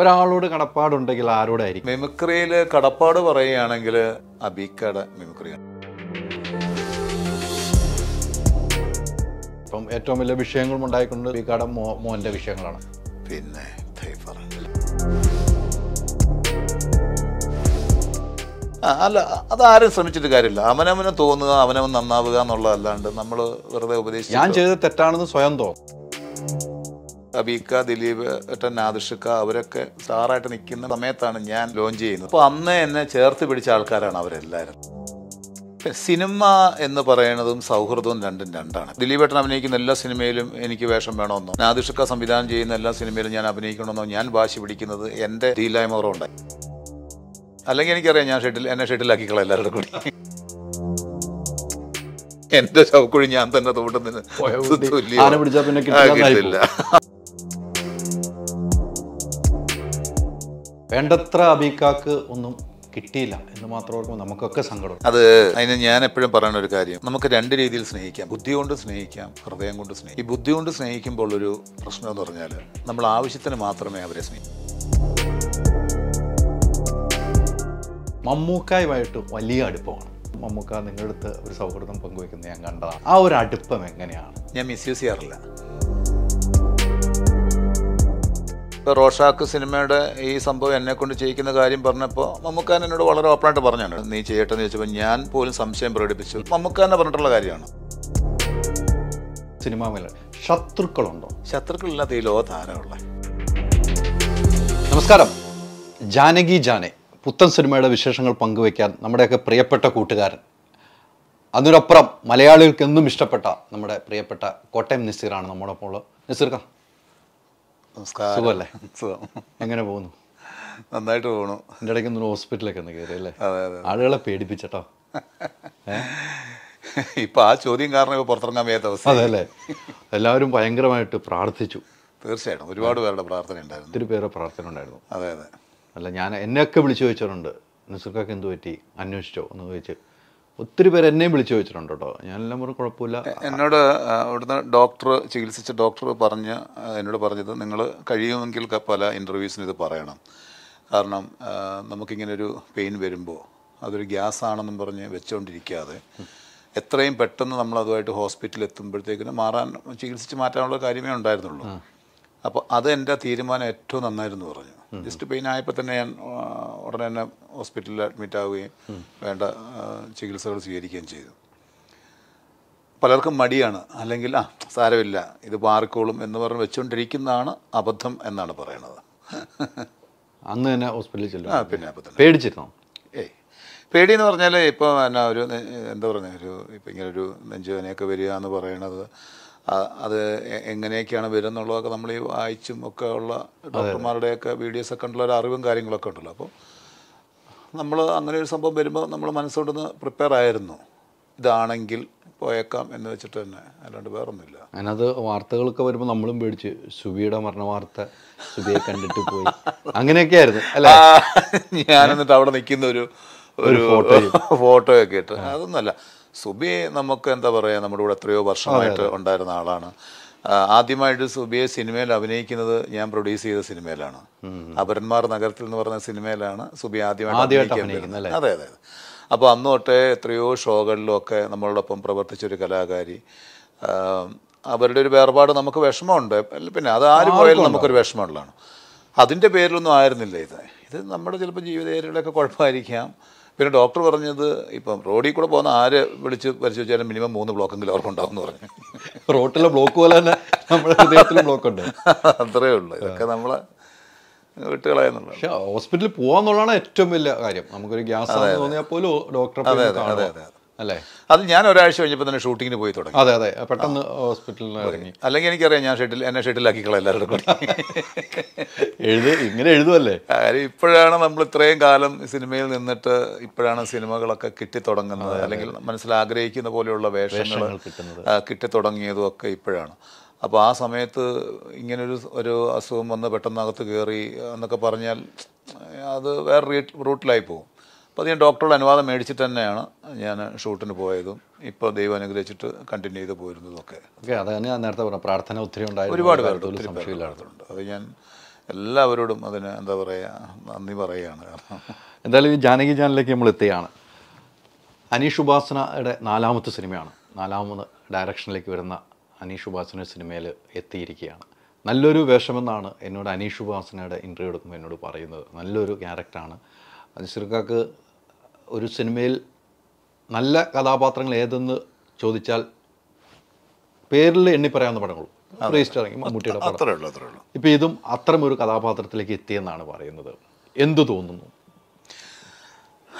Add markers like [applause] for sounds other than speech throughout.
ഒരാളോട് കടപ്പാടുണ്ടെങ്കിൽ ആരോടായിരിക്കും മിമിക്രിയിൽ കടപ്പാട് പറയുകയാണെങ്കിൽ അബിക്കട മിമിക്രിയാണ് ഇപ്പം ഏറ്റവും വലിയ വിഷയങ്ങളും ഉണ്ടായിക്കൊണ്ട് അബീക്കയുടെ മോ മോൻ്റെ വിഷയങ്ങളാണ് പിന്നെ അല്ല അതാരും ശ്രമിച്ചിട്ട് കാര്യമില്ല അവനവനെ തോന്നുക അവനവൻ നന്നാവുക എന്നുള്ളതല്ലാണ്ട് നമ്മൾ വെറുതെ ഉപദേശിച്ചു ഞാൻ ചെയ്തത് തെറ്റാണെന്ന് സ്വയം തോന്നും അബീക്ക ദിലീപ് ഏട്ടൻ നാദിഷിക്ക അവരൊക്കെ സ്റ്റാറായിട്ട് നിൽക്കുന്ന സമയത്താണ് ഞാൻ ലോഞ്ച് ചെയ്യുന്നത് അപ്പോൾ അന്ന് എന്നെ ചേർത്ത് പിടിച്ച ആൾക്കാരാണ് അവരെല്ലാവരും സിനിമ എന്ന് പറയുന്നതും സൗഹൃദവും രണ്ടും രണ്ടാണ് ദിലീപ് ഏട്ടൻ അഭിനയിക്കുന്ന എല്ലാ സിനിമയിലും എനിക്ക് വേഷം വേണമെന്നോ നാദിഷിക്ക സംവിധാനം ചെയ്യുന്ന എല്ലാ സിനിമയിലും ഞാൻ അഭിനയിക്കണമെന്നോ ഞാൻ വാശി പിടിക്കുന്നത് എൻ്റെ ഡീലായ്മറുണ്ടായി അല്ലെങ്കിൽ എനിക്കറിയാം ഞാൻ ഷെട്ടിൽ എന്നെ ഷെട്ടിലാക്കിക്കള എല്ലാവരുടെ കൂടി എന്റെ ചവക്കുഴി ഞാൻ തന്നെ തോട്ടുന്നതിന് തുല്യ കിട്ടില്ല വേണ്ടത്ര അബീക്കാക്ക് ഒന്നും കിട്ടിയില്ല എന്ന് മാത്രം നമുക്കൊക്കെ സങ്കടം അത് അതിന് ഞാൻ എപ്പോഴും പറയുന്ന ഒരു കാര്യം നമുക്ക് രണ്ട് രീതിയിൽ സ്നേഹിക്കാം ബുദ്ധി കൊണ്ട് സ്നേഹിക്കാം ഹൃദയം കൊണ്ട് സ്നേഹിക്കാം ഈ ബുദ്ധി കൊണ്ട് സ്നേഹിക്കുമ്പോൾ ഒരു പ്രശ്നം എന്ന് പറഞ്ഞാൽ നമ്മൾ ആവശ്യത്തിന് മാത്രമേ അവരെ സ്നേഹിക്കൂ മമ്മൂക്കായുമായിട്ട് വലിയ അടുപ്പമാണ് മമ്മൂക്ക നിങ്ങളുടെ അടുത്ത് ഒരു സൗഹൃദം പങ്കുവെക്കുന്നത് ഞാൻ കണ്ടതാണ് ആ ഒരു അടുപ്പം എങ്ങനെയാണ് ഞാൻ മിസ്യൂസ് ചെയ്യാറില്ല ഇപ്പോൾ റോഷാക്ക് സിനിമയുടെ ഈ സംഭവം എന്നെ കൊണ്ട് ചെയ്യിക്കുന്ന കാര്യം പറഞ്ഞപ്പോൾ മമ്മൂക്കാൻ എന്നോട് വളരെ ഓപ്പണായിട്ട് പറഞ്ഞാണ് നീ ചെയ്യട്ടെന്ന് ചോദിച്ചപ്പോൾ ഞാൻ പോലും സംശയം പ്രകടിപ്പിച്ചു മമ്മൂക്കാനെ പറഞ്ഞിട്ടുള്ള കാര്യമാണ് സിനിമാ മേള ശത്രുക്കളുണ്ടോ ശത്രുക്കളില്ലാത്ത ഈ ലോക താരമുള്ള നമസ്കാരം ജാനകി ജാനെ പുത്തൻ സിനിമയുടെ വിശേഷങ്ങൾ പങ്കുവയ്ക്കാൻ നമ്മുടെയൊക്കെ പ്രിയപ്പെട്ട കൂട്ടുകാരൻ അതിനപ്പുറം മലയാളികൾക്ക് എന്നും ഇഷ്ടപ്പെട്ട നമ്മുടെ പ്രിയപ്പെട്ട കോട്ടയം നസീറാണ് നമ്മോടൊപ്പം ഉള്ളത് നസീർക്ക സുഖം എങ്ങനെ പോകുന്നു നന്നായിട്ട് പോകണു എൻ്റെ ഇടയ്ക്ക് ഒന്ന് ഹോസ്പിറ്റലൊക്കെ ഒന്ന് കയറി അല്ലേ ആളുകളെ പേടിപ്പിച്ചട്ടോ [laughs] ഇപ്പൊ ആ ചോദ്യം കാരണം പുറത്തിറങ്ങാൻ വയ്യാത്ത അവസ്ഥ അതെ അല്ലേ എല്ലാവരും ഭയങ്കരമായിട്ട് പ്രാർത്ഥിച്ചു തീർച്ചയായിട്ടും ഒരുപാട് പേരുടെ പ്രാർത്ഥന ഉണ്ടായിരുന്നു ഒത്തിരി പേരുടെ പ്രാർത്ഥന ഉണ്ടായിരുന്നു അതെ അതെ അല്ല ഞാൻ എന്നെയൊക്കെ വിളിച്ചു ചോദിച്ചിട്ടുണ്ട് നിസുക്കൊക്കെ എന്ത് പറ്റി അന്വേഷിച്ചോ എന്ന് ചോദിച്ച് ഒത്തിരി പേര് എന്നെയും വിളിച്ചു ചോദിച്ചിട്ടുണ്ട് കേട്ടോ ഞാനെല്ലാം പറഞ്ഞു കുഴപ്പമില്ല എന്നോട് അവിടുന്ന് ഡോക്ടർ ചികിത്സിച്ച ഡോക്ടർ പറഞ്ഞ് എന്നോട് പറഞ്ഞത് നിങ്ങൾ കഴിയുമെങ്കിൽ പല ഇൻ്റർവ്യൂസിന് ഇത് പറയണം കാരണം നമുക്കിങ്ങനെ ഒരു പെയിൻ വരുമ്പോൾ അതൊരു ഗ്യാസ് ആണെന്നും പറഞ്ഞ് വെച്ചുകൊണ്ടിരിക്കാതെ എത്രയും പെട്ടെന്ന് നമ്മൾ അതുമായിട്ട് ഹോസ്പിറ്റലിൽ എത്തുമ്പോഴത്തേക്കിനും മാറാൻ ചികിത്സിച്ച് മാറ്റാനുള്ള കാര്യമേ ഉണ്ടായിരുന്നുള്ളൂ അപ്പോൾ അത് എൻ്റെ തീരുമാനം ഏറ്റവും നന്നായിരുന്നു പറഞ്ഞു ജസ്റ്റ് പെയിൻ ആയപ്പോൾ തന്നെ ഞാൻ ഉടനെ തന്നെ ഹോസ്പിറ്റലിൽ അഡ്മിറ്റ് ആവുകയും വേണ്ട ചികിത്സകൾ സ്വീകരിക്കുകയും ചെയ്തു പലർക്കും മടിയാണ് അല്ലെങ്കിൽ ആ സാരമില്ല ഇത് പാർക്കോളും എന്ന് പറഞ്ഞ് വെച്ചുകൊണ്ടിരിക്കുന്നതാണ് അബദ്ധം എന്നാണ് പറയുന്നത് അന്ന് തന്നെ ഹോസ്പിറ്റലിൽ ചെല്ലും ആ പിന്നെ അപ്പം തന്നെ പേടിച്ചിരുന്നോ ഏയ് പേടി എന്ന് പറഞ്ഞാൽ ഇപ്പോൾ എന്നാ ഒരു എന്താ പറഞ്ഞ ഒരു ഇപ്പം ഇങ്ങനെ ഒരു നെഞ്ചുവേനയൊക്കെ വരിക എന്ന് പറയണത് അത് എങ്ങനെയൊക്കെയാണ് വരുന്നുള്ളതൊക്കെ നമ്മൾ ഈ വായിച്ചും ഒക്കെ ഉള്ള ഡോക്ടർമാരുടെയൊക്കെ വീഡിയോസ് ഒക്കെ ഉള്ള ഒരു അറിവും കാര്യങ്ങളൊക്കെ ഉണ്ടല്ലോ അപ്പോൾ നമ്മൾ അങ്ങനെ ഒരു സംഭവം വരുമ്പോൾ നമ്മൾ മനസ്സുകൊണ്ടൊന്ന് പ്രിപ്പയർ ആയിരുന്നു ഇതാണെങ്കിൽ പോയേക്കാം എന്ന് വെച്ചിട്ട് തന്നെ അല്ലാണ്ട് വേറൊന്നുമില്ല അതിനകത്ത് വാർത്തകളൊക്കെ വരുമ്പോൾ നമ്മളും പേടിച്ച് സുബിയുടെ മരണ വാർത്ത സുബിയെ കണ്ടിട്ട് പോയി അങ്ങനെയൊക്കെ ആയിരുന്നു അല്ല ഞാൻ എന്നിട്ട് അവിടെ നിൽക്കുന്ന ഒരു ഒരു ഫോട്ടോ ഫോട്ടോയൊക്കെ ഇട്ട് അതൊന്നുമല്ല സുബിയെ നമുക്ക് എന്താ പറയുക നമ്മുടെ കൂടെ എത്രയോ വർഷമായിട്ട് ഉണ്ടായിരുന്ന ആളാണ് ആദ്യമായിട്ട് സുബിയെ സിനിമയിൽ അഭിനയിക്കുന്നത് ഞാൻ പ്രൊഡ്യൂസ് ചെയ്ത സിനിമയിലാണ് അപരന്മാർ നഗരത്തിൽ എന്ന് പറഞ്ഞ സിനിമയിലാണ് സുബി ആദ്യമായിട്ട് അതെ അതെ അപ്പോൾ അന്ന് തൊട്ടേ എത്രയോ ഷോകളിലും ഒക്കെ നമ്മളോടൊപ്പം പ്രവർത്തിച്ചൊരു കലാകാരി അവരുടെ ഒരു വേർപാട് നമുക്ക് വിഷമമുണ്ട് പിന്നെ അത് ആര് പോയാലും നമുക്കൊരു വിഷമമുള്ളതാണ് അതിൻ്റെ പേരിലൊന്നും ആയിരുന്നില്ല ഇത് ഇത് നമ്മുടെ ചിലപ്പോൾ ജീവിതേരികളൊക്കെ കുഴപ്പമായിരിക്കാം പിന്നെ ഡോക്ടർ പറഞ്ഞത് ഇപ്പം റോഡിൽ കൂടെ പോകുന്ന ആര് വിളിച്ച് പരിശോധിച്ചാലും മിനിമം മൂന്ന് ബ്ലോക്കെങ്കിലും ഉണ്ടാവും എന്ന് പറഞ്ഞു റോട്ടിലെ ബ്ലോക്ക് പോലെ തന്നെ നമ്മുടെ ഹൃദയത്തിലും ബ്ലോക്ക് ഉണ്ട് അത്രേ ഉള്ളൂ ഇതൊക്കെ നമ്മളെ വിട്ടുകളയെന്നുള്ളത് പക്ഷേ ഹോസ്പിറ്റലിൽ പോകാന്നുള്ളതാണ് ഏറ്റവും വലിയ കാര്യം നമുക്കൊരു ഗ്യാസ് തോന്നിയാൽ പോലും ഡോക്ടറെ അതെ അതെ അതെ അല്ലേ അത് ഞാൻ ഒരാഴ്ച കഴിഞ്ഞപ്പോൾ തന്നെ ഷൂട്ടിങ്ങിന് പോയി തുടങ്ങി അതെ അതെ പെട്ടെന്ന് ഹോസ്പിറ്റലിൽ ഇറങ്ങി അല്ലെങ്കിൽ എനിക്കറിയാം ഞാൻ ഷെട്ടിൽ എന്നെ ഷെട്ടിലാക്കിക്കളെ എല്ലാവരുടെ കൂടി എഴുതു ഇങ്ങനെ എഴുതുമല്ലേ കാര്യം ഇപ്പോഴാണ് നമ്മൾ ഇത്രയും കാലം സിനിമയിൽ നിന്നിട്ട് ഇപ്പോഴാണ് സിനിമകളൊക്കെ കിട്ടിത്തുടങ്ങുന്നത് അല്ലെങ്കിൽ മനസ്സിലാഗ്രഹിക്കുന്ന പോലെയുള്ള വേഷങ്ങൾ കിട്ടിത്തുടങ്ങിയതും ഒക്കെ ഇപ്പോഴാണ് അപ്പോൾ ആ സമയത്ത് ഇങ്ങനൊരു ഒരു അസുഖം വന്ന് പെട്ടെന്നകത്ത് കയറി എന്നൊക്കെ പറഞ്ഞാൽ അത് വേറെ റൂട്ടിലായി പോകും ഞാൻ ഡോക്ടറുടെ അനുവാദം മേടിച്ചിട്ട് തന്നെയാണ് ഞാൻ ഷൂട്ടിന് പോയതും ഇപ്പോൾ ദൈവം അനുഗ്രഹിച്ചിട്ട് കണ്ടിന്യൂ ചെയ്ത് ഒക്കെ ഓക്കെ അത് തന്നെ നേരത്തെ പറഞ്ഞു പ്രാർത്ഥന ഒത്തിരി ഉണ്ടായി ഒരുപാട് പേരുണ്ട് അത് ഞാൻ എല്ലാവരോടും അതിന് എന്താ പറയുക നന്ദി പറയുകയാണ് കാരണം എന്തായാലും ഈ ജാനകി ചാനലിലേക്ക് നമ്മൾ എത്തുകയാണ് അനീഷ് ഉപാസനയുടെ നാലാമത്തെ സിനിമയാണ് നാലാമത് ഡയറക്ഷനിലേക്ക് വരുന്ന അനീഷ് ഉപാസന സിനിമയിൽ എത്തിയിരിക്കുകയാണ് നല്ലൊരു വേഷമെന്നാണ് എന്നോട് അനീഷ് ഉപാസനയുടെ ഇൻ്റർവ്യൂ എടുക്കുമ്പോൾ എന്നോട് പറയുന്നത് നല്ലൊരു ക്യാരക്ടറാണ് അത് ചെറുക്കാക്ക് ഒരു സിനിമയിൽ നല്ല കഥാപാത്രങ്ങൾ ഏതെന്ന് ചോദിച്ചാൽ പേരിൽ എണ്ണി പറയാവുന്ന പടങ്ങളും റീസ്റ്റർ മമ്മൂട്ടിയുടെ ഇപ്പോൾ ഇതും അത്തരം ഒരു കഥാപാത്രത്തിലേക്ക് എത്തിയെന്നാണ് പറയുന്നത് എന്തു തോന്നുന്നു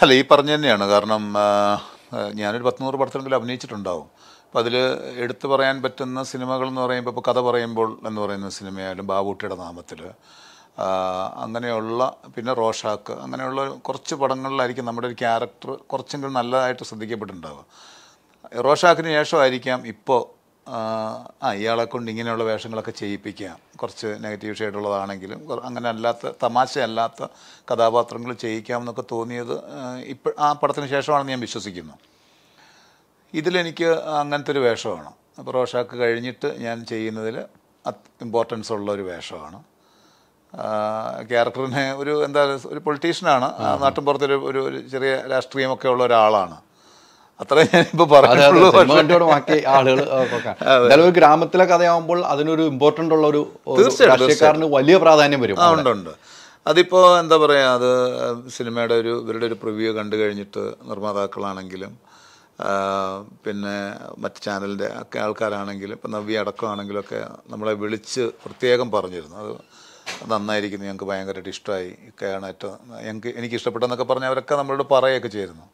അല്ല ഈ പറഞ്ഞു തന്നെയാണ് കാരണം ഞാനൊരു പത്ത് നൂറ് പടത്തിനെങ്കിലും അഭിനയിച്ചിട്ടുണ്ടാവും അപ്പോൾ അതിൽ എടുത്തു പറയാൻ പറ്റുന്ന സിനിമകൾ എന്ന് പറയുമ്പോൾ ഇപ്പോൾ കഥ പറയുമ്പോൾ എന്ന് പറയുന്ന സിനിമയായാലും ബാബൂട്ടിയുടെ നാമത്തിൽ അങ്ങനെയുള്ള പിന്നെ റോഷാക്ക് അങ്ങനെയുള്ള കുറച്ച് പടങ്ങളിലായിരിക്കും നമ്മുടെ ഒരു ക്യാരക്ടർ കുറച്ചെങ്കിലും നല്ലതായിട്ട് ശ്രദ്ധിക്കപ്പെട്ടിട്ടുണ്ടാവുക റോഷാക്കിന് ശേഷമായിരിക്കാം ഇപ്പോൾ ആ ഇയാളെ കൊണ്ട് ഇങ്ങനെയുള്ള വേഷങ്ങളൊക്കെ ചെയ്യിപ്പിക്കാം കുറച്ച് നെഗറ്റീവ് ഷെയ്ഡുള്ളതാണെങ്കിലും അങ്ങനെ അല്ലാത്ത തമാശയല്ലാത്ത കഥാപാത്രങ്ങൾ ചെയ്യിക്കാം എന്നൊക്കെ തോന്നിയത് ഇപ്പോൾ ആ പടത്തിന് ശേഷമാണെന്ന് ഞാൻ വിശ്വസിക്കുന്നു ഇതിലെനിക്ക് അങ്ങനത്തെ ഒരു വേഷമാണ് അപ്പോൾ റോഷാക്ക് കഴിഞ്ഞിട്ട് ഞാൻ ചെയ്യുന്നതിൽ ഇമ്പോർട്ടൻസ് ഉള്ള ഒരു വേഷമാണ് ക്യാരക്ടറിനെ ഒരു എന്താ ഒരു പൊളിറ്റീഷ്യനാണ് നാട്ടിൻപുറത്തൊരു ഒരു ഒരു ചെറിയ രാഷ്ട്രീയമൊക്കെ ഉള്ള ഒരാളാണ് അത്രേ ഞാനിപ്പോൾ പറഞ്ഞുള്ളൂ [laughs] ഒരു ഗ്രാമത്തിലെ കഥയാകുമ്പോൾ അതിനൊരു ഇമ്പോർട്ടൻ്റ് ഉള്ള ഒരു തീർച്ചയായിട്ടും വലിയ പ്രാധാന്യം വരും ആ ഉണ്ട് ഉണ്ട് അതിപ്പോൾ എന്താ പറയുക അത് സിനിമയുടെ ഒരു ഇവരുടെ ഒരു പ്രിവ്യൂ കണ്ടു കഴിഞ്ഞിട്ട് നിർമ്മാതാക്കളാണെങ്കിലും പിന്നെ മറ്റ് ചാനലിൻ്റെ ഒക്കെ ആൾക്കാരാണെങ്കിലും ഇപ്പം നവ്യ അടക്കമാണെങ്കിലും ഒക്കെ നമ്മളെ വിളിച്ച് പ്രത്യേകം പറഞ്ഞിരുന്നു അത് നന്നായിരിക്കുന്നു ഞങ്ങൾക്ക് ഭയങ്കരമായിട്ട് ഇഷ്ടമായി ഒക്കെയാണ് ഏറ്റവും ഞങ്ങൾക്ക് എനിക്ക് ഇഷ്ടപ്പെട്ടെന്നൊക്കെ പറഞ്ഞ് അവരൊക്കെ നമ്മളോട് പറയുകയൊക്കെ ചെയ്യുന്നു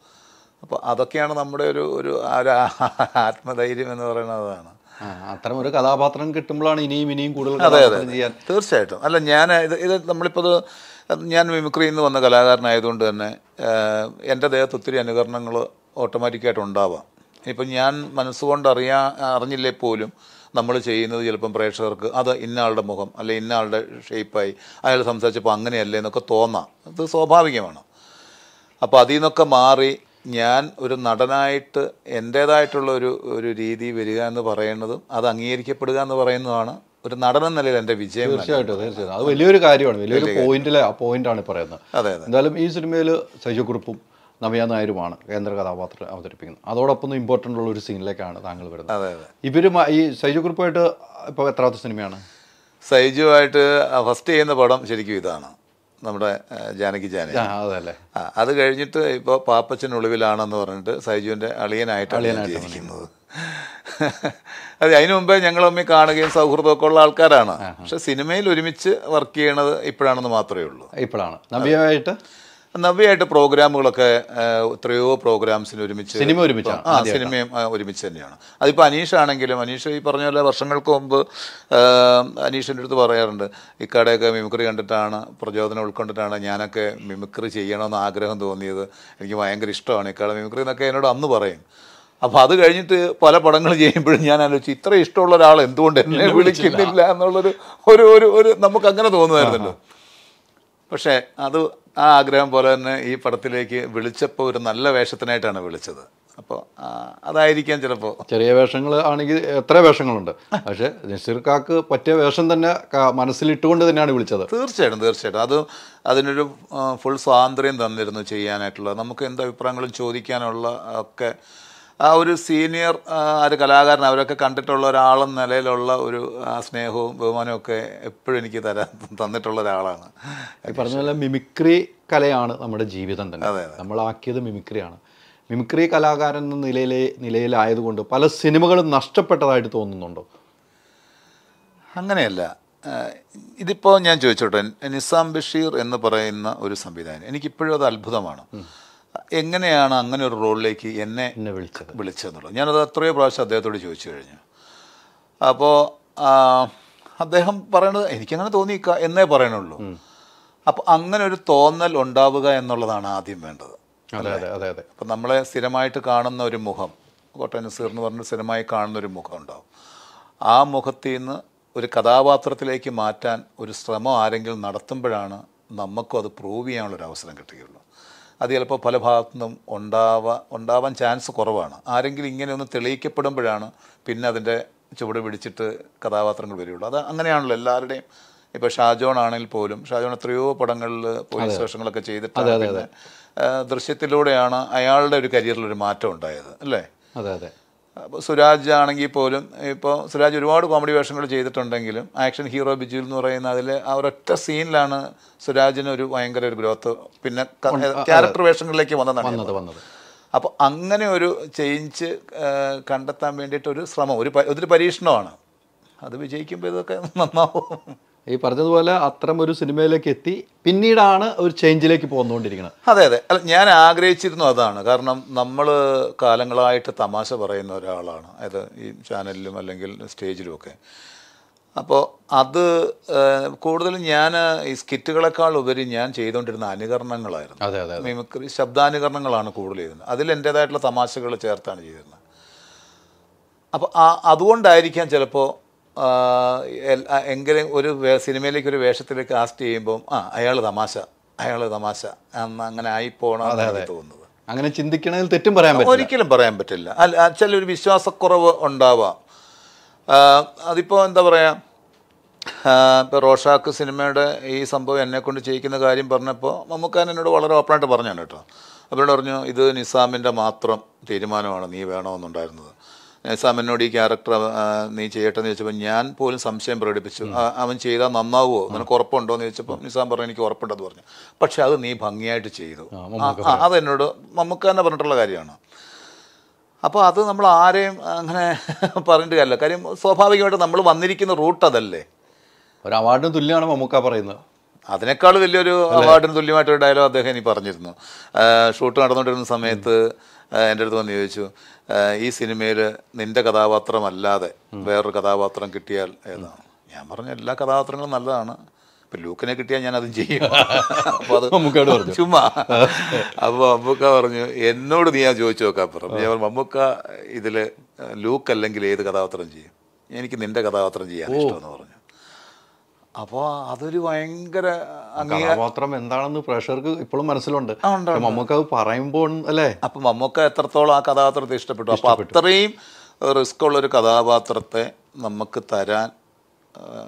അപ്പോൾ അതൊക്കെയാണ് നമ്മുടെ ഒരു ഒരു ആത്മധൈര്യം എന്ന് പറയുന്നത് അത്തരം ഒരു കഥാപാത്രം കിട്ടുമ്പോഴാണ് ഇനിയും ഇനിയും കൂടുതൽ അതെ അതെ ചെയ്യാൻ തീർച്ചയായിട്ടും അല്ല ഞാൻ ഇത് ഇത് നമ്മളിപ്പോൾ ഞാൻ മിമിക്രിയിൽ നിന്ന് വന്ന കലാകാരനായതുകൊണ്ട് തന്നെ എൻ്റെ ദേഹത്ത് ഒത്തിരി അനുകരണങ്ങൾ ഓട്ടോമാറ്റിക്കായിട്ട് ഉണ്ടാവാം ഇപ്പം ഞാൻ മനസ്സുകൊണ്ട് അറിയാ അറിഞ്ഞില്ലേ പോലും നമ്മൾ ചെയ്യുന്നത് ചിലപ്പം പ്രേക്ഷകർക്ക് അത് ഇന്നയാളുടെ മുഖം അല്ലെ ഇന്നയാളുടെ ഷേപ്പായി അയാൾ സംസാരിച്ചപ്പോൾ അങ്ങനെയല്ലേ എന്നൊക്കെ തോന്നാം അത് സ്വാഭാവികമാണ് അപ്പോൾ അതിൽ നിന്നൊക്കെ മാറി ഞാൻ ഒരു നടനായിട്ട് എൻ്റേതായിട്ടുള്ള ഒരു ഒരു രീതി വരിക എന്ന് പറയുന്നതും അത് അംഗീകരിക്കപ്പെടുക എന്ന് പറയുന്നതാണ് ഒരു നടൻ നിലയിൽ എൻ്റെ വിജയം തീർച്ചയായിട്ടും തീർച്ചയായിട്ടും അത് വലിയൊരു കാര്യമാണ് വലിയൊരു പോയിന്റിലെ ആ പോയിന്റാണ് പറയുന്നത് എന്തായാലും ഈ സിനിമയിൽ കുറിപ്പും നവ്യ നായരുമാണ് കേന്ദ്ര കഥാപാത്രം അവതരിപ്പിക്കുന്നത് അതോടൊപ്പം ഇമ്പോർട്ടൻ്റ് ഉള്ള ഒരു സീനിലേക്കാണ് താങ്കൾ വരുന്നത് ഇവരും ഈ സൈജു കുറിപ്പായിട്ട് ഇപ്പോൾ എത്രാമത്തെ സിനിമയാണ് സൈജുവായിട്ട് ഫസ്റ്റ് ചെയ്യുന്ന പടം ശരിക്കും ഇതാണ് നമ്മുടെ ജാനകി ജാനകി അതല്ലേ അത് കഴിഞ്ഞിട്ട് ഇപ്പോൾ പാപ്പച്ചൻ ഒളിവിലാണെന്ന് പറഞ്ഞിട്ട് സൈജുവിൻ്റെ അളിയനായിട്ട് ചെയ്തിരിക്കുന്നത് [laughs] അതെ അതിനു മുമ്പേ ഞങ്ങൾ കാണുകയും സൗഹൃദമൊക്കെ ഉള്ള ആൾക്കാരാണ് പക്ഷെ സിനിമയിൽ ഒരുമിച്ച് വർക്ക് ചെയ്യണത് ഇപ്പോഴാണെന്ന് മാത്രമേ ഉള്ളൂ ഇപ്പോഴാണ് നബിയായിട്ട് നവ്യായിട്ട് പ്രോഗ്രാമുകളൊക്കെ എത്രയോ പ്രോഗ്രാംസിന് ഒരുമിച്ച് സിനിമ ഒരുമിച്ച് ആ സിനിമയും ഒരുമിച്ച് തന്നെയാണ് അതിപ്പോൾ അനീഷ് ആണെങ്കിലും അനീഷ് ഈ പറഞ്ഞ പോലെ വർഷങ്ങൾക്ക് മുമ്പ് അനീഷിൻ്റെ അടുത്ത് പറയാറുണ്ട് ഇക്കടയൊക്കെ മിമിക്രി കണ്ടിട്ടാണ് പ്രചോദനം ഉൾക്കൊണ്ടിട്ടാണ് ഞാനൊക്കെ മിമിക്രി ചെയ്യണമെന്ന് ആഗ്രഹം തോന്നിയത് എനിക്ക് ഭയങ്കര ഇഷ്ടമാണ് ഇക്കട മിമിക്രി എന്നൊക്കെ എന്നോട് അന്ന് പറയും അപ്പോൾ അത് കഴിഞ്ഞിട്ട് പല പടങ്ങൾ ചെയ്യുമ്പോഴും ഞാൻ ആലോചിച്ചു ഇത്ര ഇഷ്ടമുള്ള ഒരാൾ എന്തുകൊണ്ട് എന്നെ വിളിക്കുന്നില്ല എന്നുള്ളൊരു ഒരു ഒരു ഒരു നമുക്ക് അങ്ങനെ തോന്നുമായിരുന്നല്ലോ പക്ഷേ അത് ആ ആഗ്രഹം പോലെ തന്നെ ഈ പടത്തിലേക്ക് വിളിച്ചപ്പോൾ ഒരു നല്ല വേഷത്തിനായിട്ടാണ് വിളിച്ചത് അപ്പോൾ അതായിരിക്കാം ചിലപ്പോൾ ചെറിയ വേഷങ്ങൾ ആണെങ്കിൽ എത്ര വേഷങ്ങളുണ്ട് പക്ഷേ നസീർ കാക്ക് പറ്റിയ വേഷം തന്നെ മനസ്സിലിട്ടുകൊണ്ട് തന്നെയാണ് വിളിച്ചത് തീർച്ചയായിട്ടും തീർച്ചയായിട്ടും അത് അതിനൊരു ഫുൾ സ്വാതന്ത്ര്യം തന്നിരുന്നു ചെയ്യാനായിട്ടുള്ള നമുക്ക് എന്ത് അഭിപ്രായങ്ങളും ചോദിക്കാനുള്ള ഒക്കെ ആ ഒരു സീനിയർ ആ ഒരു കലാകാരൻ അവരൊക്കെ കണ്ടിട്ടുള്ള ഒരാളെന്ന നിലയിലുള്ള ഒരു സ്നേഹവും ബഹുമാനവും ഒക്കെ എപ്പോഴും എനിക്ക് തരാൻ തന്നിട്ടുള്ള ഒരാളാണ് ഈ പറഞ്ഞ പോലെ മിമിക്രി കലയാണ് നമ്മുടെ ജീവിതം തന്നെ നമ്മളാക്കിയത് മിമിക്രിയാണ് മിമിക്രി കലാകാരൻ എന്ന നിലയിലെ നിലയിലായതുകൊണ്ട് പല സിനിമകളും നഷ്ടപ്പെട്ടതായിട്ട് തോന്നുന്നുണ്ടോ അങ്ങനെയല്ല ഇതിപ്പോൾ ഞാൻ ചോദിച്ചോട്ടെ നിസാം ബഷീർ എന്ന് പറയുന്ന ഒരു സംവിധാനം എനിക്കിപ്പോഴും അത് അത്ഭുതമാണ് എങ്ങനെയാണ് അങ്ങനെ ഒരു റോളിലേക്ക് എന്നെ എന്നെ വിളിച്ചത് വിളിച്ചതെന്നുള്ളത് ഞാനത് അത്രയോ പ്രാവശ്യം അദ്ദേഹത്തോട് ചോദിച്ചു കഴിഞ്ഞു അപ്പോൾ അദ്ദേഹം പറയണത് എനിക്കങ്ങനെ തോന്നി എന്നേ പറയണുള്ളൂ അപ്പോൾ അങ്ങനെ ഒരു തോന്നൽ ഉണ്ടാവുക എന്നുള്ളതാണ് ആദ്യം വേണ്ടത് അപ്പം നമ്മളെ സ്ഥിരമായിട്ട് കാണുന്ന ഒരു മുഖം കോട്ടയം നസീർ എന്ന് പറഞ്ഞ സ്ഥിരമായി കാണുന്ന ഒരു മുഖം ഉണ്ടാവും ആ മുഖത്തിൽ നിന്ന് ഒരു കഥാപാത്രത്തിലേക്ക് മാറ്റാൻ ഒരു ശ്രമം ആരെങ്കിലും നടത്തുമ്പോഴാണ് നമുക്കും അത് പ്രൂവ് ചെയ്യാനുള്ളൊരു അവസരം കിട്ടുകയുള്ളൂ അത് ചിലപ്പോൾ പല ഭാഗത്തു നിന്നും ഉണ്ടാവാ ഉണ്ടാവാൻ ചാൻസ് കുറവാണ് ആരെങ്കിലും ഇങ്ങനെ ഒന്ന് തെളിയിക്കപ്പെടുമ്പോഴാണ് പിന്നെ അതിൻ്റെ ചുവട് പിടിച്ചിട്ട് കഥാപാത്രങ്ങൾ വരികയുള്ളൂ അത് അങ്ങനെയാണല്ലോ എല്ലാവരുടെയും ഇപ്പോൾ ഷാജോൺ ആണെങ്കിൽ പോലും ഷാജോൺ എത്രയോ പടങ്ങളിൽ പോലീസ് വേഷങ്ങളൊക്കെ ചെയ്തിട്ട് ദൃശ്യത്തിലൂടെയാണ് അയാളുടെ ഒരു കരിയറിൽ ഒരു മാറ്റം ഉണ്ടായത് അല്ലേ അതെ അതെ സുരാജ് ആണെങ്കിൽ പോലും ഇപ്പോൾ സുരാജ് ഒരുപാട് കോമഡി വേഷങ്ങൾ ചെയ്തിട്ടുണ്ടെങ്കിലും ആക്ഷൻ ഹീറോ ബിജുൽ എന്ന് പറയുന്ന അതിൽ ആ ഒരൊറ്റ സീനിലാണ് സുരാജിന് ഒരു ഭയങ്കര ഒരു ഗ്രോത്ത് പിന്നെ ക്യാരക്ടർ വേഷങ്ങളിലേക്ക് വന്നത് അപ്പോൾ അങ്ങനെ ഒരു ചേഞ്ച് കണ്ടെത്താൻ വേണ്ടിയിട്ട് ഒരു ശ്രമം ഒരു ഒരു പരീക്ഷണമാണ് അത് വിജയിക്കുമ്പോൾ ഇതൊക്കെ നന്നാവും ഈ പറഞ്ഞതുപോലെ അത്തരം ഒരു സിനിമയിലേക്ക് എത്തി പിന്നീടാണ് ഒരു ചേഞ്ചിലേക്ക് പോന്നുകൊണ്ടിരിക്കുന്നത് അതെ അതെ അല്ല ഞാൻ ആഗ്രഹിച്ചിരുന്നു അതാണ് കാരണം നമ്മൾ കാലങ്ങളായിട്ട് തമാശ പറയുന്ന ഒരാളാണ് അതായത് ഈ ചാനലിലും അല്ലെങ്കിൽ സ്റ്റേജിലും ഒക്കെ അപ്പോൾ അത് കൂടുതലും ഞാൻ ഈ സ്കിറ്റുകളെക്കാൾ ഉപരി ഞാൻ ചെയ്തുകൊണ്ടിരുന്ന അനുകരണങ്ങളായിരുന്നു അതെ അതെ മിമിക്രി ശബ്ദാനുകരണങ്ങളാണ് കൂടുതൽ ചെയ്തിരുന്നത് അതിൽ എൻ്റേതായിട്ടുള്ള തമാശകൾ ചേർത്താണ് ചെയ്തിരുന്നത് അപ്പോൾ ആ അതുകൊണ്ടായിരിക്കാം ചിലപ്പോൾ എങ്കിലും ഒരു സിനിമയിലേക്ക് ഒരു വേഷത്തിൽ കാസ്റ്റ് ചെയ്യുമ്പോൾ ആ അയാൾ തമാശ അയാൾ തമാശ എന്ന് അങ്ങനെ ആയി പോകണമെന്നാണ് എനിക്ക് തോന്നുന്നത് അങ്ങനെ ചിന്തിക്കണതിൽ തെറ്റും പറയാൻ പറ്റില്ല ഒരിക്കലും പറയാൻ പറ്റില്ല അല്ല ചില ഒരു വിശ്വാസക്കുറവ് ഉണ്ടാവാം അതിപ്പോൾ എന്താ പറയുക ഇപ്പോൾ റോഷാക്ക് സിനിമയുടെ ഈ സംഭവം കൊണ്ട് ചെയ്യിക്കുന്ന കാര്യം പറഞ്ഞപ്പോൾ മമ്മൂക്കാൻ എന്നോട് വളരെ ഓപ്പണായിട്ട് പറഞ്ഞാണ് കേട്ടോ അവരോട് പറഞ്ഞു ഇത് നിസാമിൻ്റെ മാത്രം തീരുമാനമാണ് നീ വേണമെന്നുണ്ടായിരുന്നത് എന്നോട് ഈ ക്യാരക്ടർ നീ ചെയ്യട്ടെന്ന് എന്ന് ചോദിച്ചപ്പോൾ ഞാൻ പോലും സംശയം പ്രകടിപ്പിച്ചു അവൻ ചെയ്താൽ നന്നാവുമോ നിനക്ക് ഉറപ്പുണ്ടോ എന്ന് ചോദിച്ചപ്പോൾ നിസാം പറഞ്ഞു എനിക്ക് ഉറപ്പുണ്ടെന്ന് പറഞ്ഞു പക്ഷെ അത് നീ ഭംഗിയായിട്ട് ചെയ്തു അതെന്നോട് നമുക്ക് തന്നെ പറഞ്ഞിട്ടുള്ള കാര്യമാണ് അപ്പോൾ അത് നമ്മൾ ആരെയും അങ്ങനെ [laughs] പറഞ്ഞിട്ട് കാര്യമില്ല കാര്യം സ്വാഭാവികമായിട്ട് നമ്മൾ വന്നിരിക്കുന്ന റൂട്ട് അതല്ലേ ഒരു അവാർഡിന് തുല്യമാണ് മമ്മൂക്ക പറയുന്നത് അതിനേക്കാൾ വലിയൊരു അവാർഡിന് തുല്യമായിട്ടൊരു ഡയലോഗ് അദ്ദേഹം ഇനി പറഞ്ഞിരുന്നു ഷൂട്ട് നടന്നുകൊണ്ടിരുന്ന സമയത്ത് എൻ്റെ അടുത്ത് വന്ന് ചോദിച്ചു ഈ സിനിമയിൽ നിന്റെ കഥാപാത്രമല്ലാതെ വേറൊരു കഥാപാത്രം കിട്ടിയാൽ ഏതാണ് ഞാൻ പറഞ്ഞു എല്ലാ കഥാപാത്രങ്ങളും നല്ലതാണ് ഇപ്പം ലൂക്കിനെ കിട്ടിയാൽ ഞാൻ അതും ചെയ്യും അപ്പോൾ അത് ചുമ്മാ അപ്പോൾ മമ്മൂക്ക പറഞ്ഞു എന്നോട് നീ ഞാൻ ചോദിച്ചു നോക്കാം പറഞ്ഞു ഞാൻ മമ്മൂക്ക ഇതിൽ ലൂക്ക് അല്ലെങ്കിൽ ഏത് കഥാപാത്രം ചെയ്യും എനിക്ക് നിന്റെ കഥാപാത്രം ചെയ്യാൻ ഇഷ്ടമെന്ന് പറഞ്ഞു അപ്പോൾ അതൊരു ഭയങ്കര മാത്രം എന്താണെന്ന് പ്രേക്ഷകർക്ക് ഇപ്പോഴും മനസ്സിലുണ്ട് മമ്മൂക്ക അത് പറയുമ്പോൾ അല്ലേ അപ്പൊ മമ്മൂക്ക എത്രത്തോളം ആ കഥാപാത്രത്തെ ഇഷ്ടപ്പെട്ടു അപ്പോൾ അത്രയും റിസ്ക് ഉള്ള ഒരു കഥാപാത്രത്തെ നമുക്ക് തരാൻ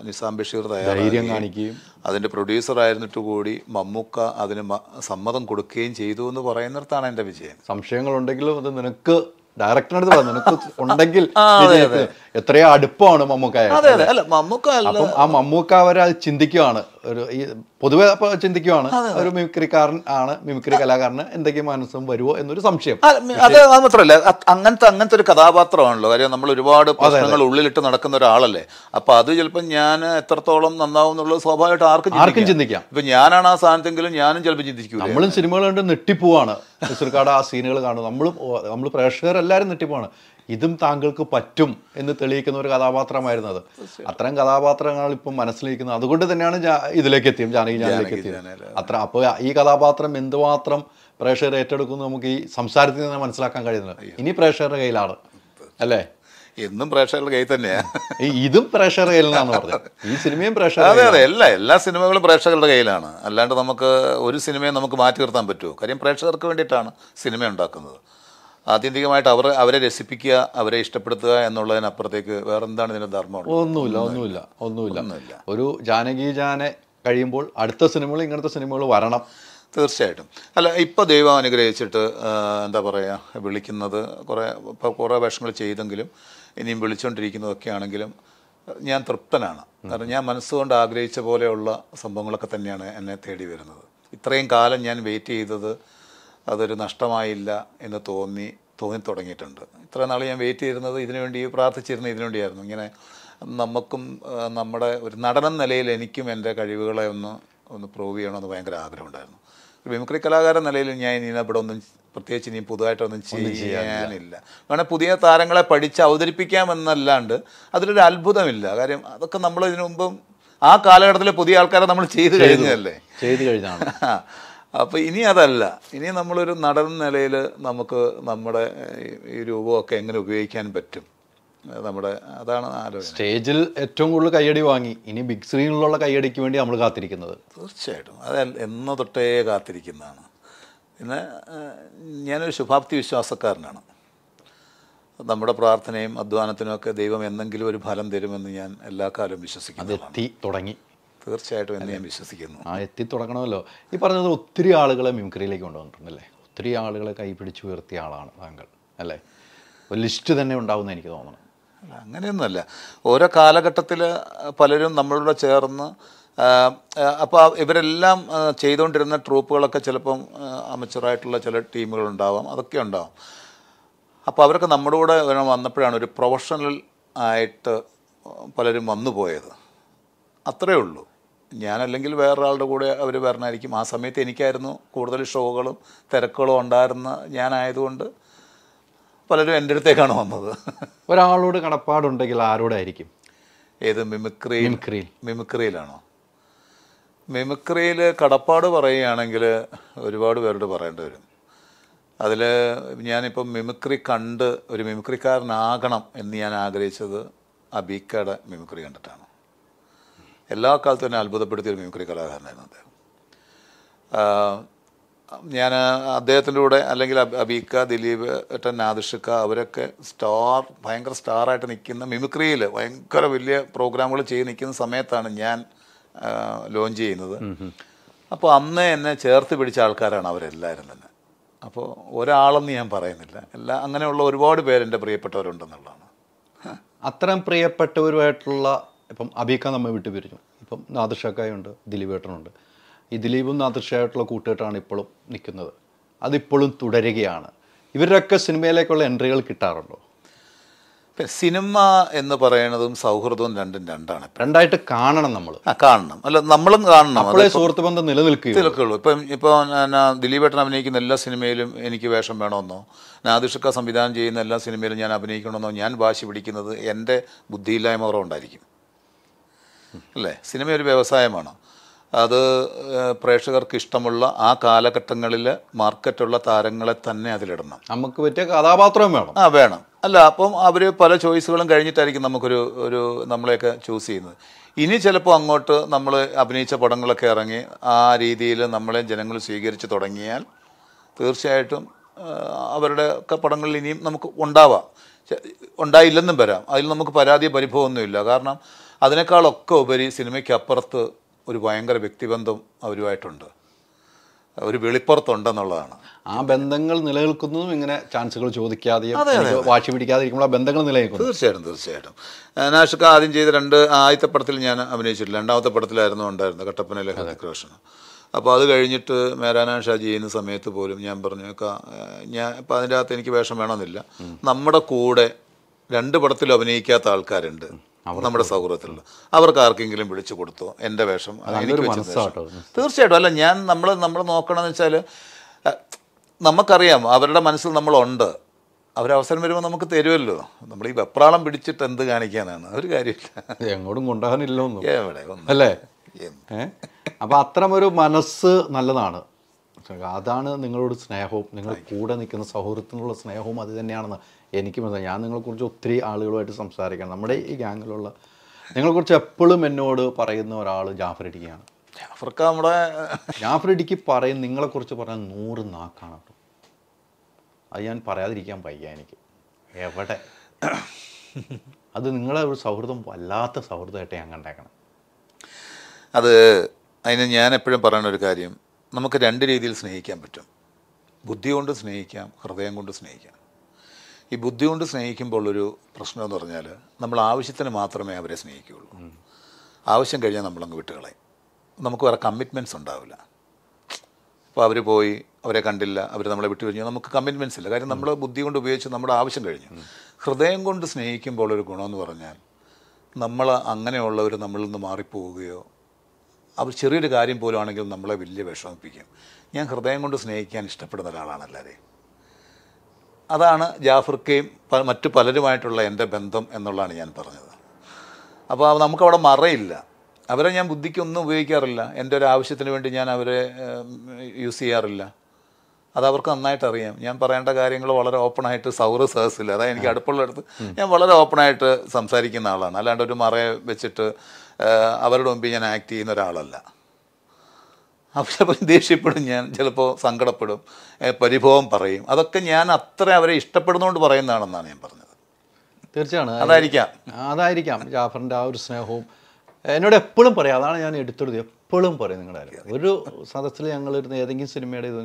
നിസാം ബഷീർ ധൈര്യം കാണിക്കുകയും അതിന്റെ പ്രൊഡ്യൂസർ ആയിരുന്നിട്ട് കൂടി മമ്മൂക്ക അതിന് സമ്മതം കൊടുക്കുകയും ചെയ്തു എന്ന് പറയുന്നിടത്താണ് എന്റെ വിജയം സംശയങ്ങളുണ്ടെങ്കിലും അത് നിനക്ക് ഡയറക്ടറിനടുത്ത് പറഞ്ഞു നിനക്ക് [laughs] ഉണ്ടെങ്കിൽ എത്രയോ അടുപ്പമാണ് മമ്മൂക്കായ അപ്പം ആ മമ്മൂക്ക അവരെ അത് ചിന്തിക്കുകയാണ് ഒരു ഈ പൊതുവെ അപ്പോൾ ചിന്തിക്കുവാണ് ഒരു മിമിക്രിക്കാരൻ ആണ് മിമിക്രി കലാകാരന് എന്തെങ്കിലും മനസ്സും വരുമോ എന്നൊരു സംശയം അത് മാത്രമല്ല അങ്ങനത്തെ അങ്ങനത്തെ ഒരു കഥാപാത്രമാണല്ലോ കാര്യം നമ്മൾ ഒരുപാട് പ്രശ്നങ്ങൾ ഉള്ളിലിട്ട് നടക്കുന്ന ഒരാളല്ലേ അപ്പൊ അത് ചിലപ്പോൾ ഞാൻ എത്രത്തോളം നന്നാവും എന്നുള്ളത് സ്വാഭാവികമായിട്ട് ആർക്കും ആർക്കും ചിന്തിക്കാം ഇപ്പൊ ഞാനാണ് ആ സ്ഥാനത്തെങ്കിലും ഞാനും ചിലപ്പോൾ ചിന്തിക്കും നമ്മളും സിനിമകൾ കണ്ട് നെട്ടിപ്പോവാണ് ആ സീനുകൾ കാണും നമ്മളും നമ്മൾ പ്രേക്ഷകരെല്ലാവരും നെട്ടിപ്പോവാണ് ഇതും താങ്കൾക്ക് പറ്റും എന്ന് തെളിയിക്കുന്ന ഒരു കഥാപാത്രമായിരുന്നു അത് അത്തരം കഥാപാത്രങ്ങൾ ഇപ്പം മനസ്സിലിരിക്കുന്നത് അതുകൊണ്ട് തന്നെയാണ് ഇതിലേക്ക് എത്തിയത് ജാനകി ജാനകിലേക്ക് എത്തിയത് അത്ര അപ്പോൾ ഈ കഥാപാത്രം എന്തുമാത്രം പ്രേക്ഷകർ ഏറ്റെടുക്കുന്നു നമുക്ക് ഈ സംസാരത്തിൽ നിന്ന് മനസ്സിലാക്കാൻ കഴിയുന്നത് ഇനി പ്രേക്ഷകരുടെ കയ്യിലാണ് അല്ലേ എന്നും പ്രേക്ഷകരുടെ കയ്യിൽ തന്നെയാണ് ഇതും പ്രേക്ഷകരുടെ കയ്യിലാണ് പറഞ്ഞത് ഈ സിനിമയും പ്രേക്ഷകർ അതെ അതെ എല്ലാ എല്ലാ സിനിമകളും പ്രേക്ഷകരുടെ കയ്യിലാണ് അല്ലാണ്ട് നമുക്ക് ഒരു സിനിമയെ നമുക്ക് മാറ്റി നിർത്താൻ പറ്റുമോ കാര്യം പ്രേക്ഷകർക്ക് വേണ്ടിയിട്ടാണ് സിനിമ ഉണ്ടാക്കുന്നത് ആത്യന്തികമായിട്ട് അവർ അവരെ രസിപ്പിക്കുക അവരെ ഇഷ്ടപ്പെടുത്തുക എന്നുള്ളതിനപ്പുറത്തേക്ക് വേറെന്താണ് ഇതിൻ്റെ ധർമ്മം ഒന്നുമില്ല ഒന്നുമില്ല ഒന്നുമില്ല ഒരു ജാനകി ജാനെ കഴിയുമ്പോൾ അടുത്ത സിനിമകൾ ഇങ്ങനത്തെ സിനിമകൾ വരണം തീർച്ചയായിട്ടും അല്ല ഇപ്പോൾ ദൈവം അനുഗ്രഹിച്ചിട്ട് എന്താ പറയുക വിളിക്കുന്നത് കുറേ ഇപ്പോൾ കുറേ വേഷങ്ങൾ ചെയ്തെങ്കിലും ഇനിയും വിളിച്ചുകൊണ്ടിരിക്കുന്നതൊക്കെ ആണെങ്കിലും ഞാൻ തൃപ്തനാണ് കാരണം ഞാൻ മനസ്സുകൊണ്ട് ആഗ്രഹിച്ച പോലെയുള്ള സംഭവങ്ങളൊക്കെ തന്നെയാണ് എന്നെ തേടി വരുന്നത് ഇത്രയും കാലം ഞാൻ വെയിറ്റ് ചെയ്തത് അതൊരു നഷ്ടമായില്ല എന്ന് തോന്നി തോന്നി തുടങ്ങിയിട്ടുണ്ട് ഇത്ര നാൾ ഞാൻ വെയിറ്റ് ചെയ്തിരുന്നത് ഇതിനുവേണ്ടി പ്രാർത്ഥിച്ചിരുന്നത് ഇതിനുവേണ്ടിയായിരുന്നു ഇങ്ങനെ നമുക്കും നമ്മുടെ ഒരു നടനം നിലയിൽ എനിക്കും എൻ്റെ കഴിവുകളെ ഒന്ന് ഒന്ന് പ്രൂവ് ചെയ്യണമെന്ന് ഭയങ്കര ആഗ്രഹമുണ്ടായിരുന്നു ഒരു വിമുക്രി കലാകാരൻ നിലയിൽ ഞാൻ ഇനി ഇവിടെ ഒന്നും പ്രത്യേകിച്ച് ഇനി പുതുതായിട്ടൊന്നും ചെയ്യാനില്ല കാരണം പുതിയ താരങ്ങളെ പഠിച്ച് അവതരിപ്പിക്കാമെന്നല്ലാണ്ട് അതിലൊരു അത്ഭുതമില്ല കാര്യം അതൊക്കെ നമ്മൾ ഇതിനു മുമ്പും ആ കാലഘട്ടത്തിലെ പുതിയ ആൾക്കാരെ നമ്മൾ ചെയ്തു കഴിഞ്ഞതല്ലേ ചെയ്തു കഴിഞ്ഞാണ് [laughs] അപ്പോൾ ഇനി അതല്ല ഇനി നമ്മളൊരു നടൻ നിലയിൽ നമുക്ക് നമ്മുടെ ഈ രൂപമൊക്കെ എങ്ങനെ ഉപയോഗിക്കാൻ പറ്റും നമ്മുടെ അതാണ് ആലോചന സ്റ്റേജിൽ ഏറ്റവും കൂടുതൽ കയ്യടി വാങ്ങി ഇനി ബിഗ് സ്ക്രീനിലുള്ള കയ്യടിക്ക് വേണ്ടി നമ്മൾ കാത്തിരിക്കുന്നത് തീർച്ചയായിട്ടും അത് എന്ന തൊട്ടേ കാത്തിരിക്കുന്നതാണ് പിന്നെ ഞാനൊരു ശുഭാപ്തി വിശ്വാസക്കാരനാണ് നമ്മുടെ പ്രാർത്ഥനയും അധ്വാനത്തിനും ഒക്കെ ദൈവം എന്തെങ്കിലും ഒരു ഫലം തരുമെന്ന് ഞാൻ എല്ലാ കാലവും വിശ്വസിക്കുന്നു തുടങ്ങി തീർച്ചയായിട്ടും എന്നെ ഞാൻ വിശ്വസിക്കുന്നു ആ എത്തിത്തുടങ്ങണമല്ലോ ഈ പറഞ്ഞത് ഒത്തിരി ആളുകളെ മിമിക്രിയിലേക്ക് കൊണ്ടുവന്നിട്ടുണ്ടല്ലേ ഒത്തിരി ആളുകളെ കൈപിടിച്ച് ഉയർത്തിയ ആളാണ് താങ്കൾ അല്ലേ ഒരു ലിസ്റ്റ് തന്നെ ഉണ്ടാവുമെന്ന് എനിക്ക് തോന്നുന്നു അങ്ങനെയൊന്നുമല്ല ഓരോ കാലഘട്ടത്തിൽ പലരും നമ്മളോട് ചേർന്ന് അപ്പോൾ ഇവരെല്ലാം ചെയ്തുകൊണ്ടിരുന്ന ട്രൂപ്പുകളൊക്കെ ചിലപ്പം അമച്ചറായിട്ടുള്ള ചില ടീമുകളുണ്ടാവാം അതൊക്കെ ഉണ്ടാവും അപ്പോൾ അവരൊക്കെ നമ്മുടെ കൂടെ വന്നപ്പോഴാണ് ഒരു പ്രൊഫഷണൽ ആയിട്ട് പലരും വന്നു പോയത് അത്രയേ ഉള്ളൂ ഞാനല്ലെങ്കിൽ വേറൊരാളുടെ കൂടെ അവർ വരണമായിരിക്കും ആ സമയത്ത് എനിക്കായിരുന്നു കൂടുതൽ ഷോകളും തിരക്കുകളും ഉണ്ടായിരുന്ന ഞാനായതുകൊണ്ട് പലരും എൻ്റെ അടുത്തേക്കാണ് വന്നത് ഒരാളോട് കടപ്പാടുണ്ടെങ്കിൽ ആരോടായിരിക്കും ഏത് മിമിക്രി മിമിക്രിയിൽ മിമിക്രിയിലാണോ മിമിക്രിയിൽ കടപ്പാട് പറയുകയാണെങ്കിൽ ഒരുപാട് പേരോട് പറയേണ്ടി വരും അതിൽ ഞാനിപ്പം മിമിക്രി കണ്ട് ഒരു മിമിക്രിക്കാരനാകണം എന്ന് ഞാൻ ആഗ്രഹിച്ചത് അബീക്കയുടെ മിമിക്രി കണ്ടിട്ടാണ് എല്ലാ കാലത്തും എന്നെ അത്ഭുതപ്പെടുത്തിയ ഒരു മിമിക്രി കലാകാരനായിരുന്നു അദ്ദേഹം ഞാൻ അദ്ദേഹത്തിൻ്റെ കൂടെ അല്ലെങ്കിൽ അബീക്ക ദിലീപ് ഏട്ടൻ നാദിഷിക്ക അവരൊക്കെ സ്റ്റാർ ഭയങ്കര സ്റ്റാറായിട്ട് നിൽക്കുന്ന മിമിക്രിയിൽ ഭയങ്കര വലിയ പ്രോഗ്രാമുകൾ ചെയ്ത് നിൽക്കുന്ന സമയത്താണ് ഞാൻ ലോഞ്ച് ചെയ്യുന്നത് അപ്പോൾ അന്ന് എന്നെ ചേർത്ത് പിടിച്ച ആൾക്കാരാണ് അവരെല്ലാവരും തന്നെ അപ്പോൾ ഒരാളെന്ന് ഞാൻ പറയുന്നില്ല എല്ലാ അങ്ങനെയുള്ള ഒരുപാട് പേരെൻ്റെ പ്രിയപ്പെട്ടവരുണ്ടെന്നുള്ളതാണ് അത്തരം പ്രിയപ്പെട്ടവരുമായിട്ടുള്ള ഇപ്പം അബീക്ക നമ്മൾ വിട്ടു പിരിഞ്ഞു ഇപ്പം നാദിർഷാക്കായുണ്ട് ദിലീപേട്ടനുണ്ട് ഈ ദിലീപും നാദിർഷായിട്ടുള്ള കൂട്ടുകെട്ടാണ് ഇപ്പോഴും നിൽക്കുന്നത് അതിപ്പോഴും തുടരുകയാണ് ഇവരുടെയൊക്കെ സിനിമയിലേക്കുള്ള എൻട്രികൾ കിട്ടാറുണ്ടോ സിനിമ എന്ന് പറയുന്നതും സൗഹൃദവും രണ്ടും രണ്ടാണ് രണ്ടായിട്ട് കാണണം നമ്മൾ ആ കാണണം അല്ല നമ്മളും കാണണം സുഹൃത്ത് ബന്ധം നിലനിൽക്കുക നിൽക്കുള്ളൂ ഇപ്പം ഇപ്പോൾ ദിലീപേട്ടൻ അഭിനയിക്കുന്ന എല്ലാ സിനിമയിലും എനിക്ക് വേഷം വേണമെന്നോ നാദിഷക്ക സംവിധാനം ചെയ്യുന്ന എല്ലാ സിനിമയിലും ഞാൻ അഭിനയിക്കണമെന്നോ ഞാൻ വാശി പിടിക്കുന്നത് എൻ്റെ ബുദ്ധിയില്ലായ്മ കുറവുണ്ടായിരിക്കും അല്ലേ സിനിമ ഒരു വ്യവസായമാണ് അത് പ്രേക്ഷകർക്ക് ഇഷ്ടമുള്ള ആ കാലഘട്ടങ്ങളിൽ മാർക്കറ്റുള്ള താരങ്ങളെ തന്നെ അതിലിടണം നമുക്ക് പറ്റിയ കഥാപാത്രവും വേണം ആ വേണം അല്ല അപ്പം അവർ പല ചോയ്സുകളും കഴിഞ്ഞിട്ടായിരിക്കും നമുക്കൊരു ഒരു നമ്മളെയൊക്കെ ചൂസ് ചെയ്യുന്നത് ഇനി ചിലപ്പോൾ അങ്ങോട്ട് നമ്മൾ അഭിനയിച്ച പടങ്ങളൊക്കെ ഇറങ്ങി ആ രീതിയിൽ നമ്മളെ ജനങ്ങൾ സ്വീകരിച്ച് തുടങ്ങിയാൽ തീർച്ചയായിട്ടും അവരുടെ പടങ്ങളിൽ ഇനിയും നമുക്ക് ഉണ്ടാവാം ഉണ്ടായില്ലെന്നും വരാം അതിൽ നമുക്ക് പരാതി പരിഭവമൊന്നുമില്ല കാരണം അതിനേക്കാളൊക്കെ ഉപരി സിനിമയ്ക്കപ്പുറത്ത് ഒരു ഭയങ്കര വ്യക്തിബന്ധം അവരുമായിട്ടുണ്ട് ഒരു വെളിപ്പുറത്തുണ്ടെന്നുള്ളതാണ് ആ ബന്ധങ്ങൾ നിലനിൽക്കുന്നതും ഇങ്ങനെ ചാൻസുകൾ ചോദിക്കാതെ വാശി ഇരിക്കുമ്പോൾ ആ ബന്ധങ്ങൾ നിലനിൽക്കും തീർച്ചയായിട്ടും തീർച്ചയായിട്ടും നാഷിക്ക് ആദ്യം ചെയ്ത രണ്ട് ആദ്യത്തെ പടത്തിൽ ഞാൻ അഭിനയിച്ചിട്ടില്ല രണ്ടാമത്തെ പടത്തിലായിരുന്നു ഉണ്ടായിരുന്നത് കട്ടപ്പനയിലെ ഹരികൃഷ്ണൻ അപ്പോൾ അത് കഴിഞ്ഞിട്ട് മേരാനാ ഷാജി ചെയ്യുന്ന സമയത്ത് പോലും ഞാൻ പറഞ്ഞു ഞാൻ ഇപ്പം അതിൻ്റെ അകത്ത് എനിക്ക് വേഷം വേണമെന്നില്ല നമ്മുടെ കൂടെ രണ്ട് പടത്തിലും അഭിനയിക്കാത്ത ആൾക്കാരുണ്ട് നമ്മുടെ സൗഹൃദത്തിലുള്ള അവർക്ക് ആർക്കെങ്കിലും വിളിച്ചു കൊടുത്തോ എൻ്റെ വേഷം എനിക്ക് തീർച്ചയായിട്ടും അല്ല ഞാൻ നമ്മൾ നമ്മൾ നോക്കണമെന്ന് വെച്ചാൽ നമുക്കറിയാം അവരുടെ മനസ്സിൽ നമ്മളുണ്ട് അവസരം വരുമ്പോൾ നമുക്ക് തരുമല്ലോ നമ്മൾ ഈ വെപ്രാളം പിടിച്ചിട്ട് എന്ത് കാണിക്കാനാണ് ഒരു കാര്യമില്ല എങ്ങോട്ടും കൊണ്ടാകാനില്ല എവിടെ അല്ലേ അപ്പോൾ അത്തരമൊരു മനസ്സ് നല്ലതാണ് അതാണ് നിങ്ങളോട് സ്നേഹവും നിങ്ങൾ കൂടെ നിൽക്കുന്ന സൗഹൃദത്തിനുള്ള സ്നേഹവും അത് തന്നെയാണെന്ന് എനിക്ക് മനസ്സിലായി ഞാൻ നിങ്ങളെക്കുറിച്ച് ഒത്തിരി ആളുകളുമായിട്ട് സംസാരിക്കണം നമ്മുടെ ഈ ഗ്യാങ്ങിലുള്ള നിങ്ങളെക്കുറിച്ച് എപ്പോഴും എന്നോട് പറയുന്ന ഒരാൾ ജാഫർ ഇടിക്കുകയാണ് ജാഫർക്ക് നമ്മുടെ ജാഫർ ഇടിക്ക് പറയും നിങ്ങളെക്കുറിച്ച് പറഞ്ഞാൽ നൂറ് നാക്കാണ് കേട്ടോ അത് ഞാൻ പറയാതിരിക്കാൻ വയ്യ എനിക്ക് എവിടെ അത് നിങ്ങളെ ഒരു സൗഹൃദം വല്ലാത്ത സൗഹൃദമായിട്ട് ഞാൻ കണ്ടേക്കണം അത് അതിന് ഞാൻ എപ്പോഴും പറയുന്ന ഒരു കാര്യം നമുക്ക് രണ്ട് രീതിയിൽ സ്നേഹിക്കാൻ പറ്റും ബുദ്ധി കൊണ്ട് സ്നേഹിക്കാം ഹൃദയം കൊണ്ട് സ്നേഹിക്കാം ഈ ബുദ്ധി കൊണ്ട് സ്നേഹിക്കുമ്പോൾ ഒരു പ്രശ്നം എന്ന് പറഞ്ഞാൽ നമ്മൾ ആവശ്യത്തിന് മാത്രമേ അവരെ സ്നേഹിക്കുകയുള്ളൂ ആവശ്യം കഴിഞ്ഞാൽ നമ്മളങ്ങ് വിട്ടുകളയും നമുക്ക് വേറെ കമ്മിറ്റ്മെൻറ്റ്സ് ഉണ്ടാവില്ല അപ്പോൾ അവർ പോയി അവരെ കണ്ടില്ല അവർ നമ്മളെ വിട്ടു കഴിഞ്ഞു നമുക്ക് കമ്മിറ്റ്മെൻറ്റ്സ് ഇല്ല കാര്യം നമ്മൾ ബുദ്ധി കൊണ്ട് ഉപയോഗിച്ച് നമ്മുടെ ആവശ്യം കഴിഞ്ഞു ഹൃദയം കൊണ്ട് സ്നേഹിക്കുമ്പോൾ ഒരു ഗുണമെന്ന് പറഞ്ഞാൽ നമ്മൾ അങ്ങനെയുള്ളവർ നമ്മളിൽ നിന്ന് മാറിപ്പോവുകയോ അവർ ചെറിയൊരു കാര്യം പോലും ആണെങ്കിലും നമ്മളെ വലിയ വിഷമിപ്പിക്കും ഞാൻ ഹൃദയം കൊണ്ട് സ്നേഹിക്കാൻ ഇഷ്ടപ്പെടുന്ന ഒരാളാണ് എല്ലാവരെയും അതാണ് ജാഫർക്കയും മറ്റു പലരുമായിട്ടുള്ള എൻ്റെ ബന്ധം എന്നുള്ളതാണ് ഞാൻ പറഞ്ഞത് അപ്പോൾ നമുക്കവിടെ മറയില്ല അവരെ ഞാൻ ബുദ്ധിക്കൊന്നും ഉപയോഗിക്കാറില്ല എൻ്റെ ഒരു ആവശ്യത്തിന് വേണ്ടി ഞാൻ അവരെ യൂസ് ചെയ്യാറില്ല അത് അവർക്ക് നന്നായിട്ട് അറിയാം ഞാൻ പറയേണ്ട കാര്യങ്ങൾ വളരെ ഓപ്പണായിട്ട് സൗര സഹസിൽ അതായത് എനിക്ക് അടുത്ത് ഞാൻ വളരെ ഓപ്പണായിട്ട് സംസാരിക്കുന്ന ആളാണ് അല്ലാണ്ട് ഒരു മറയെ വെച്ചിട്ട് അവരുടെ മുമ്പിൽ ഞാൻ ആക്ട് ചെയ്യുന്ന ഒരാളല്ല അപ്പോൾ ചിലപ്പോൾ ദേഷ്യപ്പെടും ഞാൻ ചിലപ്പോൾ സങ്കടപ്പെടും പരിഭവം പറയും അതൊക്കെ ഞാൻ അത്ര അവരെ ഇഷ്ടപ്പെടുന്നതുകൊണ്ട് പറയുന്നതാണെന്നാണ് ഞാൻ പറഞ്ഞത് തീർച്ചയാണ് അതായിരിക്കാം അതായിരിക്കാം ജാഫറിൻ്റെ ആ ഒരു സ്നേഹവും എന്നോട് എപ്പോഴും പറയാം അതാണ് ഞാൻ എടുത്തെടുത്ത് എപ്പോഴും പറയും നിങ്ങളുടെ കാര്യം ഒരു സദസ്സിൽ ഞങ്ങളിരുന്ന് ഏതെങ്കിലും സിനിമയുടെ ഇത്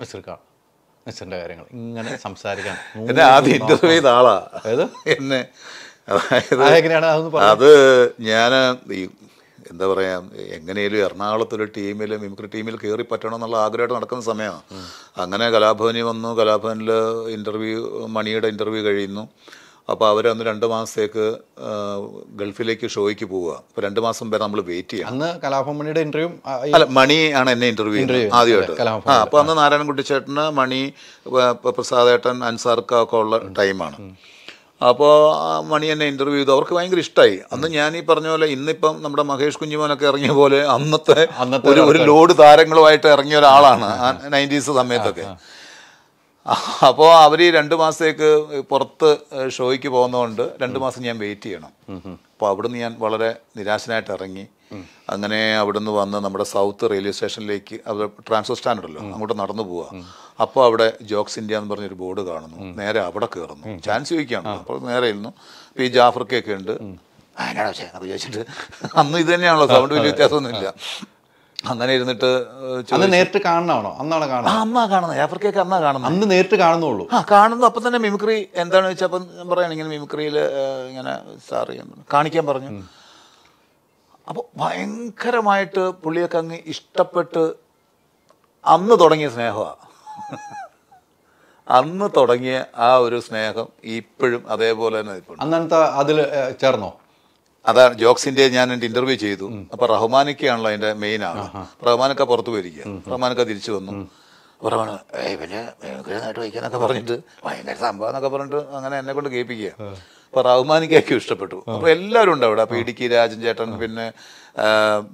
മിസ്റ്റർക്കാ മിസ്റ്ററിൻ്റെ കാര്യങ്ങൾ ഇങ്ങനെ സംസാരിക്കാൻ [laughs] എന്നെ ആദ്യം ഇൻ്റർവ്യൂ ചെയ്ത ആളാ അതായത് എന്നെ അതായത് അത് ഞാൻ ഈ എന്താ പറയുക എങ്ങനെയും എറണാകുളത്തൊരു ടീമിൽ മിമിക്രി ടീമിൽ കയറി പറ്റണം എന്നുള്ള ആഗ്രഹമായിട്ട് നടക്കുന്ന സമയമാണ് അങ്ങനെ കലാഭവനിൽ വന്നു കലാഭവനിൽ ഇൻ്റർവ്യൂ മണിയുടെ ഇൻ്റർവ്യൂ കഴിയുന്നു അപ്പോൾ അവരന്ന് രണ്ട് മാസത്തേക്ക് ഗൾഫിലേക്ക് ഷോയ്ക്ക് പോവുക അപ്പോൾ രണ്ട് മാസം വരെ നമ്മൾ വെയിറ്റ് ചെയ്യാം അന്ന് കലാഭവൻ മണിയുടെ ഇൻ്റർവ്യൂ അല്ല മണി ആണ് എന്നെ ഇൻ്റർവ്യൂ ആദ്യമായിട്ട് ആ അപ്പോൾ അന്ന് നാരായണൻകുട്ടി ചേട്ടന് മണി പ്രസാദേട്ടൻ അൻസാർക്കൊക്കെ ഒക്കെ ഉള്ള ടൈമാണ് അപ്പോൾ മണി എന്നെ ഇൻ്റർവ്യൂ ചെയ്തു അവർക്ക് ഭയങ്കര ഇഷ്ടമായി അന്ന് ഞാൻ ഈ പറഞ്ഞ പോലെ ഇന്നിപ്പം നമ്മുടെ മഹേഷ് കുഞ്ഞുമോനൊക്കെ ഇറങ്ങിയ പോലെ അന്നത്തെ ഒരു ഒരു ലോഡ് താരങ്ങളുമായിട്ട് ഇറങ്ങിയ ഒരാളാണ് നയൻറ്റീസ് സമയത്തൊക്കെ അപ്പോൾ അവർ രണ്ട് മാസത്തേക്ക് പുറത്ത് ഷോയ്ക്ക് പോകുന്നതുകൊണ്ട് രണ്ട് മാസം ഞാൻ വെയിറ്റ് ചെയ്യണം അപ്പോൾ അവിടുന്ന് ഞാൻ വളരെ നിരാശനായിട്ട് ഇറങ്ങി അങ്ങനെ അവിടുന്ന് വന്ന് നമ്മുടെ സൗത്ത് റെയിൽവേ സ്റ്റേഷനിലേക്ക് അവിടെ ട്രാൻസ്ഫർ സ്റ്റാൻഡുണ്ടല്ലോ അങ്ങോട്ട് നടന്നു പോവുക അപ്പോൾ അവിടെ ജോക്സ് ഇന്ത്യ എന്ന് പറഞ്ഞൊരു ബോർഡ് കാണുന്നു നേരെ അവിടെ കയറുന്നു ചാൻസ് ചോദിക്കുകയാണ് അപ്പോൾ നേരെ ഇരുന്നു ഇപ്പോൾ ഈ ജാഫർക്കൊക്കെ ഉണ്ട് ചോദിച്ചിട്ട് അന്ന് ഇത് തന്നെയാണല്ലോ സൗണ്ട് വലിയ വ്യത്യാസമൊന്നുമില്ല അങ്ങനെ ഇരുന്നിട്ട് അന്ന് നേരിട്ട് കാണണമാണോ അന്നാണ് കാണുന്നത് അന്നാ കാണുന്നത് ആഫ്രിക്കയ്ക്ക് അന്നാ കാണുന്നത് അന്ന് നേരിട്ട് കാണുന്നുള്ളൂ ആ കാണുന്നു അപ്പം തന്നെ മിമിക്രി എന്താണെന്ന് വെച്ചാൽ അപ്പം ഞാൻ പറയാണ് ഇങ്ങനെ മിമിക്രിയിൽ ഇങ്ങനെ സാർ കാണിക്കാൻ പറഞ്ഞു അപ്പോൾ ഭയങ്കരമായിട്ട് പുള്ളിയൊക്കെ അങ്ങ് ഇഷ്ടപ്പെട്ട് അന്ന് തുടങ്ങിയ സ്നേഹമാണ് [laughs] അന്ന് തുടങ്ങിയ ആ ഒരു സ്നേഹം ഇപ്പോഴും അതേപോലെ തന്നെ അന്നത്തെ അതിൽ ചേർന്നോ അതാണ് ജോക്സിന്റെ ഞാൻ എന്റെ ഇന്റർവ്യൂ ചെയ്തു അപ്പൊ റഹ്മാനൊക്കെയാണല്ലോ അതിന്റെ മെയിൻ ആണ് റഹ്മാനൊക്കെ പുറത്തു പോയിരിക്കുക റഹ്മാനൊക്കെ തിരിച്ചു വന്നു അപ്പൊ റഹ്മാൻ ഏയ് പറഞ്ഞിട്ട് ഭയങ്കര സംഭവം എന്നൊക്കെ പറഞ്ഞിട്ട് അങ്ങനെ എന്നെ കൊണ്ട് കേൾപ്പിക്കുക അപ്പൊ റഹ്മാനിക്കൊക്കെ ഇഷ്ടപ്പെട്ടു അപ്പൊ എല്ലാവരും ഉണ്ട് അവിടെ അപ്പൊ ഇടുക്കി രാജൻ ചേട്ടൻ പിന്നെ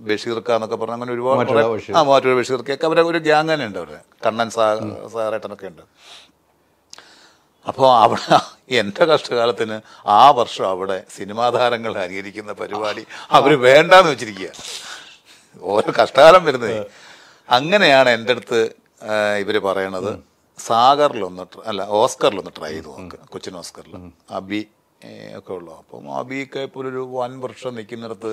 ബഷീർക്ക എന്നൊക്കെ പറഞ്ഞ അങ്ങനെ ഒരുപാട് ആ മാറ്റൂർ ബഷീർക്കൊക്കെ അവരെ ഒരു ഗ്യാങ് തന്നെ ഉണ്ട് അവരുടെ കണ്ണൻ സാ സാറേട്ടനൊക്കെ ഉണ്ട് അപ്പോൾ അവിടെ എന്റെ കഷ്ടകാലത്തിന് ആ വർഷം അവിടെ സിനിമാ താരങ്ങൾ അനുകരിക്കുന്ന പരിപാടി അവര് വേണ്ടാന്ന് വെച്ചിരിക്കുക ഓരോ കഷ്ടകാലം വരുന്നത് അങ്ങനെയാണ് എൻ്റെ അടുത്ത് ഇവര് പറയണത് സാഗറിലൊന്ന് അല്ല ഓസ്കറിലൊന്ന് ട്രൈ ചെയ്തു നോക്ക് കൊച്ചിൻ ഓസ്കറിൽ അബി ഒക്കെ ഉള്ളു അപ്പം അബിയൊക്കെ ഇപ്പോൾ ഒരു വൻ വർഷം നിൽക്കുന്നിടത്ത്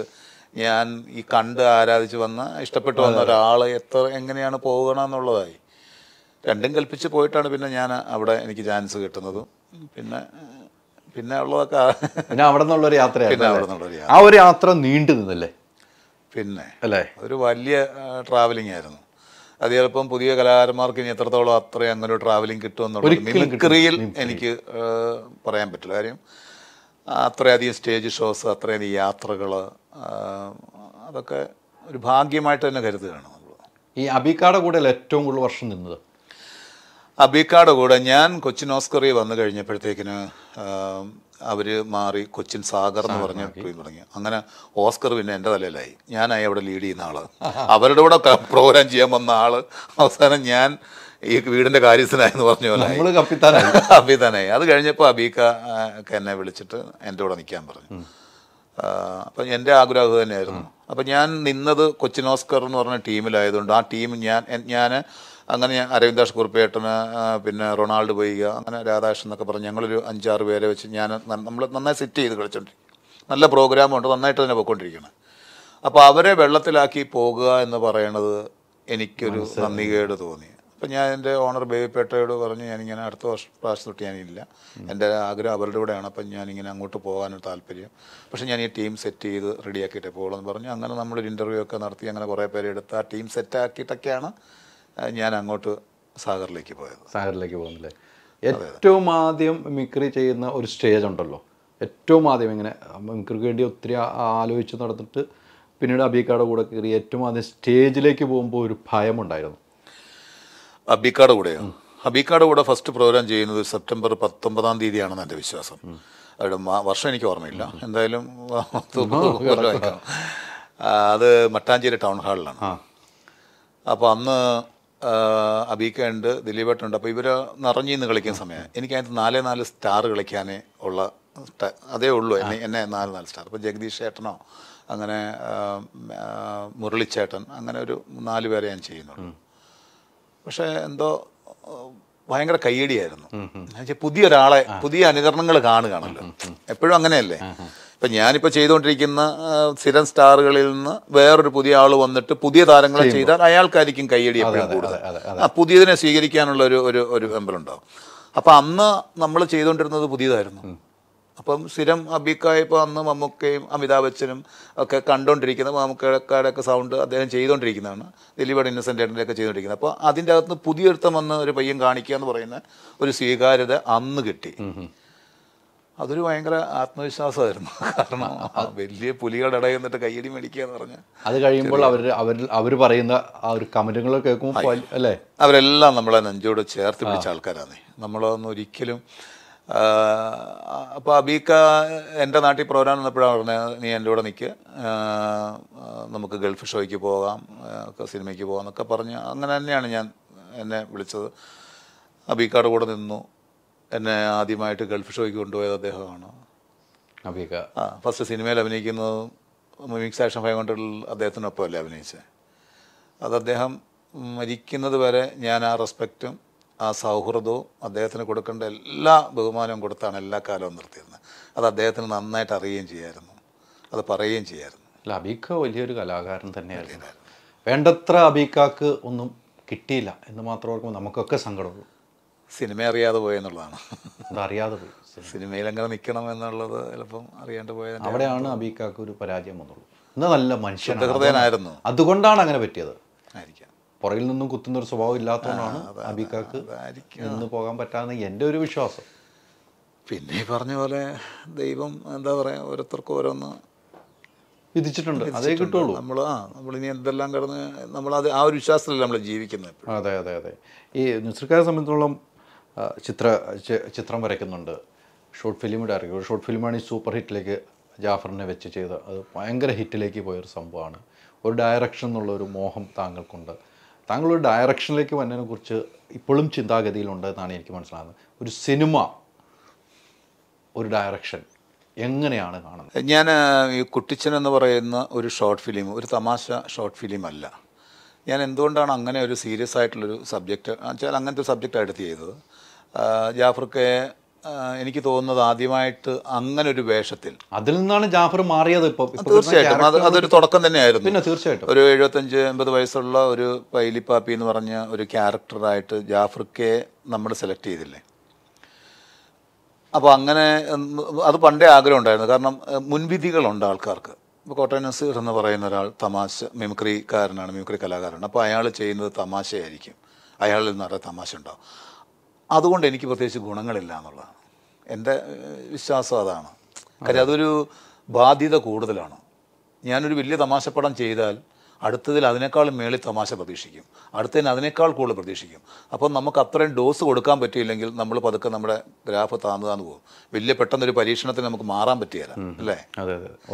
ഞാൻ ഈ കണ്ട് ആരാധിച്ച് വന്ന ഇഷ്ടപ്പെട്ടു വന്ന ഒരാൾ എത്ര എങ്ങനെയാണ് പോകണമെന്നുള്ളതായി രണ്ടും കൽപ്പിച്ച് പോയിട്ടാണ് പിന്നെ ഞാൻ അവിടെ എനിക്ക് ചാൻസ് കിട്ടുന്നതും പിന്നെ പിന്നെ ഉള്ളതൊക്കെ പിന്നെ അവിടെ നിന്നുള്ളൊരു യാത്ര പിന്നെ അവിടെ നിന്നുള്ളൊരു യാത്ര ആ ഒരു യാത്ര നീണ്ടു നിന്നല്ലേ പിന്നെ അല്ലേ ഒരു വലിയ ട്രാവലിംഗ് ആയിരുന്നു അത് ചിലപ്പം പുതിയ കലാകാരന്മാർക്ക് ഇനി എത്രത്തോളം അത്രയും അങ്ങനെ ഒരു ട്രാവലിംഗ് കിട്ടുമെന്നുള്ളത് മിമിക്രിയിൽ എനിക്ക് പറയാൻ പറ്റില്ല കാര്യം അത്രയധികം സ്റ്റേജ് ഷോസ് അത്രയധികം യാത്രകൾ അതൊക്കെ ഒരു ഭാഗ്യമായിട്ട് തന്നെ കരുതുകയാണ് നമ്മൾ ഈ അബിക്കാടെ കൂടെ ഏറ്റവും കൂടുതൽ വർഷം നിന്നത് അബീക്കാടെ കൂടെ ഞാൻ കൊച്ചിൻ ഓസ്കറി വന്നു കഴിഞ്ഞപ്പോഴത്തേക്കിന് അവർ മാറി കൊച്ചിൻ സാഗർ എന്ന് പറഞ്ഞ ട്രീം തുടങ്ങി അങ്ങനെ ഓസ്കർ പിന്നെ എൻ്റെ തലയിലായി ഞാനായി അവിടെ ലീഡ് ചെയ്യുന്ന ആള് അവരുടെ കൂടെ പ്രോഗ്രാം ചെയ്യാൻ വന്ന ആള് അവസാനം ഞാൻ ഈ വീടിന്റെ കാര്യസ്ഥനായെന്ന് പറഞ്ഞു പോലെ അഭിതാനായി [laughs] അത് കഴിഞ്ഞപ്പോൾ അബീക്ക എന്നെ വിളിച്ചിട്ട് എൻ്റെ കൂടെ നിൽക്കാൻ പറഞ്ഞു അപ്പം എൻ്റെ ആഗ്രഹം തന്നെയായിരുന്നു അപ്പം ഞാൻ നിന്നത് കൊച്ചിൻ ഓസ്കർ എന്ന് പറഞ്ഞ ടീമിലായതുകൊണ്ട് ആ ടീം ഞാൻ ഞാൻ അങ്ങനെ അരവിന്ദാസ് കുറുപ്പേട്ടന് പിന്നെ റൊണാൾഡ് പൊയ്യ അങ്ങനെ രാധാകൃഷ്ണൻ എന്നൊക്കെ പറഞ്ഞ് ഞങ്ങളൊരു അഞ്ചാറ് പേരെ വെച്ച് ഞാൻ നമ്മൾ നന്നായി സെറ്റ് ചെയ്ത് കളിച്ചോണ്ടിരിക്കും നല്ല പ്രോഗ്രാമുണ്ട് നന്നായിട്ട് തന്നെ പോയിക്കൊണ്ടിരിക്കുന്നത് അപ്പോൾ അവരെ വെള്ളത്തിലാക്കി പോകുക എന്ന് പറയണത് എനിക്കൊരു നന്ദികേട് തോന്നി അപ്പം ഞാൻ എൻ്റെ ഓണർ ബേബിപ്പേട്ടയോട് പറഞ്ഞു ഞാനിങ്ങനെ അടുത്ത വർഷം പ്രാവശ്യം തൊട്ട് ഞാനില്ല എൻ്റെ ആഗ്രഹം അവരുടെ കൂടെയാണ് അപ്പം ഞാനിങ്ങനെ അങ്ങോട്ട് പോകാനൊരു താല്പര്യം പക്ഷേ ഞാൻ ഈ ടീം സെറ്റ് ചെയ്ത് റെഡിയാക്കിയിട്ടേ പോകുള്ളൂ എന്ന് പറഞ്ഞു അങ്ങനെ നമ്മളൊരു ഇൻ്റർവ്യൂ ഒക്കെ നടത്തി അങ്ങനെ കുറേ പേരെ എടുത്ത് ആ ടീം സെറ്റാക്കിയിട്ടൊക്കെയാണ് ഞാൻ അങ്ങോട്ട് സാഗറിലേക്ക് പോയത് സാഗറിലേക്ക് പോകുന്നില്ലേ ഏറ്റവും ആദ്യം മിക്രി ചെയ്യുന്ന ഒരു സ്റ്റേജ് ഉണ്ടല്ലോ ഏറ്റവും ആദ്യം ഇങ്ങനെ മിക്രിക്ക് വേണ്ടി ഒത്തിരി ആലോചിച്ച് നടന്നിട്ട് പിന്നീട് അബിക്കാട് കൂടെ കയറി ഏറ്റവും ആദ്യം സ്റ്റേജിലേക്ക് പോകുമ്പോൾ ഒരു ഭയമുണ്ടായിരുന്നു അബിക്കാട് കൂടെയോ അബിക്കാട് കൂടെ ഫസ്റ്റ് പ്രോഗ്രാം ചെയ്യുന്നത് സെപ്റ്റംബർ പത്തൊമ്പതാം തീയതിയാണെന്ന് എൻ്റെ വിശ്വാസം അവിടെ വർഷം എനിക്ക് ഓർമ്മയില്ല എന്തായാലും അത് മട്ടാഞ്ചേരി ടൗൺ ഹാളിലാണ് അപ്പോൾ അന്ന് അബീക്കുണ്ട് ദിലീപേട്ടുണ്ട് അപ്പോൾ ഇവർ നിറഞ്ഞു നിന്ന് കളിക്കുന്ന സമയമാണ് എനിക്കതിനകത്ത് നാലേ നാല് സ്റ്റാർ കളിക്കാനേ ഉള്ള അതേ ഉള്ളൂ എന്നെ എന്നെ നാല് നാല് സ്റ്റാർ ഇപ്പോൾ ജഗദീഷ് ചേട്ടനോ അങ്ങനെ മുരളിച്ചേട്ടൻ അങ്ങനെ ഒരു നാല് പേരെ ഞാൻ ചെയ്യുന്നുള്ളൂ പക്ഷേ എന്തോ ഭയങ്കര കയ്യടിയായിരുന്നു പുതിയൊരാളെ പുതിയ അനുകരണങ്ങൾ കാണുകയാണല്ലോ എപ്പോഴും അങ്ങനെയല്ലേ ഇപ്പം ഞാനിപ്പോൾ ചെയ്തുകൊണ്ടിരിക്കുന്ന സ്ഥിരം സ്റ്റാറുകളിൽ നിന്ന് വേറൊരു പുതിയ ആൾ വന്നിട്ട് പുതിയ താരങ്ങളെ ചെയ്താൽ അയാൾക്കായിരിക്കും കൈയടി എപ്പോഴും കൂടുതൽ ആ പുതിയതിനെ സ്വീകരിക്കാനുള്ള ഒരു ഒരു ഒരു വെമ്പലുണ്ടാവും അപ്പം അന്ന് നമ്മൾ ചെയ്തുകൊണ്ടിരുന്നത് പുതിയതായിരുന്നു അപ്പം സ്ഥിരം അബിക്കായപ്പോൾ അന്ന് മമ്മൂക്കയും അമിതാഭ് ബച്ചനും ഒക്കെ കണ്ടുകൊണ്ടിരിക്കുന്ന ഒക്കെ സൗണ്ട് അദ്ദേഹം ചെയ്തുകൊണ്ടിരിക്കുന്നതാണ് ദിലീപയുടെ ഇന്നസെൻ്റ് ഏട്ടൻ്റെയൊക്കെ ചെയ്തുകൊണ്ടിരിക്കുന്നത് അപ്പോൾ അതിൻ്റെ അകത്ത് എടുത്തം വന്ന് ഒരു പയ്യൻ കാണിക്കുക എന്ന് പറയുന്ന ഒരു സ്വീകാര്യത അന്ന് കിട്ടി അതൊരു ഭയങ്കര ആത്മവിശ്വാസമായിരുന്നു [laughs] കാരണം വലിയ പുലികളുടെ ഇടയിൽ നിന്നിട്ട് കയ്യടി മേടിക്കുക എന്ന് പറഞ്ഞ് അത് കഴിയുമ്പോൾ അവർ അവർ അവർ പറയുന്ന ആ ഒരു കമന്റുകൾ കേൾക്കുമ്പോൾ അല്ലേ അവരെല്ലാം നമ്മളെ നെഞ്ചോട് ചേർത്ത് പിടിച്ച ആൾക്കാരാണ് നമ്മളൊന്നും ഒരിക്കലും അപ്പോൾ അബീക്ക എൻ്റെ നാട്ടിൽ പ്രോഗ്രാം വന്നപ്പോഴാണ് പറഞ്ഞത് നീ എൻ്റെ കൂടെ നിൽക്ക് നമുക്ക് ഗൾഫ് ഷോയ്ക്ക് പോകാം സിനിമയ്ക്ക് പോകാം എന്നൊക്കെ പറഞ്ഞ് അങ്ങനെ തന്നെയാണ് ഞാൻ എന്നെ വിളിച്ചത് അബീക്കയുടെ കൂടെ നിന്നു എന്നെ ആദ്യമായിട്ട് ഗൾഫ് ഷോയ്ക്ക് കൊണ്ടുപോയത് അദ്ദേഹമാണ് അഭിക ആ ഫസ്റ്റ് സിനിമയിൽ അഭിനയിക്കുന്നതും മിക്സ് ആക്ഷൻ ഫൈവ് ഹൺഡ്രഡിൽ അദ്ദേഹത്തിനൊപ്പമല്ലേ അഭിനയിച്ചത് അത് അദ്ദേഹം മരിക്കുന്നത് വരെ ഞാൻ ആ റെസ്പെക്റ്റും ആ സൗഹൃദവും അദ്ദേഹത്തിന് കൊടുക്കേണ്ട എല്ലാ ബഹുമാനവും കൊടുത്താണ് എല്ലാ കാലവും നിർത്തിയിരുന്നത് അത് അദ്ദേഹത്തിന് നന്നായിട്ട് അറിയുകയും ചെയ്യായിരുന്നു അത് പറയുകയും ചെയ്യായിരുന്നു അല്ല അബീക്ക വലിയൊരു കലാകാരൻ തന്നെയായിരുന്നു വേണ്ടത്ര അബീക്കാക്ക് ഒന്നും കിട്ടിയില്ല എന്ന് മാത്രം ഓർക്കുമ്പോൾ നമുക്കൊക്കെ സങ്കടമുള്ളൂ സിനിമ അറിയാതെ പോയെന്നുള്ളതാണ് അറിയാതെ പോയി സിനിമയിൽ അങ്ങനെ നിൽക്കണം എന്നുള്ളത് ചിലപ്പം അറിയാണ്ട് പോയത് അവിടെയാണ് അബീക്കാക്ക് ഒരു പരാജയം വന്നുള്ളൂ ഇന്ന് നല്ല മനുഷ്യ ഹൃദയനായിരുന്നു അതുകൊണ്ടാണ് അങ്ങനെ പറ്റിയത് പുറകിൽ നിന്നും കുത്തുന്ന ഒരു സ്വഭാവം ഇല്ലാത്തതുകൊണ്ടാണ് അബീക്കാക്ക് നിന്ന് പോകാൻ പറ്റാന്ന് എൻ്റെ ഒരു വിശ്വാസം പിന്നെ ഈ പറഞ്ഞ പോലെ ദൈവം എന്താ പറയുക ഓരോരുത്തർക്ക് ഓരോന്ന് വിധിച്ചിട്ടുണ്ട് അതേ കിട്ടുള്ളൂ നമ്മൾ ആ നമ്മളിനി എന്തെല്ലാം കടന്ന് നമ്മൾ അത് ആ ഒരു വിശ്വാസത്തിലല്ല നമ്മൾ ജീവിക്കുന്നത് അതെ അതെ അതെ ഈ നുസർക്കാരെ സംബന്ധിച്ചോളം ചിത്ര ചിത്രം വരയ്ക്കുന്നുണ്ട് ഷോർട്ട് ഫിലിം ഡയറക്ടർ ഷോർട്ട് ഫിലിമാണ് ഈ സൂപ്പർ ഹിറ്റിലേക്ക് ജാഫറിനെ വെച്ച് ചെയ്ത് അത് ഭയങ്കര ഹിറ്റിലേക്ക് പോയൊരു സംഭവമാണ് ഒരു ഡയറക്ഷൻ എന്നുള്ള ഒരു മോഹം താങ്കൾക്കുണ്ട് താങ്കൾ ഒരു ഡയറക്ഷനിലേക്ക് വന്നതിനെ കുറിച്ച് ഇപ്പോഴും ചിന്താഗതിയിലുണ്ട് എന്നാണ് എനിക്ക് മനസ്സിലാകുന്നത് ഒരു സിനിമ ഒരു ഡയറക്ഷൻ എങ്ങനെയാണ് കാണുന്നത് ഞാൻ ഈ കുട്ടിച്ചൻ എന്ന് പറയുന്ന ഒരു ഷോർട്ട് ഫിലിം ഒരു തമാശ ഷോർട്ട് ഫിലിം അല്ല ഞാൻ എന്തുകൊണ്ടാണ് അങ്ങനെ ഒരു സീരിയസ് ആയിട്ടുള്ളൊരു സബ്ജക്റ്റ് അങ്ങനത്തെ ഒരു സബ്ജക്റ്റായിട്ട് ചെയ്തത് ജാഫർക്കയെ എനിക്ക് തോന്നുന്നത് ആദ്യമായിട്ട് അങ്ങനെ ഒരു വേഷത്തിൽ അതിൽ നിന്നാണ് ജാഫർ മാറിയത് ഇപ്പോൾ തീർച്ചയായിട്ടും അത് അതൊരു തുടക്കം തന്നെയായിരുന്നു പിന്നെ തീർച്ചയായിട്ടും ഒരു എഴുപത്തഞ്ച് എൺപത് വയസ്സുള്ള ഒരു പൈലിപ്പാപ്പി എന്ന് പറഞ്ഞ ഒരു ക്യാരക്ടറായിട്ട് ജാഫർക്കെ നമ്മൾ സെലക്ട് ചെയ്തില്ലേ അപ്പോൾ അങ്ങനെ അത് പണ്ടേ ആഗ്രഹം ഉണ്ടായിരുന്നു കാരണം മുൻവിധികളുണ്ട് ആൾക്കാർക്ക് ഇപ്പോൾ കോട്ടയം നസീർ എന്ന് പറയുന്ന ഒരാൾ തമാശ മിമിക്രിക്കാരനാണ് മിമിക്രി കലാകാരനാണ് അപ്പോൾ അയാൾ ചെയ്യുന്നത് തമാശയായിരിക്കും അയാളിൽ നിറയെ തമാശ ഉണ്ടാവും അതുകൊണ്ട് എനിക്ക് പ്രത്യേകിച്ച് ഗുണങ്ങളില്ല എന്നുള്ളതാണ് എൻ്റെ വിശ്വാസം അതാണ് കാര്യം അതൊരു ബാധ്യത കൂടുതലാണ് ഞാനൊരു വലിയ തമാശപ്പടം ചെയ്താൽ അടുത്തതിൽ അതിനേക്കാൾ മേളിൽ തമാശ പ്രതീക്ഷിക്കും അടുത്തതിന് അതിനേക്കാൾ കൂടുതൽ പ്രതീക്ഷിക്കും അപ്പം നമുക്ക് അത്രയും ഡോസ് കൊടുക്കാൻ പറ്റിയില്ലെങ്കിൽ നമ്മൾ പതുക്കെ നമ്മുടെ ഗ്രാഫ് താന്നു താന്നു പോകും വലിയ പെട്ടെന്നൊരു പരീക്ഷണത്തിന് നമുക്ക് മാറാൻ പറ്റിയല്ല അല്ലേ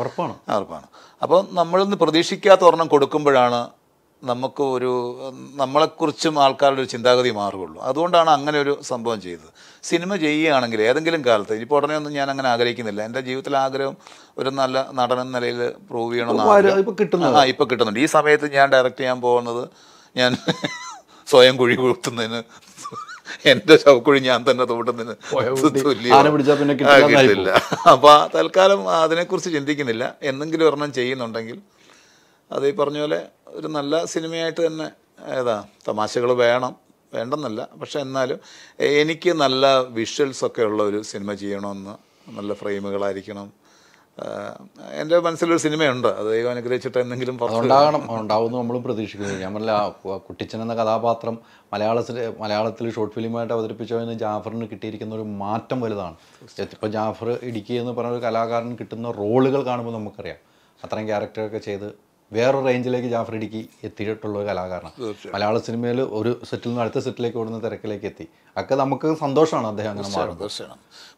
ഉറപ്പാണ് ഉറപ്പാണ് അപ്പം നമ്മളിന്ന് പ്രതീക്ഷിക്കാത്ത ഒരെണ്ണം കൊടുക്കുമ്പോഴാണ് നമുക്ക് ഒരു നമ്മളെക്കുറിച്ചും ആൾക്കാരുടെ ഒരു ചിന്താഗതി മാറുകയുള്ളൂ അതുകൊണ്ടാണ് അങ്ങനെ ഒരു സംഭവം ചെയ്തത് സിനിമ ചെയ്യുകയാണെങ്കിൽ ഏതെങ്കിലും കാലത്ത് ഇനിയിപ്പോൾ ഉടനെ ഒന്നും ഞാൻ അങ്ങനെ ആഗ്രഹിക്കുന്നില്ല എൻ്റെ ജീവിതത്തിൽ ആഗ്രഹം ഒരു നല്ല നടൻ എന്ന നിലയിൽ പ്രൂവ് ചെയ്യണമെന്ന് ആ ഇപ്പോൾ കിട്ടുന്നുണ്ട് ഈ സമയത്ത് ഞാൻ ഡയറക്റ്റ് ചെയ്യാൻ പോകുന്നത് ഞാൻ [laughs] സ്വയം കുഴി കൊടുത്തുന്നതിന് എന്റെ ശവക്കുഴി ഞാൻ തന്നെ തോട്ടുന്നതിന് കിട്ടില്ല അപ്പൊ തൽക്കാലം അതിനെക്കുറിച്ച് ചിന്തിക്കുന്നില്ല എന്തെങ്കിലും ഒരെണ്ണം ചെയ്യുന്നുണ്ടെങ്കിൽ അത് ഈ പറഞ്ഞ പോലെ ഒരു നല്ല സിനിമയായിട്ട് തന്നെ ഏതാ തമാശകൾ വേണം വേണ്ടെന്നല്ല പക്ഷെ എന്നാലും എനിക്ക് നല്ല വിഷ്വൽസ് ഒക്കെ ഉള്ള ഒരു സിനിമ ചെയ്യണമെന്ന് നല്ല ഫ്രെയിമുകളായിരിക്കണം എൻ്റെ മനസ്സിലൊരു സിനിമയുണ്ട് അത് ദൈവം അനുഗ്രഹിച്ചിട്ട് എന്തെങ്കിലും ഉണ്ടാകണം ഉണ്ടാവുമെന്ന് നമ്മൾ പ്രതീക്ഷിക്കുന്നു ഞാൻ പറഞ്ഞ കുട്ടിച്ചൻ എന്ന കഥാപാത്രം മലയാള മലയാളത്തിൽ ഷോർട്ട് ഫിലിമായിട്ട് അവതരിപ്പിച്ചതിന് ജാഫറിന് കിട്ടിയിരിക്കുന്ന ഒരു മാറ്റം വലുതാണ് ഇപ്പോൾ ജാഫർ ഇടുക്കി എന്ന് പറഞ്ഞ ഒരു കലാകാരൻ കിട്ടുന്ന റോളുകൾ കാണുമ്പോൾ നമുക്കറിയാം അത്രയും ക്യാരക്ടറൊക്കെ ചെയ്ത് വേറൊരു റേഞ്ചിലേക്ക് ജാഫ്രിഡിക്ക് എത്തിയിട്ടുള്ള ഒരു കലാകാരനാണ് മലയാള സിനിമയിൽ ഒരു സെറ്റിൽ നിന്ന് അടുത്ത സെറ്റിലേക്ക് ഓടുന്ന തിരക്കിലേക്ക് എത്തി ഒക്കെ നമുക്ക് സന്തോഷമാണ് അദ്ദേഹം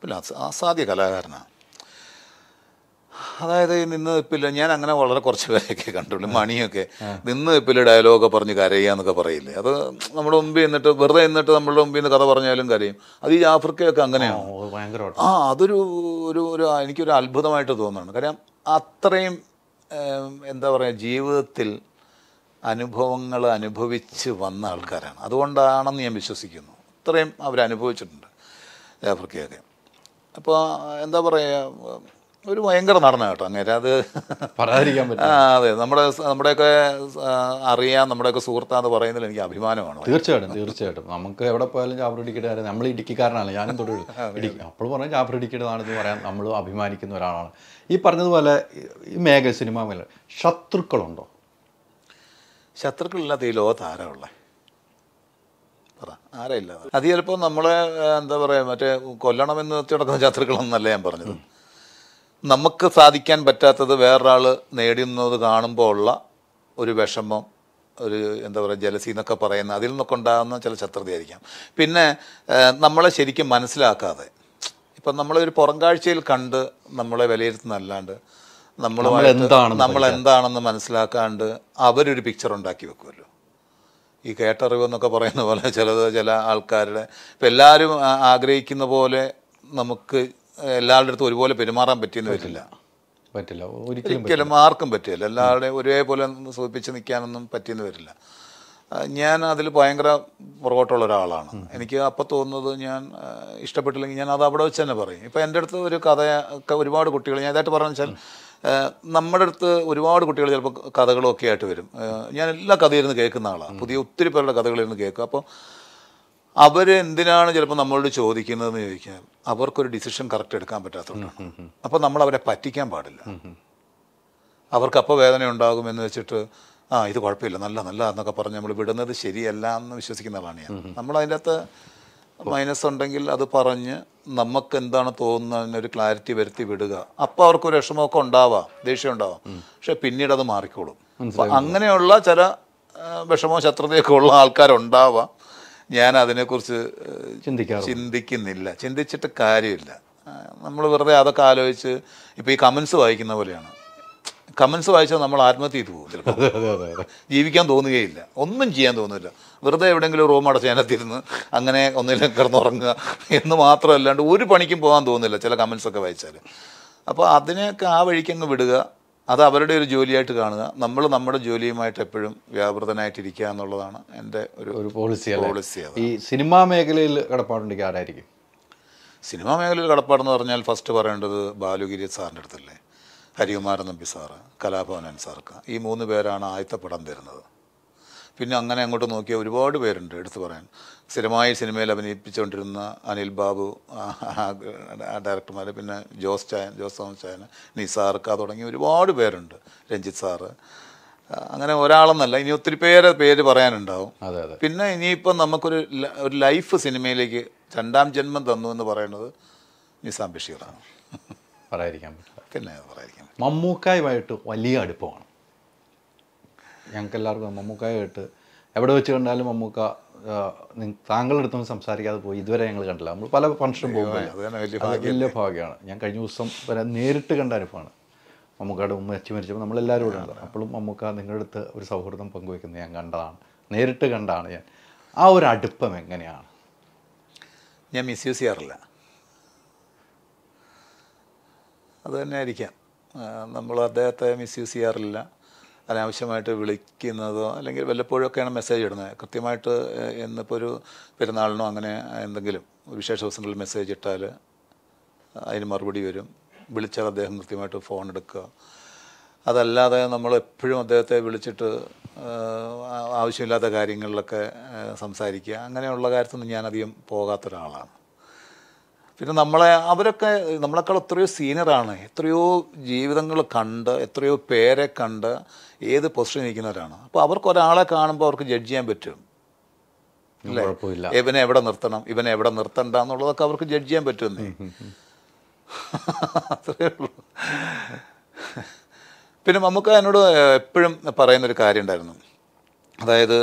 പിന്നെ അസാധ്യ കലാകാരനാണ് അതായത് നിന്ന് വെപ്പില്ല ഞാൻ അങ്ങനെ വളരെ കുറച്ച് പേരെയൊക്കെ കണ്ടുള്ളൂ മണിയൊക്കെ നിന്ന് ഇപ്പില്ല ഡയലോഗൊക്കെ പറഞ്ഞ് കരയുക പറയില്ലേ അത് നമ്മുടെ മുമ്പിൽ നിന്നിട്ട് വെറുതെ നിന്നിട്ട് നമ്മളുടെ മുമ്പിൽ നിന്ന് കഥ പറഞ്ഞാലും കരയും അത് ഈ ആഫ്രിക്കയൊക്കെ അങ്ങനെയാണ് ആ അതൊരു ഒരു ഒരു എനിക്കൊരു അത്ഭുതമായിട്ട് തോന്നുന്നുണ്ട് കാര്യം അത്രയും എന്താ പറയുക ജീവിതത്തിൽ അനുഭവങ്ങൾ അനുഭവിച്ച് വന്ന ആൾക്കാരാണ് അതുകൊണ്ടാണെന്ന് ഞാൻ വിശ്വസിക്കുന്നു ഇത്രയും അവരനുഭവിച്ചിട്ടുണ്ട് ജാഫർക്കയൊക്കെ അപ്പോൾ എന്താ പറയുക ഒരു ഭയങ്കര നടന കേട്ടോ അങ്ങനെ അത് പറയാതിരിക്കാൻ പറ്റും അതെ നമ്മുടെ നമ്മുടെയൊക്കെ അറിയാം നമ്മുടെയൊക്കെ സുഹൃത്താന്ന് പറയുന്നതിൽ എനിക്ക് അഭിമാനമാണ് തീർച്ചയായിട്ടും തീർച്ചയായിട്ടും നമുക്ക് എവിടെ പോയാലും ചാപ്പറടിക്കിട നമ്മൾ ഇടുക്കിക്കാരനാണ് ഞാനും തൊഴിൽ ഇടുക്കി അപ്പോൾ പറഞ്ഞാൽ ചാപ്പറടിക്കിടതാണെന്ന് പറയാൻ നമ്മൾ അഭിമാനിക്കുന്ന ഒരാളാണ് ഈ പറഞ്ഞതുപോലെ ഈ മേഖല സിനിമ മേഖല ശത്രുക്കളുണ്ടോ ശത്രുക്കളില്ലാത്ത ഈ ലോകത്ത് ആരാ ഉള്ളത് ആരാ അത് ചിലപ്പോൾ നമ്മളെ എന്താ പറയുക മറ്റേ കൊല്ലണമെന്ന് നിർത്തി നടക്കുന്ന ശത്രുക്കളൊന്നല്ല ഞാൻ പറഞ്ഞത് നമുക്ക് സാധിക്കാൻ പറ്റാത്തത് വേറൊരാൾ നേടുന്നത് കാണുമ്പോൾ ഉള്ള ഒരു വിഷമം ഒരു എന്താ പറയുക ജലസി എന്നൊക്കെ പറയുന്ന അതിൽ നിന്നൊക്കെ ഉണ്ടാകുന്ന ചില ശത്രുതയായിരിക്കാം പിന്നെ നമ്മളെ ശരിക്കും മനസ്സിലാക്കാതെ ഇപ്പം നമ്മളൊരു പുറം കാഴ്ചയിൽ കണ്ട് നമ്മളെ വിലയിരുത്തുന്നല്ലാണ്ട് നമ്മൾ എന്താണ് നമ്മൾ എന്താണെന്ന് മനസ്സിലാക്കാണ്ട് അവരൊരു പിക്ചർ ഉണ്ടാക്കി വെക്കുമല്ലോ ഈ കേട്ടറിവ് എന്നൊക്കെ പറയുന്ന പോലെ ചിലത് ചില ആൾക്കാരുടെ ഇപ്പം എല്ലാവരും ആഗ്രഹിക്കുന്ന പോലെ നമുക്ക് എല്ലാവരുടെ ഒരുപോലെ പെരുമാറാൻ പറ്റിയെന്ന് വരില്ല പറ്റില്ല ഒരിക്കലും ആർക്കും പറ്റില്ല എല്ലാവരുടെയും ഒരേപോലെ സൂചിപ്പിച്ച് നിൽക്കാനൊന്നും പറ്റിയെന്ന് വരില്ല ഞാൻ അതിൽ ഭയങ്കര പുറകോട്ടുള്ള ഒരാളാണ് എനിക്ക് അപ്പം തോന്നുന്നത് ഞാൻ ഇഷ്ടപ്പെട്ടില്ലെങ്കിൽ ഞാൻ അത് അവിടെ വെച്ച് തന്നെ പറയും ഇപ്പം എൻ്റെ അടുത്ത് ഒരു കഥ ഒരുപാട് കുട്ടികൾ ഞാൻ ഇതായിട്ട് പറഞ്ഞു വെച്ചാൽ നമ്മുടെ അടുത്ത് ഒരുപാട് കുട്ടികൾ ചിലപ്പോൾ കഥകളൊക്കെ ആയിട്ട് വരും ഞാൻ എല്ലാ കഥയിരുന്ന് കേൾക്കുന്ന ആളാണ് പുതിയ ഒത്തിരി പേരുടെ കഥകളിരുന്ന് കേൾക്കും അപ്പോൾ അവർ എന്തിനാണ് ചിലപ്പോൾ നമ്മളോട് ചോദിക്കുന്നതെന്ന് ചോദിക്കാൻ അവർക്കൊരു ഡിസിഷൻ കറക്റ്റ് എടുക്കാൻ പറ്റാത്തതുകൊണ്ടാണ് അപ്പോൾ നമ്മൾ അവരെ പറ്റിക്കാൻ പാടില്ല അവർക്ക് അപ്പോൾ വേദന ഉണ്ടാകുമെന്ന് വെച്ചിട്ട് ആ ഇത് കുഴപ്പമില്ല നല്ല നല്ല എന്നൊക്കെ പറഞ്ഞ് നമ്മൾ വിടുന്നത് ശരിയല്ല എന്ന് വിശ്വസിക്കുന്ന ആളാണ് ഞാൻ നമ്മൾ അതിൻ്റെ അകത്ത് മൈനസ് ഉണ്ടെങ്കിൽ അത് പറഞ്ഞ് നമുക്ക് എന്താണ് ഒരു ക്ലാരിറ്റി വരുത്തി വിടുക അപ്പോൾ അവർക്കൊരു വിഷമമൊക്കെ ഉണ്ടാവാം ദേഷ്യം ഉണ്ടാവാം പക്ഷെ പിന്നീട് അത് മാറിക്കോളും അങ്ങനെയുള്ള ചില വിഷമോ ശത്രുതയൊക്കെ ഉള്ള ആൾക്കാരുണ്ടാവാം ഞാൻ അതിനെക്കുറിച്ച് ചിന്തിക്കുന്നില്ല ചിന്തിച്ചിട്ട് കാര്യമില്ല നമ്മൾ വെറുതെ അതൊക്കെ ആലോചിച്ച് ഇപ്പോൾ ഈ കമൻസ് വായിക്കുന്ന പോലെയാണ് കമൻസ് വായിച്ചാൽ നമ്മൾ ആത്മഹത്യ ചെയ്തു പോകും ജീവിക്കാൻ തോന്നുകയില്ല ഒന്നും ചെയ്യാൻ തോന്നില്ല വെറുതെ എവിടെയെങ്കിലും റൂം അടച്ച് അതിനകത്തിരുന്ന് അങ്ങനെ ഒന്നിലും കിടന്നുറങ്ങുക എന്ന് മാത്രമല്ലാണ്ട് ഒരു പണിക്കും പോകാൻ തോന്നില്ല ചില കമൻസൊക്കെ വായിച്ചാൽ അപ്പോൾ അതിനെയൊക്കെ ആ വഴിക്കങ്ങ് വിടുക അത് അവരുടെ ഒരു ജോലിയായിട്ട് കാണുക നമ്മൾ നമ്മുടെ ജോലിയുമായിട്ട് എപ്പോഴും വ്യാപൃതനായിട്ടിരിക്കുക എന്നുള്ളതാണ് എൻ്റെ ഒരു ഒരു പോളിസി പോളിസി ഈ സിനിമാ മേഖലയിൽ കടപ്പാടുണ്ടെങ്കിൽ ആരായിരിക്കും സിനിമാ മേഖലയിൽ കടപ്പാടെന്ന് പറഞ്ഞാൽ ഫസ്റ്റ് പറയേണ്ടത് ബാലുഗിരി സാറിൻ്റെ അടുത്തല്ലേ ഹരികുമാരൻ നമ്പി സാറ് കലാഭവനൻ സാർക്ക് ഈ മൂന്ന് പേരാണ് ആദ്യത്തെ പടം തരുന്നത് പിന്നെ അങ്ങനെ അങ്ങോട്ട് നോക്കിയ ഒരുപാട് പേരുണ്ട് എടുത്തു പറയാൻ സ്ഥിരമായി സിനിമയിൽ അഭിനയിപ്പിച്ചുകൊണ്ടിരുന്ന അനിൽ ബാബു ഡയറക്ടർമാർ പിന്നെ ജോസ് ചായൻ ജോസ് തോമസ് ചായൻ നിസാർ ക തുടങ്ങി ഒരുപാട് പേരുണ്ട് രഞ്ജിത്ത് സാറ് അങ്ങനെ ഒരാളെന്നല്ല ഇനി ഒത്തിരി പേര് പേര് പറയാനുണ്ടാവും പിന്നെ ഇനിയിപ്പം നമുക്കൊരു ഒരു ലൈഫ് സിനിമയിലേക്ക് രണ്ടാം ജന്മം തന്നു എന്ന് പറയുന്നത് നിസാം ബഷീറാണ് പറയാതിരിക്കാൻ പറ്റില്ല പിന്നെ പറയാതിരിക്കാം മമ്മൂക്കായുമായിട്ട് വലിയ അടുപ്പമാണ് ഞങ്ങൾക്ക് എല്ലാവർക്കും മമ്മൂക്കായ കേട്ട് എവിടെ വെച്ച് കണ്ടാലും മമ്മൂക്ക താങ്കളുടെ അടുത്തൊന്നും സംസാരിക്കാതെ പോയി ഇതുവരെ ഞങ്ങൾ കണ്ടില്ല നമ്മൾ പല ഫംഗ്ഷനും പോകുമ്പോൾ വലിയ ഭാഗ്യമാണ് ഞാൻ കഴിഞ്ഞ ദിവസം വരെ നേരിട്ട് കണ്ട അനുഭവമാണ് മമ്മൂക്കയുടെ ഉമ്മ അച്ഛൻ മരിച്ചപ്പോൾ നമ്മളെല്ലാവരും കൂടെ ഉണ്ട് അപ്പോഴും മമ്മൂക്ക നിങ്ങളുടെ അടുത്ത് ഒരു സൗഹൃദം പങ്കുവെക്കുന്നത് ഞാൻ കണ്ടതാണ് നേരിട്ട് കണ്ടാണ് ഞാൻ ആ ഒരു അടുപ്പം എങ്ങനെയാണ് ഞാൻ യൂസ് ചെയ്യാറില്ല അത് തന്നെ ആയിരിക്കാം നമ്മൾ അദ്ദേഹത്തെ യൂസ് ചെയ്യാറില്ല അനാവശ്യമായിട്ട് വിളിക്കുന്നതോ അല്ലെങ്കിൽ വല്ലപ്പോഴൊക്കെയാണ് മെസ്സേജ് ഇടുന്നത് കൃത്യമായിട്ട് ഇന്നിപ്പോൾ ഒരു പെരുന്നാളിനോ അങ്ങനെ എന്തെങ്കിലും വിശേഷ ദിവസങ്ങളിൽ മെസ്സേജ് ഇട്ടാൽ അതിന് മറുപടി വരും വിളിച്ചാൽ അദ്ദേഹം കൃത്യമായിട്ട് ഫോൺ എടുക്കുക അതല്ലാതെ നമ്മൾ എപ്പോഴും അദ്ദേഹത്തെ വിളിച്ചിട്ട് ആവശ്യമില്ലാത്ത കാര്യങ്ങളിലൊക്കെ സംസാരിക്കുക അങ്ങനെയുള്ള കാര്യത്തൊന്നും ഞാനധികം പോകാത്ത ഒരാളാണ് പിന്നെ നമ്മളെ അവരൊക്കെ നമ്മളെക്കാൾ എത്രയോ സീനിയറാണ് എത്രയോ ജീവിതങ്ങൾ കണ്ട് എത്രയോ പേരെ കണ്ട് ഏത് പൊസിഷനിൽ ഇരിക്കുന്നവരാണ് അപ്പോൾ അവർക്ക് ഒരാളെ കാണുമ്പോൾ അവർക്ക് ജഡ്ജ് ചെയ്യാൻ പറ്റും അല്ലേ ഇവനെ എവിടെ നിർത്തണം ഇവനെ എവിടെ നിർത്തണ്ട എന്നുള്ളതൊക്കെ അവർക്ക് ജഡ്ജ് ചെയ്യാൻ പറ്റും അത്രേ ഉള്ളൂ പിന്നെ നമുക്ക് എന്നോട് എപ്പോഴും പറയുന്നൊരു കാര്യം ഉണ്ടായിരുന്നു അതായത്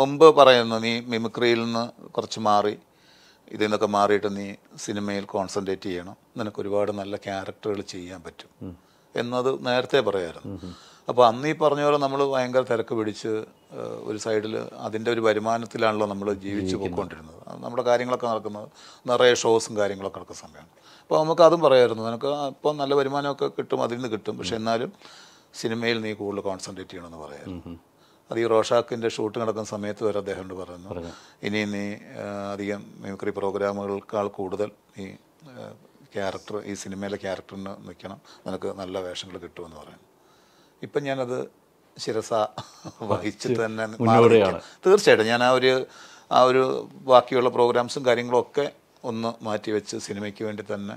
മുമ്പ് പറയുന്നു നീ മിമിക്രിയിൽ നിന്ന് കുറച്ച് മാറി ഇതിൽ നിന്നൊക്കെ മാറിയിട്ട് നീ സിനിമയിൽ കോൺസെൻട്രേറ്റ് ചെയ്യണം നിനക്ക് ഒരുപാട് നല്ല ക്യാരക്ടറുകൾ ചെയ്യാൻ പറ്റും എന്നത് നേരത്തെ പറയാമായിരുന്നു അപ്പോൾ അന്ന് ഈ പറഞ്ഞ പോലെ നമ്മൾ ഭയങ്കര തിരക്ക് പിടിച്ച് ഒരു സൈഡിൽ അതിൻ്റെ ഒരു വരുമാനത്തിലാണല്ലോ നമ്മൾ ജീവിച്ചു പോയിക്കൊണ്ടിരുന്നത് നമ്മുടെ കാര്യങ്ങളൊക്കെ നടക്കുന്നത് നിറയെ ഷോസും കാര്യങ്ങളൊക്കെ നടക്കുന്ന സമയമാണ് അപ്പോൾ നമുക്ക് അതും പറയായിരുന്നു നിനക്ക് ഇപ്പം നല്ല വരുമാനമൊക്കെ കിട്ടും അതിൽ നിന്ന് കിട്ടും പക്ഷെ എന്നാലും സിനിമയിൽ നീ കൂടുതൽ കോൺസെൻട്രേറ്റ് ചെയ്യണമെന്ന് പറയാം അത് ഈ റോഷാക്കിൻ്റെ ഷൂട്ട് നടക്കുന്ന സമയത്ത് വരെ അദ്ദേഹം പറഞ്ഞു ഇനി നീ അധികം മിമിക്രി പ്രോഗ്രാമുകൾക്കാൾ കൂടുതൽ നീ ക്യാരക്ടർ ഈ സിനിമയിലെ ക്യാരക്ടറിന് നിൽക്കണം നിനക്ക് നല്ല വേഷങ്ങൾ കിട്ടുമെന്ന് പറയും ഇപ്പം ഞാനത് ശിരസ വഹിച്ചിട്ട് തന്നെ തീർച്ചയായിട്ടും ഞാൻ ആ ഒരു ആ ഒരു ബാക്കിയുള്ള പ്രോഗ്രാംസും കാര്യങ്ങളൊക്കെ ഒന്ന് മാറ്റിവെച്ച് സിനിമയ്ക്ക് വേണ്ടി തന്നെ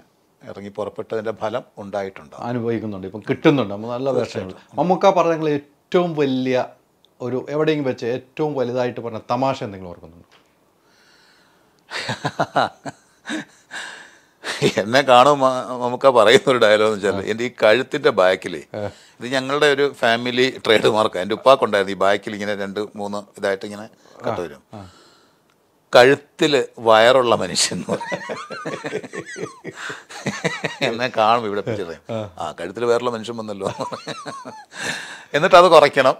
ഇറങ്ങി പുറപ്പെട്ടതിൻ്റെ ഫലം ഉണ്ടായിട്ടുണ്ട് അനുഭവിക്കുന്നുണ്ട് ഇപ്പം കിട്ടുന്നുണ്ട് നമ്മൾ നല്ല വേഷങ്ങൾ നമുക്ക് ആ പറഞ്ഞ ഏറ്റവും വലിയ ഒരു എവിടെയെങ്കിലും വെച്ച് ഏറ്റവും വലുതായിട്ട് പറഞ്ഞ തമാശ എന്തെങ്കിലും ഓർക്കുന്നുണ്ടോ എന്നെ കാണും നമുക്ക് പറയുന്ന ഒരു ഡയലോഗ് എന്ന് വെച്ചാൽ എൻ്റെ ഈ കഴുത്തിൻ്റെ ബാക്കിൽ ഇത് ഞങ്ങളുടെ ഒരു ഫാമിലി ട്രേഡ് മാർക്ക് എൻ്റെ ഉപ്പാക്കുണ്ടായിരുന്നു ഈ ബാക്കിൽ ഇങ്ങനെ രണ്ട് മൂന്ന് ഇതായിട്ട് ഇങ്ങനെ കണ്ടുവരും കഴുത്തിൽ വയറുള്ള മനുഷ്യൻ എന്നെ കാണും ഇവിടെ പിടിച്ചത് ആ കഴുത്തിൽ വയറുള്ള മനുഷ്യൻ വന്നല്ലോ എന്നിട്ട് അത് കുറയ്ക്കണം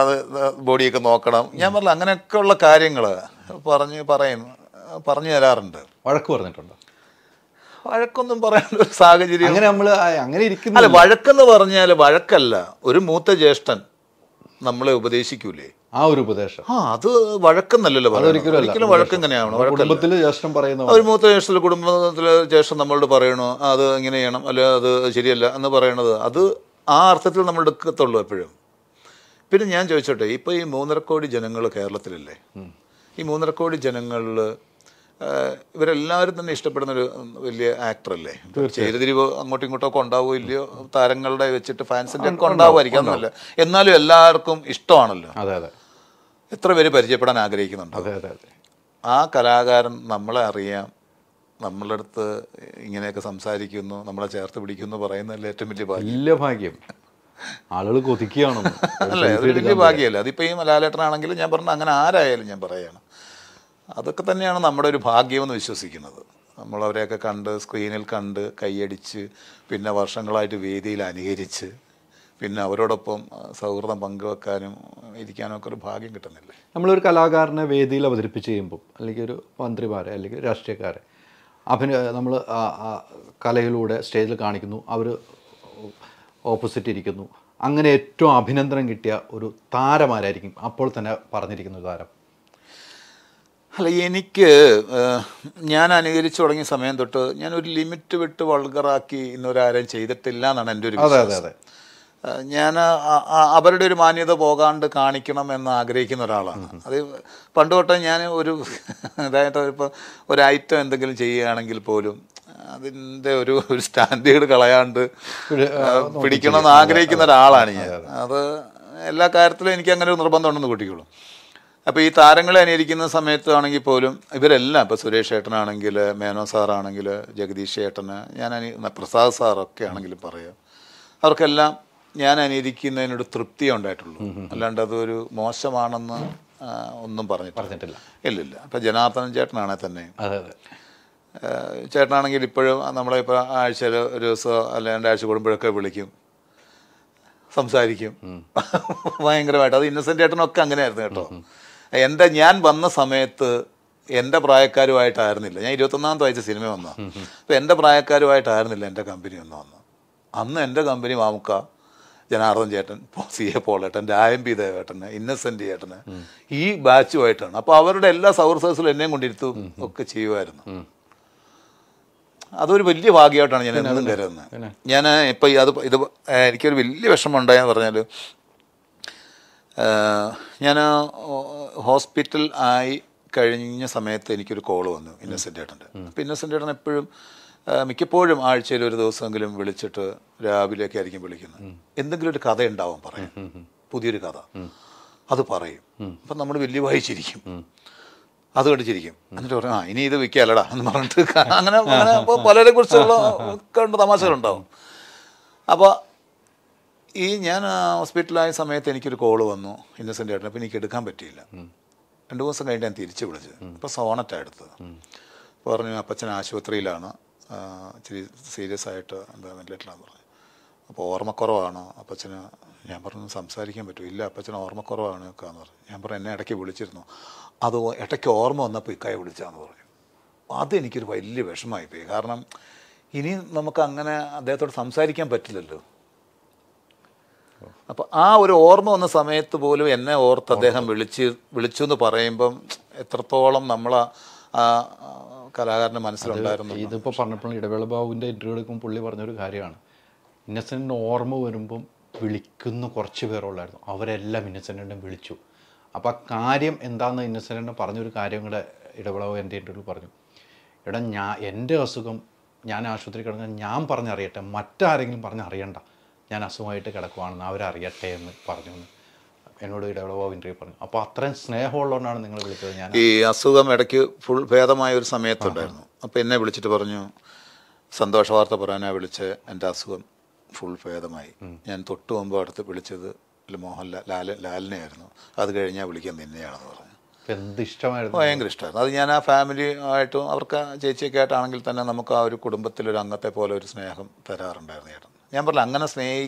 അത് ബോഡിയൊക്കെ നോക്കണം ഞാൻ പറഞ്ഞ അങ്ങനെയൊക്കെ ഉള്ള കാര്യങ്ങൾ പറഞ്ഞ് പറയും പറഞ്ഞു തരാറുണ്ട് വഴക്ക് പറഞ്ഞിട്ടുണ്ടോ വഴക്കൊന്നും പറയാനുള്ള ഒരു സാഹചര്യം അങ്ങനെ നമ്മൾ അങ്ങനെ ഇരിക്കുന്നു അല്ല വഴക്കെന്ന് പറഞ്ഞാൽ വഴക്കല്ല ഒരു മൂത്ത ജ്യേഷ്ഠൻ നമ്മളെ ഉപദേശിക്കൂലേ ആ ഒരു ഉപദേശം ആ അത് വഴക്കം നല്ലല്ലോ ഒരിക്കലും വഴക്കം ഇങ്ങനെയാവണം കുടുംബത്തിൽ ജ്യേഷ്ഠം ഒരു മൂത്ത ജ്യേഷ്ഠ കുടുംബത്തിൽ ജ്യേഷ്ഠം നമ്മളോട് പറയണോ അത് ഇങ്ങനെ ചെയ്യണം അല്ലെ അത് ശരിയല്ല എന്ന് പറയണത് അത് ആ അർത്ഥത്തിൽ നമ്മൾ എടുക്കത്തുള്ളൂ എപ്പോഴും പിന്നെ ഞാൻ ചോദിച്ചോട്ടെ ഇപ്പൊ ഈ മൂന്നര കോടി ജനങ്ങൾ കേരളത്തിലല്ലേ ഈ മൂന്നര കോടി ജനങ്ങളിൽ ഇവരെല്ലാവരും തന്നെ ഇഷ്ടപ്പെടുന്ന ഒരു വലിയ ആക്ടറല്ലേ ചേരുതിരിവ് അങ്ങോട്ടും ഇങ്ങോട്ടും ഒക്കെ ഉണ്ടാവുമോ ഇല്ലയോ താരങ്ങളുടെ വെച്ചിട്ട് ഫാൻസിൻ്റെ ഒക്കെ ഉണ്ടാവുമായിരിക്കാം എന്നല്ല എന്നാലും എല്ലാവർക്കും ഇഷ്ടമാണല്ലോ അതെ അതെ എത്ര പേര് പരിചയപ്പെടാൻ ആഗ്രഹിക്കുന്നുണ്ട് അതെ അതെ അതെ ആ കലാകാരൻ നമ്മളെ അറിയാം നമ്മളുടെ അടുത്ത് ഇങ്ങനെയൊക്കെ സംസാരിക്കുന്നു നമ്മളെ ചേർത്ത് പിടിക്കുന്നു പറയുന്നതല്ലേ ഏറ്റവും വലിയ ഭാഗ്യം വലിയ ഭാഗ്യം ആളുകൾ കൊതിക്കുകയാണ് അല്ല വലിയ ഭാഗ്യമല്ല അതിപ്പോൾ ഈ മലയാളേട്ടനാണെങ്കിലും ഞാൻ പറഞ്ഞു അങ്ങനെ ആരായാലും ഞാൻ പറയുകയാണ് അതൊക്കെ തന്നെയാണ് നമ്മുടെ ഒരു ഭാഗ്യമെന്ന് വിശ്വസിക്കുന്നത് നമ്മൾ അവരെയൊക്കെ കണ്ട് സ്ക്രീനിൽ കണ്ട് കൈയടിച്ച് പിന്നെ വർഷങ്ങളായിട്ട് വേദിയിൽ അനുകരിച്ച് പിന്നെ അവരോടൊപ്പം സൗഹൃദം പങ്കുവെക്കാനും ഇരിക്കാനും ഒക്കെ ഒരു ഭാഗ്യം കിട്ടുന്നില്ലേ നമ്മളൊരു കലാകാരനെ വേദിയിൽ അവതരിപ്പിച്ച് ചെയ്യുമ്പോൾ അല്ലെങ്കിൽ ഒരു മന്ത്രിമാരെ അല്ലെങ്കിൽ രാഷ്ട്രീയക്കാരെ അഭിനയ നമ്മൾ കലയിലൂടെ സ്റ്റേജിൽ കാണിക്കുന്നു അവർ ഓപ്പോസിറ്റ് ഇരിക്കുന്നു അങ്ങനെ ഏറ്റവും അഭിനന്ദനം കിട്ടിയ ഒരു താരമാരായിരിക്കും അപ്പോൾ തന്നെ പറഞ്ഞിരിക്കുന്ന ഒരു താരം അല്ല എനിക്ക് ഞാൻ അനുകരിച്ചു തുടങ്ങിയ സമയം തൊട്ട് ഞാൻ ഒരു ലിമിറ്റ് വിട്ട് വൾഗറാക്കി ഇന്നൊരാരും ചെയ്തിട്ടില്ല എന്നാണ് എൻ്റെ ഒരു അതെ അതെ അതെ ഞാൻ അവരുടെ ഒരു മാന്യത പോകാണ്ട് കാണിക്കണം എന്ന് ആഗ്രഹിക്കുന്ന ഒരാളാണ് അത് പണ്ട് തൊട്ടേ ഞാൻ ഒരു അതായത് ഇപ്പോൾ ഒരു ഐറ്റം എന്തെങ്കിലും ചെയ്യുകയാണെങ്കിൽ പോലും അതിൻ്റെ ഒരു സ്റ്റാൻഡേർഡ് കളയാണ്ട് എന്ന് ആഗ്രഹിക്കുന്ന ഒരാളാണ് ഞാൻ അത് എല്ലാ കാര്യത്തിലും എനിക്ക് അങ്ങനെ ഒരു നിർബന്ധമുണ്ടെന്ന് കൂട്ടിക്കോളും അപ്പോൾ ഈ താരങ്ങളെ അനുകരിക്കുന്ന സമയത്താണെങ്കിൽ പോലും ഇവരെല്ലാം ഇപ്പോൾ സുരേഷ് ഏട്ടനാണെങ്കിൽ മേനോ സാറാണെങ്കിൽ ജഗദീഷ് ഏട്ടന് ഞാൻ പ്രസാദ് സാറൊക്കെ ആണെങ്കിലും പറയാം അവർക്കെല്ലാം ഞാൻ അനുകരിക്കുന്നതിനൊരു തൃപ്തി ഉണ്ടായിട്ടുള്ളൂ അല്ലാണ്ട് അതൊരു മോശമാണെന്ന് ഒന്നും പറഞ്ഞു പറഞ്ഞിട്ടില്ല ഇല്ലില്ല ഇപ്പം ജനാർദ്ദനൻ ചേട്ടനാണെ തന്നെ ചേട്ടനാണെങ്കിൽ ഇപ്പോഴും നമ്മളെ ഇപ്പോൾ ആഴ്ചയിൽ ഒരു ദിവസം അല്ലെങ്കിൽ രണ്ടാഴ്ച കൂടുമ്പോഴൊക്കെ വിളിക്കും സംസാരിക്കും ഭയങ്കരമായിട്ട് അത് ഇന്നസെൻ്റ് ചേട്ടനൊക്കെ അങ്ങനെയായിരുന്നു കേട്ടോ എൻ്റെ ഞാൻ വന്ന സമയത്ത് എൻ്റെ പ്രായക്കാരുമായിട്ടായിരുന്നില്ല ഞാൻ ഇരുപത്തൊന്നാമത്തെ വയസ്സ് സിനിമ വന്നു അപ്പോൾ എൻ്റെ പ്രായക്കാരുമായിട്ടായിരുന്നില്ല എൻ്റെ കമ്പനി ഒന്ന് വന്നു അന്ന് എൻ്റെ കമ്പനി മാമുക്ക ജനാർദ്ദൻ ചേട്ടൻ സി എ പോളേട്ടൻ രായം പി ദേവേട്ടന് ഇന്നസെന്റ് ചേട്ടന് ഈ ബാച്ചുമായിട്ടാണ് അപ്പോൾ അവരുടെ എല്ലാ സൗർസേഴ്സിലും എന്നെയും കൊണ്ടിരുത്തും ഒക്കെ ചെയ്യുമായിരുന്നു അതൊരു വലിയ ഭാഗ്യമായിട്ടാണ് ഞാൻ എന്നും കരുതുന്നത് ഞാൻ ഇപ്പൊ അത് ഇത് എനിക്കൊരു വലിയ വിഷമം ഉണ്ടായെന്ന് പറഞ്ഞാൽ ഞാൻ ഹോസ്പിറ്റൽ ആയി കഴിഞ്ഞ സമയത്ത് എനിക്കൊരു കോൾ വന്നു ഇന്നസെന്റ് ചേട്ടൻ്റെ അപ്പൊ ഇന്നസെന്റ് ചേട്ടൻ എപ്പോഴും മിക്കപ്പോഴും ആഴ്ചയിൽ ഒരു ദിവസമെങ്കിലും വിളിച്ചിട്ട് രാവിലെയൊക്കെ ആയിരിക്കും വിളിക്കുന്നത് എന്തെങ്കിലും ഒരു കഥ ഉണ്ടാവും പറയും പുതിയൊരു കഥ അത് പറയും അപ്പം നമ്മൾ വലിയ വായിച്ചിരിക്കും അത് കണ്ടിച്ചിരിക്കും എന്നിട്ട് പറയും ആ ഇനി ഇത് വിൽക്കാലടാ എന്ന് പറഞ്ഞിട്ട് അങ്ങനെ അങ്ങനെ അപ്പോൾ പലരെ കുറിച്ചുള്ള കണ്ട് തമാശകളുണ്ടാവും അപ്പോൾ ഈ ഞാൻ ഹോസ്പിറ്റലായ സമയത്ത് എനിക്കൊരു കോള് വന്നു ഇന്നസെൻ്റ് ആയിട്ട് അപ്പം എനിക്ക് എടുക്കാൻ പറ്റിയില്ല രണ്ട് ദിവസം കഴിഞ്ഞ് ഞാൻ തിരിച്ചു വിളിച്ചത് അപ്പോൾ സോണറ്റാണ് എടുത്തത് പറഞ്ഞു അപ്പച്ചൻ ആശുപത്രിയിലാണ് ഇച്ചിരി സീരിയസ് ആയിട്ട് എന്താ വെന്റിലേറ്ററിലാന്ന് പറഞ്ഞു അപ്പോൾ ഓർമ്മക്കുറവാണ് അപ്പച്ചന് ഞാൻ പറഞ്ഞു സംസാരിക്കാൻ പറ്റും ഇല്ല അപ്പച്ചന് ഓർമ്മക്കുറവാണ് എന്ന് പറഞ്ഞു ഞാൻ പറഞ്ഞു എന്നെ ഇടയ്ക്ക് വിളിച്ചിരുന്നു അത് ഇടയ്ക്ക് ഓർമ്മ വന്നപ്പോൾ ഇക്കായ വിളിച്ചാന്ന് പറഞ്ഞു അതെനിക്കൊരു വലിയ വിഷമമായി പോയി കാരണം ഇനി നമുക്ക് അങ്ങനെ അദ്ദേഹത്തോട് സംസാരിക്കാൻ പറ്റില്ലല്ലോ അപ്പോൾ ആ ഒരു ഓർമ്മ വന്ന സമയത്ത് പോലും എന്നെ ഓർത്ത് അദ്ദേഹം വിളിച്ച് വിളിച്ചു എന്ന് പറയുമ്പം എത്രത്തോളം നമ്മൾ കലാകാരൻ്റെ മനസ്സിലുണ്ടായിരുന്നു ഇതിപ്പോൾ പറഞ്ഞപ്പോൾ ഇടവേള ബാബുവിൻ്റെ ഇൻ്റർവ്യൂ എടുക്കുമ്പോൾ പുള്ളി പറഞ്ഞൊരു കാര്യമാണ് ഇന്നസെൻറ്റിൻ്റെ ഓർമ്മ വരുമ്പം വിളിക്കുന്ന കുറച്ച് പേരുള്ളായിരുന്നു അവരെല്ലാം ഇന്നസെൻറ്റിനെ വിളിച്ചു അപ്പോൾ ആ കാര്യം എന്താണെന്ന് ഇന്നസെൻറ്റിനെ പറഞ്ഞൊരു കാര്യം കൂടെ ബാബു എൻ്റെ ഇൻ്റർവ്യൂ പറഞ്ഞു എടാ ഞാൻ എൻ്റെ അസുഖം ഞാൻ ആശുപത്രി കിടന്നാൽ ഞാൻ പറഞ്ഞറിയട്ടെ മറ്റാരെങ്കിലും പറഞ്ഞറിയണ്ട ഞാൻ അസുഖമായിട്ട് കിടക്കുവാണെന്ന് അവരറിയട്ടെ എന്ന് പറഞ്ഞു എന്നോട് ഡെവലപ്പ് ഇൻ്റർവ്യൂ പറഞ്ഞു അപ്പോൾ അത്രയും സ്നേഹമുള്ളതുകൊണ്ടാണ് നിങ്ങൾ വിളിച്ചത് ഞാൻ ഈ അസുഖം ഇടയ്ക്ക് ഫുൾ ഭേദമായ ഒരു സമയത്തുണ്ടായിരുന്നു അപ്പോൾ എന്നെ വിളിച്ചിട്ട് പറഞ്ഞു സന്തോഷ വാർത്ത പറയാനാണ് വിളിച്ച് എൻ്റെ അസുഖം ഫുൾ ഭേദമായി ഞാൻ തൊട്ട് മുമ്പ് അടുത്ത് വിളിച്ചത് മോഹൻലാൽ ലാല ലാലിനെയായിരുന്നു അത് കഴിഞ്ഞാൽ വിളിക്കാൻ നിന്നെയാണെന്ന് പറഞ്ഞു എന്ത് ഇഷ്ടമായിരുന്നു ഭയങ്കര ഇഷ്ടമായിരുന്നു അത് ഞാൻ ആ ഫാമിലി ആയിട്ടും അവർക്ക് ചേച്ചിയൊക്കെ ആയിട്ടാണെങ്കിൽ തന്നെ നമുക്ക് ആ ഒരു കുടുംബത്തിലൊരു അംഗത്തെ പോലെ ഒരു സ്നേഹം തരാറുണ്ടായിരുന്നു ചേട്ടൻ ഞാൻ പറഞ്ഞു അങ്ങനെ സ്നേഹി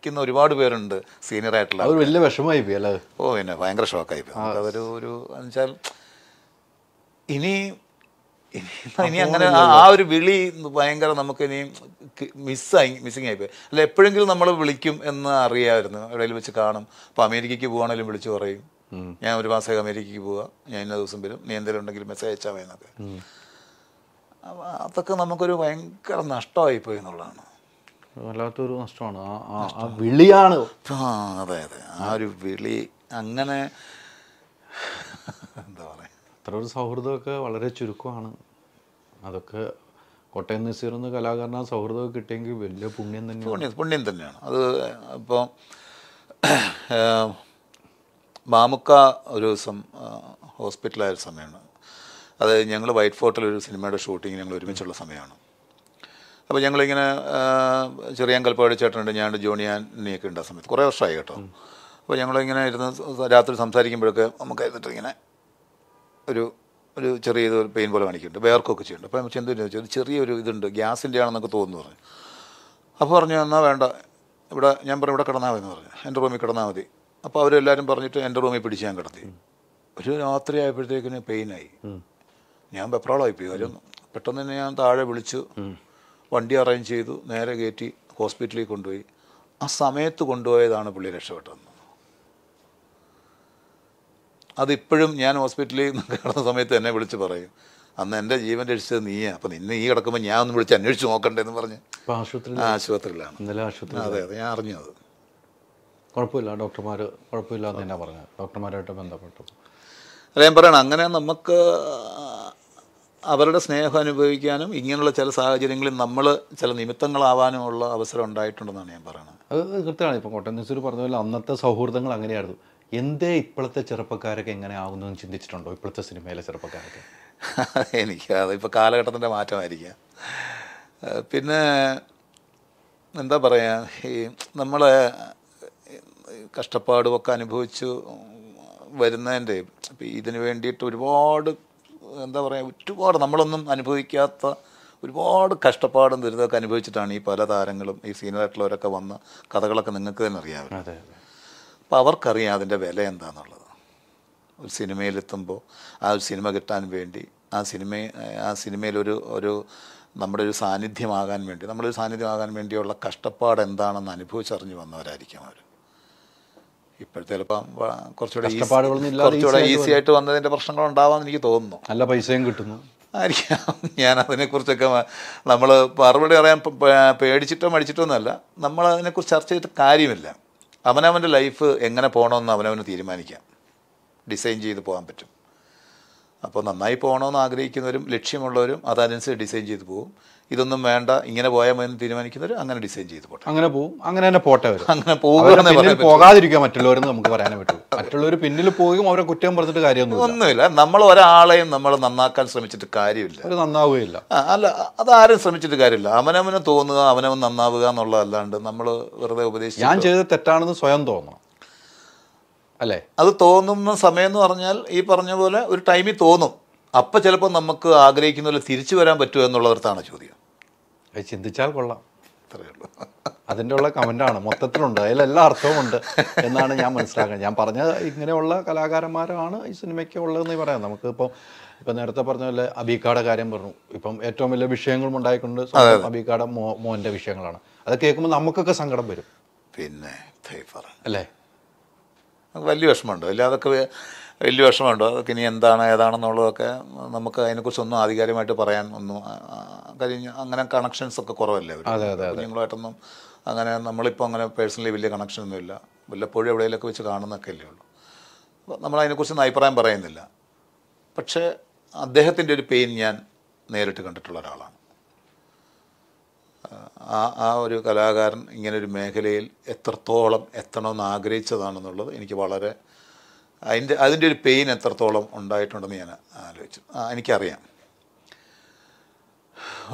നിൽക്കുന്ന ഒരുപാട് പേരുണ്ട് സീനിയർ ആയിട്ടുള്ള അവർ വലിയ വിഷമമായി പോയി അല്ലേ ഓ പിന്നെ ഭയങ്കര ഷോക്കായി പോയി അതൊരു ഒരു എന്നുവെച്ചാൽ ഇനി ഇനി അങ്ങനെ ആ ഒരു വിളി ഭയങ്കര നമുക്ക് ഇനി മിസ്സായി മിസ്സിങ് ആയിപ്പോയി അല്ല എപ്പോഴെങ്കിലും നമ്മൾ വിളിക്കും എന്ന് അറിയാമായിരുന്നു ഇടയിൽ വെച്ച് കാണും അപ്പോൾ അമേരിക്കയ്ക്ക് പോകുകയാണെങ്കിലും വിളിച്ചു പറയും ഞാൻ ഒരു മാസമൊക്കെ അമേരിക്കയ്ക്ക് പോവുക ഞാൻ ഇന്ന ദിവസം വരും നീ എന്തെങ്കിലും ഉണ്ടെങ്കിൽ മെസ്സേജ് അയച്ചാൽ മതി അതൊക്കെ നമുക്കൊരു ഭയങ്കര നഷ്ടമായിപ്പോയി എന്നുള്ളതാണ് വല്ലാത്തൊരു നഷ്ടമാണ് ആ വിളിയാണ് അതെ അതെ ആ ഒരു വിളി അങ്ങനെ എന്താ പറയുക അത്ര ഒരു സൗഹൃദമൊക്കെ വളരെ ചുരുക്കമാണ് അതൊക്കെ കോട്ടയം നസീർ കലാകാരനാ സൗഹൃദമൊക്കെ കിട്ടിയെങ്കിൽ വലിയ പുണ്യം തന്നെ പുണ്യം പുണ്യം തന്നെയാണ് അത് ഇപ്പോൾ മാമുക്ക ഒരു ദിവസം ഹോസ്പിറ്റലായ സമയമാണ് അത് ഞങ്ങൾ വൈറ്റ് ഫോർട്ടിൽ ഒരു സിനിമയുടെ ഷൂട്ടിങ് ഞങ്ങൾ ഒരുമിച്ചുള്ള സമയമാണ് അപ്പോൾ ഞങ്ങളിങ്ങനെ ചെറിയ കൽപ്പാട് ചേട്ടനുണ്ട് ഞാൻ ജോണി ആൻ്റണിയൊക്കെ ഉണ്ട് ആ സമയത്ത് കുറേ വർഷമായി കേട്ടോ അപ്പോൾ ഞങ്ങളിങ്ങനെ ഇരുന്ന് രാത്രി സംസാരിക്കുമ്പോഴൊക്കെ നമുക്ക് ഇരുന്നിട്ട് ഇങ്ങനെ ഒരു ഒരു ചെറിയ ഇത് പെയിൻ പോലെ കാണിക്കുന്നുണ്ട് വേർക്കൊക്കെ ചെയ്യുന്നുണ്ട് അപ്പോൾ ചെന്തു ചോദിച്ചു ഒരു ചെറിയൊരു ഇതുണ്ട് ഗ്യാസിൻ്റെ ആണെന്നൊക്കെ തോന്നുന്നു പറഞ്ഞു അപ്പോൾ പറഞ്ഞു എന്നാൽ വേണ്ട ഇവിടെ ഞാൻ പറഞ്ഞു ഇവിടെ കിടന്നാൽ മതി എന്ന് പറഞ്ഞു എൻ്റെ റൂമിൽ കിടന്നാൽ മതി അപ്പോൾ അവരെല്ലാവരും പറഞ്ഞിട്ട് എൻ്റെ റൂമിൽ പിടിച്ച് ഞാൻ കിടത്തി ഒരു രാത്രി ആയപ്പോഴത്തേക്കിന് പെയിനായി ഞാൻ പെപ്രാളായിപ്പോയി കാര്യം പെട്ടെന്ന് തന്നെ ഞാൻ താഴെ വിളിച്ചു വണ്ടി അറേഞ്ച് ചെയ്തു നേരെ കയറ്റി ഹോസ്പിറ്റലിൽ കൊണ്ടുപോയി ആ സമയത്ത് കൊണ്ടുപോയതാണ് പുള്ളി രക്ഷപ്പെട്ടത് അതിപ്പോഴും ഞാൻ ഹോസ്പിറ്റലിൽ കിടന്ന സമയത്ത് എന്നെ വിളിച്ച് പറയും അന്ന് എൻ്റെ ജീവൻ രക്ഷിച്ചത് നീയാണ് അപ്പം നിന്നെ നീ കിടക്കുമ്പോൾ ഞാൻ ഒന്ന് വിളിച്ച് അന്വേഷിച്ച് നോക്കണ്ടേ എന്ന് പറഞ്ഞ് ആശുപത്രിയിലാണ് അതെ അതെ ഞാൻ അറിഞ്ഞു അത് കുഴപ്പമില്ല ഡോക്ടർമാർ കുഴപ്പമില്ല എന്ന് തന്നെ പറഞ്ഞു ഡോക്ടർമാരായിട്ട് ബന്ധപ്പെട്ടു അല്ല ഞാൻ പറയണം അങ്ങനെ നമുക്ക് അവരുടെ സ്നേഹം അനുഭവിക്കാനും ഇങ്ങനെയുള്ള ചില സാഹചര്യങ്ങളിൽ നമ്മൾ ചില ഉള്ള അവസരം ഉണ്ടായിട്ടുണ്ടെന്നാണ് ഞാൻ പറയുന്നത് അത് കൃത്യമാണ് ഇപ്പോൾ കോട്ടയം നെസൂർ പറഞ്ഞ പോലെ അന്നത്തെ സൗഹൃദങ്ങൾ അങ്ങനെയായിരുന്നു എന്തേ ഇപ്പോഴത്തെ ചെറുപ്പക്കാരൊക്കെ എങ്ങനെ ആകുന്നു എന്ന് ചിന്തിച്ചിട്ടുണ്ടോ ഇപ്പോഴത്തെ സിനിമയിലെ ചെറുപ്പക്കാരൊക്കെ [laughs] എനിക്ക് ഇപ്പോൾ കാലഘട്ടത്തിൻ്റെ മാറ്റമായിരിക്കാം പിന്നെ എന്താ പറയുക ഈ നമ്മൾ കഷ്ടപ്പാടുമൊക്കെ അനുഭവിച്ചു വരുന്നതിൻ്റെ ഇതിനു വേണ്ടിയിട്ട് ഒരുപാട് എന്താ പറയുക ഒരുപാട് നമ്മളൊന്നും അനുഭവിക്കാത്ത ഒരുപാട് കഷ്ടപ്പാടും ദുരിതമൊക്കെ അനുഭവിച്ചിട്ടാണ് ഈ പല താരങ്ങളും ഈ സീനിയർ ആയിട്ടുള്ളവരൊക്കെ വന്ന കഥകളൊക്കെ നിങ്ങൾക്ക് തന്നെ അറിയാമല്ലോ അപ്പോൾ അവർക്കറിയാം അതിൻ്റെ വില എന്താണെന്നുള്ളത് ഒരു സിനിമയിലെത്തുമ്പോൾ ആ ഒരു സിനിമ കിട്ടാൻ വേണ്ടി ആ സിനിമ ആ സിനിമയിലൊരു ഒരു നമ്മുടെ ഒരു സാന്നിധ്യമാകാൻ വേണ്ടി നമ്മളൊരു സാന്നിധ്യമാകാൻ വേണ്ടിയുള്ള കഷ്ടപ്പാട് എന്താണെന്ന് അനുഭവിച്ചറിഞ്ഞ് വന്നവരായിരിക്കും അവർ ഇപ്പോഴത്തെ ചിലപ്പം കുറച്ചുകൂടെ ഈസി ആയിട്ട് വന്നതിൻ്റെ പ്രശ്നങ്ങൾ ഉണ്ടാവാമെന്ന് എനിക്ക് തോന്നുന്നു നല്ല പൈസയും കിട്ടുന്നു ആയിരിക്കാം [laughs] ഞാൻ അതിനെക്കുറിച്ചൊക്കെ നമ്മൾ മറുപടി പറയാൻ പേടിച്ചിട്ടോ മടിച്ചിട്ടോ ഒന്നല്ല നമ്മൾ അതിനെക്കുറിച്ച് ചർച്ച ചെയ്തിട്ട് കാര്യമില്ല അവനവൻ്റെ ലൈഫ് എങ്ങനെ പോകണമെന്ന് അവനവന് തീരുമാനിക്കാം ഡിസൈൻ ചെയ്ത് പോകാൻ പറ്റും അപ്പോൾ നന്നായി പോകണമെന്ന് ആഗ്രഹിക്കുന്നവരും ലക്ഷ്യമുള്ളവരും അതനുസരിച്ച് ഡിസൈൻ ചെയ്ത് പോകും ഇതൊന്നും വേണ്ട ഇങ്ങനെ പോയാൽ മതി തീരുമാനിക്കുന്നവർ അങ്ങനെ ഡിസൈൻ ചെയ്ത് പോട്ടെ അങ്ങനെ പോകും അങ്ങനെ തന്നെ പോട്ടെ അങ്ങനെ പോകുക പോകാതിരിക്കുക മറ്റുള്ളവരെന്ന് നമുക്ക് പറയാൻ പറ്റും മറ്റുള്ളവർ പിന്നിൽ പോകും അവരെ കുറ്റം പറഞ്ഞിട്ട് കാര്യമൊന്നും ഒന്നുമില്ല നമ്മൾ ഒരാളെയും നമ്മൾ നന്നാക്കാൻ ശ്രമിച്ചിട്ട് കാര്യമില്ല അവർ നന്നാവുകയില്ല അല്ല അതാരും ശ്രമിച്ചിട്ട് കാര്യമില്ല അവനവന് തോന്നുക അവനവൻ നന്നാവുക എന്നുള്ളതല്ലാണ്ട് നമ്മൾ വെറുതെ ഉപദേശിച്ചു ഞാൻ ചെയ്തത് തെറ്റാണെന്ന് സ്വയം തോന്നണം അല്ലേ അത് തോന്നുന്ന സമയം എന്ന് പറഞ്ഞാൽ ഈ പറഞ്ഞ പോലെ ഒരു ടൈമിൽ തോന്നും അപ്പൊ ചിലപ്പോൾ നമുക്ക് ആഗ്രഹിക്കുന്ന പോലെ തിരിച്ചു വരാൻ പറ്റുമോ എന്നുള്ളവർത്താണ് ചോദ്യം അത് ചിന്തിച്ചാൽ കൊള്ളാം ഉള്ളൂ അതിൻ്റെ ഉള്ള കമൻ്റാണ് മൊത്തത്തിലുണ്ട് അതിലെല്ലാ അർത്ഥവുമുണ്ട് എന്നാണ് ഞാൻ മനസ്സിലാക്കുന്നത് ഞാൻ പറഞ്ഞ ഇങ്ങനെയുള്ള കലാകാരന്മാരാണ് ഈ സിനിമയ്ക്ക് ഉള്ളതെന്ന് പറയാം ഇപ്പോൾ ഇപ്പം നേരത്തെ പറഞ്ഞ പോലെ അബീക്കാടെ കാര്യം പറഞ്ഞു ഇപ്പം ഏറ്റവും വലിയ വിഷയങ്ങളും ഉണ്ടായിക്കൊണ്ട് അബീക്കാടെ മോ മോൻ്റെ വിഷയങ്ങളാണ് അത് കേൾക്കുമ്പോൾ നമുക്കൊക്കെ സങ്കടം വരും പിന്നെ അല്ലേ വലിയ വിഷമമുണ്ട് അല്ല അതൊക്കെ വലിയ വിഷമമുണ്ട് അതൊക്കെ ഇനി എന്താണ് ഏതാണെന്നുള്ളതൊക്കെ നമുക്ക് അതിനെക്കുറിച്ചൊന്നും ആധികാരികമായിട്ട് പറയാൻ ഒന്നും കഴിഞ്ഞ് അങ്ങനെ കണക്ഷൻസ് ഒക്കെ കുറവല്ലേ കുഞ്ഞുങ്ങളുമായിട്ടൊന്നും അങ്ങനെ നമ്മളിപ്പോൾ അങ്ങനെ പേഴ്സണലി വലിയ കണക്ഷനൊന്നും ഇല്ല വല്ലപ്പോഴും എവിടെയെങ്കിലൊക്കെ വെച്ച് കാണുന്നൊക്കെ അല്ലേ ഉള്ളൂ അപ്പോൾ നമ്മൾ അതിനെക്കുറിച്ചൊന്നും അഭിപ്രായം പറയുന്നില്ല പക്ഷേ അദ്ദേഹത്തിൻ്റെ ഒരു പെയിൻ ഞാൻ നേരിട്ട് കണ്ടിട്ടുള്ള ഒരാളാണ് ആ ആ ഒരു കലാകാരൻ ഇങ്ങനൊരു മേഖലയിൽ എത്രത്തോളം എത്തണമെന്ന് ആഗ്രഹിച്ചതാണെന്നുള്ളത് എനിക്ക് വളരെ അതിൻ്റെ അതിൻ്റെ ഒരു പെയിൻ എത്രത്തോളം ഉണ്ടായിട്ടുണ്ടെന്ന് ഞാൻ ആലോചിച്ചു എനിക്കറിയാം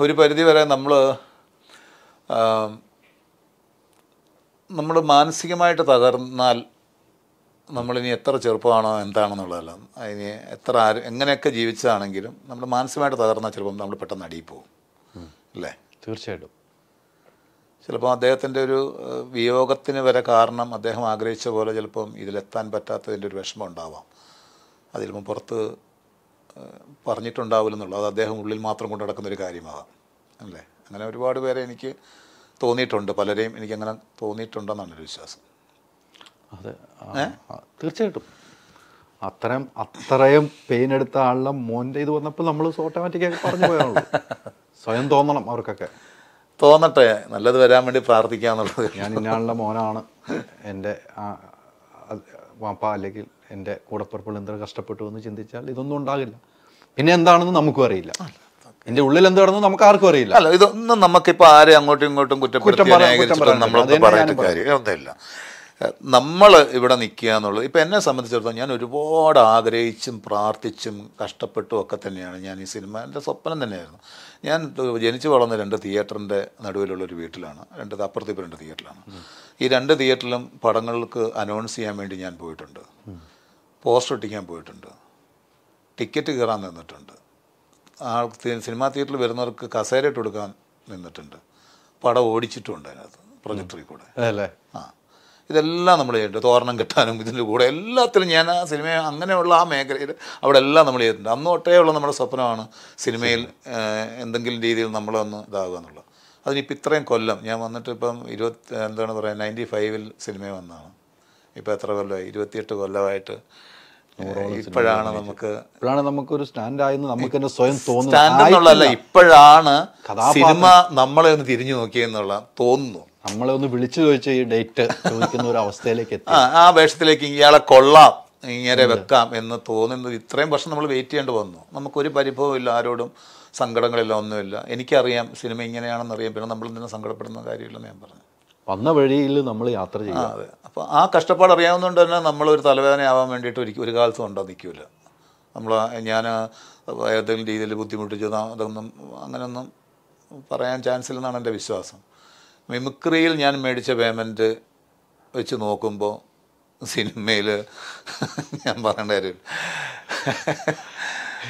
ഒരു പരിധി വരെ നമ്മൾ നമ്മൾ മാനസികമായിട്ട് തകർന്നാൽ നമ്മളിനി എത്ര ചെറുപ്പമാണോ എന്താണെന്നുള്ളതല്ല അതിന് എത്ര ആരും എങ്ങനെയൊക്കെ ജീവിച്ചതാണെങ്കിലും നമ്മൾ മാനസികമായിട്ട് തകർന്നാൽ ചിലപ്പം നമ്മൾ പെട്ടെന്ന് അടിയിൽ പോകും അല്ലേ തീർച്ചയായിട്ടും ചിലപ്പോൾ അദ്ദേഹത്തിൻ്റെ ഒരു വിയോഗത്തിന് വരെ കാരണം അദ്ദേഹം ആഗ്രഹിച്ച പോലെ ചിലപ്പം ഇതിലെത്താൻ പറ്റാത്തതിൻ്റെ ഒരു വിഷമം ഉണ്ടാവാം അതിൽ പുറത്ത് പറഞ്ഞിട്ടുണ്ടാവില്ലെന്നുള്ളൂ അത് അദ്ദേഹം ഉള്ളിൽ മാത്രം കൊണ്ട് നടക്കുന്നൊരു കാര്യമാകാം അല്ലേ അങ്ങനെ ഒരുപാട് പേരെ എനിക്ക് തോന്നിയിട്ടുണ്ട് പലരെയും എനിക്കങ്ങനെ തോന്നിയിട്ടുണ്ടെന്നാണ് ഒരു വിശ്വാസം അതെ തീർച്ചയായിട്ടും അത്രയും അത്രയും പെയിൻ എടുത്ത ആളുടെ മോൻ്റെ ഇത് വന്നപ്പോൾ നമ്മൾ ഓട്ടോമാറ്റിക്കായിട്ട് പറഞ്ഞു പോയാണല്ലോ [laughs] സ്വയം തോന്നണം അവർക്കൊക്കെ തോന്നട്ടെ നല്ലത് വരാൻ വേണ്ടി പ്രാർത്ഥിക്കുക എന്നുള്ളത് ഞാൻ ഇന്നാളുടെ മോനാണ് എൻ്റെ വാപ്പ അല്ലെങ്കിൽ എൻ്റെ കൂടപ്പുറപ്പുള്ള എന്തൊരു കഷ്ടപ്പെട്ടു എന്ന് ചിന്തിച്ചാൽ ഇതൊന്നും ഉണ്ടാകില്ല പിന്നെ എന്താണെന്ന് നമുക്കും അറിയില്ല എൻ്റെ ഉള്ളിൽ എന്ത് നടന്നു നമുക്ക് ആർക്കും അറിയില്ല അല്ല ഇതൊന്നും നമുക്കിപ്പോൾ ആരെ അങ്ങോട്ടും ഇങ്ങോട്ടും കുറ്റപ്പെടുത്തും നമ്മളൊന്നും പറഞ്ഞിട്ട് കാര്യമൊന്നുമില്ല നമ്മൾ ഇവിടെ നിൽക്കുക എന്നുള്ളത് ഇപ്പം എന്നെ സംബന്ധിച്ചിടത്തോളം ഞാൻ ഒരുപാട് ആഗ്രഹിച്ചും പ്രാർത്ഥിച്ചും കഷ്ടപ്പെട്ടും ഒക്കെ തന്നെയാണ് ഞാൻ ഈ സിനിമ എൻ്റെ സ്വപ്നം തന്നെയായിരുന്നു ഞാൻ ജനിച്ചു വളർന്ന രണ്ട് തിയേറ്ററിൻ്റെ നടുവിലുള്ള ഒരു വീട്ടിലാണ് രണ്ട് അപ്പുറത്തിപ്പോൾ രണ്ട് തിയേറ്ററിലാണ് ഈ രണ്ട് തിയേറ്ററിലും പടങ്ങൾക്ക് അനൗൺസ് ചെയ്യാൻ വേണ്ടി ഞാൻ പോയിട്ടുണ്ട് പോസ്റ്റർ ഒട്ടിക്കാൻ പോയിട്ടുണ്ട് ടിക്കറ്റ് കയറാൻ നിന്നിട്ടുണ്ട് ആ സിനിമാ തിയേറ്ററിൽ വരുന്നവർക്ക് കസേരയിട്ട് കൊടുക്കാൻ നിന്നിട്ടുണ്ട് പടം ഓടിച്ചിട്ടുമുണ്ട് അതിനകത്ത് പ്രൊജക്ടറിൽ കൂടെ ആ ഇതെല്ലാം നമ്മൾ ചെയ്തിട്ടുണ്ട് തോരണം കെട്ടാനും ഇതിൻ്റെ കൂടെ എല്ലാത്തിലും ഞാൻ ആ സിനിമ അങ്ങനെയുള്ള ആ മേഖലയിൽ അവിടെ എല്ലാം നമ്മൾ ചെയ്തിട്ടുണ്ട് അന്ന് ഉള്ള നമ്മുടെ സ്വപ്നമാണ് സിനിമയിൽ എന്തെങ്കിലും രീതിയിൽ നമ്മളൊന്ന് ഇതാകുക എന്നുള്ളത് അതിനിപ്പോൾ ഇത്രയും കൊല്ലം ഞാൻ വന്നിട്ട് ഇപ്പം ഇരുപത്തി എന്താണ് പറയുക നയൻറ്റി ഫൈവിൽ സിനിമ വന്നതാണ് ഇപ്പോൾ എത്ര കൊല്ലമായി ഇരുപത്തിയെട്ട് കൊല്ലമായിട്ട് ഇപ്പോഴാണ് നമുക്ക് ഇപ്പോഴാണ് നമുക്കൊരു ആയെന്ന് നമുക്ക് സ്വയം തോന്നുന്നു സ്റ്റാൻഡ് എന്നുള്ളതല്ല ഇപ്പോഴാണ് സിനിമ നമ്മളെ ഒന്ന് തിരിഞ്ഞു നോക്കിയെന്നുള്ള തോന്നുന്നു നമ്മളെ ഒന്ന് വിളിച്ചു ചോദിച്ച ഈ ഡേറ്റ് ചോദിക്കുന്ന ഒരു അവസ്ഥയിലേക്ക് എത്തി ആ വേഷത്തിലേക്ക് ഇയാളെ കൊള്ളാം ഇങ്ങനെ വെക്കാം എന്ന് തോന്നുന്നത് ഇത്രയും വർഷം നമ്മൾ വെയിറ്റ് ചെയ്യേണ്ടി വന്നു നമുക്കൊരു പരിഭവമില്ല ആരോടും സങ്കടങ്ങളില്ല ഒന്നുമില്ല എനിക്കറിയാം സിനിമ ഇങ്ങനെയാണെന്ന് അറിയാം പിന്നെ നമ്മൾ തന്നെ സങ്കടപ്പെടുന്ന കാര്യമില്ലെന്ന് ഞാൻ പറഞ്ഞു വന്ന വഴിയിൽ നമ്മൾ യാത്ര ചെയ്യും അതെ അപ്പോൾ ആ കഷ്ടപ്പാട് അറിയാവുന്നതുകൊണ്ട് തന്നെ നമ്മളൊരു തലവേദന ആവാൻ വേണ്ടിയിട്ട് ഒരിക്കലും ഒരു കാലത്തും ഉണ്ടോ നിൽക്കില്ല നമ്മൾ ഞാൻ ഏതെങ്കിലും രീതിയിൽ ബുദ്ധിമുട്ടിച്ചതാ അതൊന്നും അങ്ങനെയൊന്നും പറയാൻ ചാൻസ് ഇല്ലെന്നാണ് എൻ്റെ വിശ്വാസം മിമിക്രിയിൽ ഞാൻ മേടിച്ച പേയ്മെൻറ്റ് വെച്ച് നോക്കുമ്പോൾ സിനിമയിൽ ഞാൻ പറയേണ്ട കാര്യമില്ല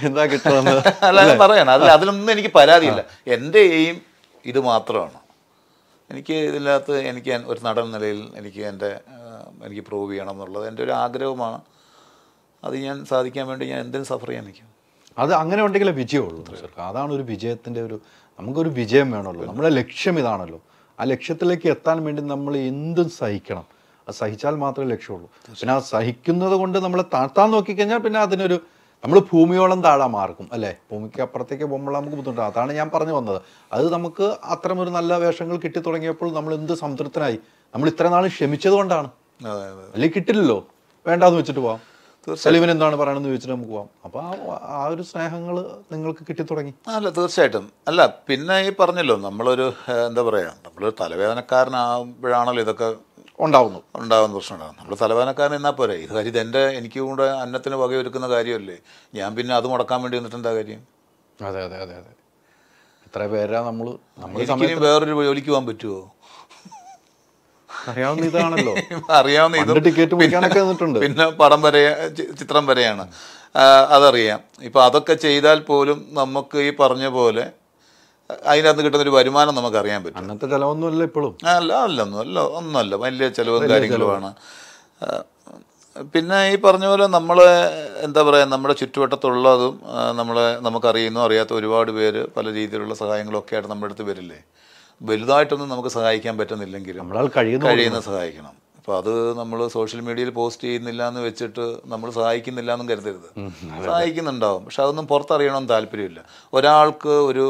എന്താ കിട്ടുന്നത് അല്ല പറയണം അതിൽ അതിലൊന്നും എനിക്ക് പരാതിയില്ല എൻ്റെ എയിം ഇത് മാത്രമാണ് എനിക്ക് ഇതിനകത്ത് എനിക്ക് ഒരു നടൻ നിലയിൽ എനിക്ക് എൻ്റെ എനിക്ക് പ്രൂവ് ചെയ്യണം എന്നുള്ളത് എൻ്റെ ഒരു ആഗ്രഹമാണ് അത് ഞാൻ സാധിക്കാൻ വേണ്ടി ഞാൻ എന്തിനും സഫർ ചെയ്യാൻ നിൽക്കും അത് അങ്ങനെ ഉണ്ടെങ്കിലേ വിജയമുള്ളൂ അതാണ് ഒരു വിജയത്തിൻ്റെ ഒരു നമുക്കൊരു വിജയം വേണമല്ലോ നമ്മുടെ ലക്ഷ്യം ഇതാണല്ലോ ആ ലക്ഷ്യത്തിലേക്ക് എത്താൻ വേണ്ടി നമ്മൾ എന്തും സഹിക്കണം അത് സഹിച്ചാൽ മാത്രമേ ലക്ഷ്യമുള്ളൂ പിന്നെ ആ സഹിക്കുന്നത് കൊണ്ട് നമ്മൾ താഴ്ത്താൻ നോക്കിക്കഴിഞ്ഞാൽ പിന്നെ അതിനൊരു നമ്മൾ ഭൂമിയോളം താഴെ മാർക്കും അല്ലേ ഭൂമിക്ക് അപ്പുറത്തേക്ക് പോകുമ്പോൾ നമുക്ക് ബുദ്ധിമുട്ടാണ് അതാണ് ഞാൻ പറഞ്ഞു വന്നത് അത് നമുക്ക് അത്തരം ഒരു നല്ല വേഷങ്ങൾ കിട്ടി തുടങ്ങിയപ്പോൾ നമ്മൾ എന്ത് സംതൃപ്തനായി നമ്മൾ ഇത്ര നാൾ ക്ഷമിച്ചത് കൊണ്ടാണ് അല്ലെങ്കിൽ കിട്ടില്ലല്ലോ വേണ്ടാന്ന് വെച്ചിട്ട് പോവാം സലീമൻ എന്താണ് പറയണമെന്ന് ചോദിച്ചിട്ട് നമുക്ക് പോവാം അപ്പോൾ ആ ഒരു സ്നേഹങ്ങൾ നിങ്ങൾക്ക് കിട്ടി തുടങ്ങി അല്ല തീർച്ചയായിട്ടും അല്ല പിന്നെ ഈ പറഞ്ഞല്ലോ നമ്മളൊരു എന്താ പറയാ നമ്മളൊരു തലവേദനക്കാരനാകുമ്പോഴാണല്ലോ ഇതൊക്കെ ഉണ്ടാവുന്നു ഉണ്ടാവുന്ന പ്രശ്നമാണ് നമ്മൾ തലവേദനക്കാരൻ എന്നാ പോരെ ഇത് കാര്യം എന്റെ എനിക്ക് കൂടെ അന്നത്തിന് വകയൊരുക്കുന്ന കാര്യമല്ലേ ഞാൻ പിന്നെ അത് മുടക്കാൻ വേണ്ടി വന്നിട്ട് എന്താ കാര്യം അതെ അതെ അതെ അതെ എത്ര പേരാ നമ്മൾ നമ്മൾ വേറൊരു ജോലിക്ക് പോകാൻ പറ്റുമോ അറിയാവുന്ന ഇതാണല്ലോ [laughs] അറിയാവുന്ന ഇത് ടിക്കറ്റ് മേടിക്കാനൊക്കെ പിന്നെ പടം വരെ ചിത്രം വരെയാണ് അതറിയാം ഇപ്പം അതൊക്കെ ചെയ്താൽ പോലും നമുക്ക് ഈ പറഞ്ഞ പോലെ അതിനകത്ത് കിട്ടുന്നൊരു വരുമാനം നമുക്ക് അറിയാൻ പറ്റും അങ്ങനത്തെ ചിലവൊന്നുമല്ല ഇപ്പോഴും അല്ല അല്ല ഒന്നുമല്ല ഒന്നുമല്ല വലിയ ചിലവും കാര്യങ്ങളുമാണ് പിന്നെ ഈ പറഞ്ഞ പോലെ നമ്മൾ എന്താ പറയുക നമ്മുടെ ചുറ്റുവട്ടത്തുള്ളതും നമ്മളെ നമുക്കറിയുന്നു അറിയാത്ത ഒരുപാട് പേര് പല രീതിയിലുള്ള സഹായങ്ങളൊക്കെ ആയിട്ട് നമ്മുടെ അടുത്ത് വരില്ലേ വലുതായിട്ടൊന്നും നമുക്ക് സഹായിക്കാൻ പറ്റുന്നില്ലെങ്കിലും നമ്മളാൽ കഴിയുന്ന കഴിയുന്ന സഹായിക്കണം അപ്പോൾ അത് നമ്മൾ സോഷ്യൽ മീഡിയയിൽ പോസ്റ്റ് ചെയ്യുന്നില്ല എന്ന് വെച്ചിട്ട് നമ്മൾ സഹായിക്കുന്നില്ല എന്നും കരുതരുത് സഹായിക്കുന്നുണ്ടാവും പക്ഷെ അതൊന്നും പുറത്തറിയണമെന്ന് താല്പര്യമില്ല ഒരാൾക്ക് ഒരു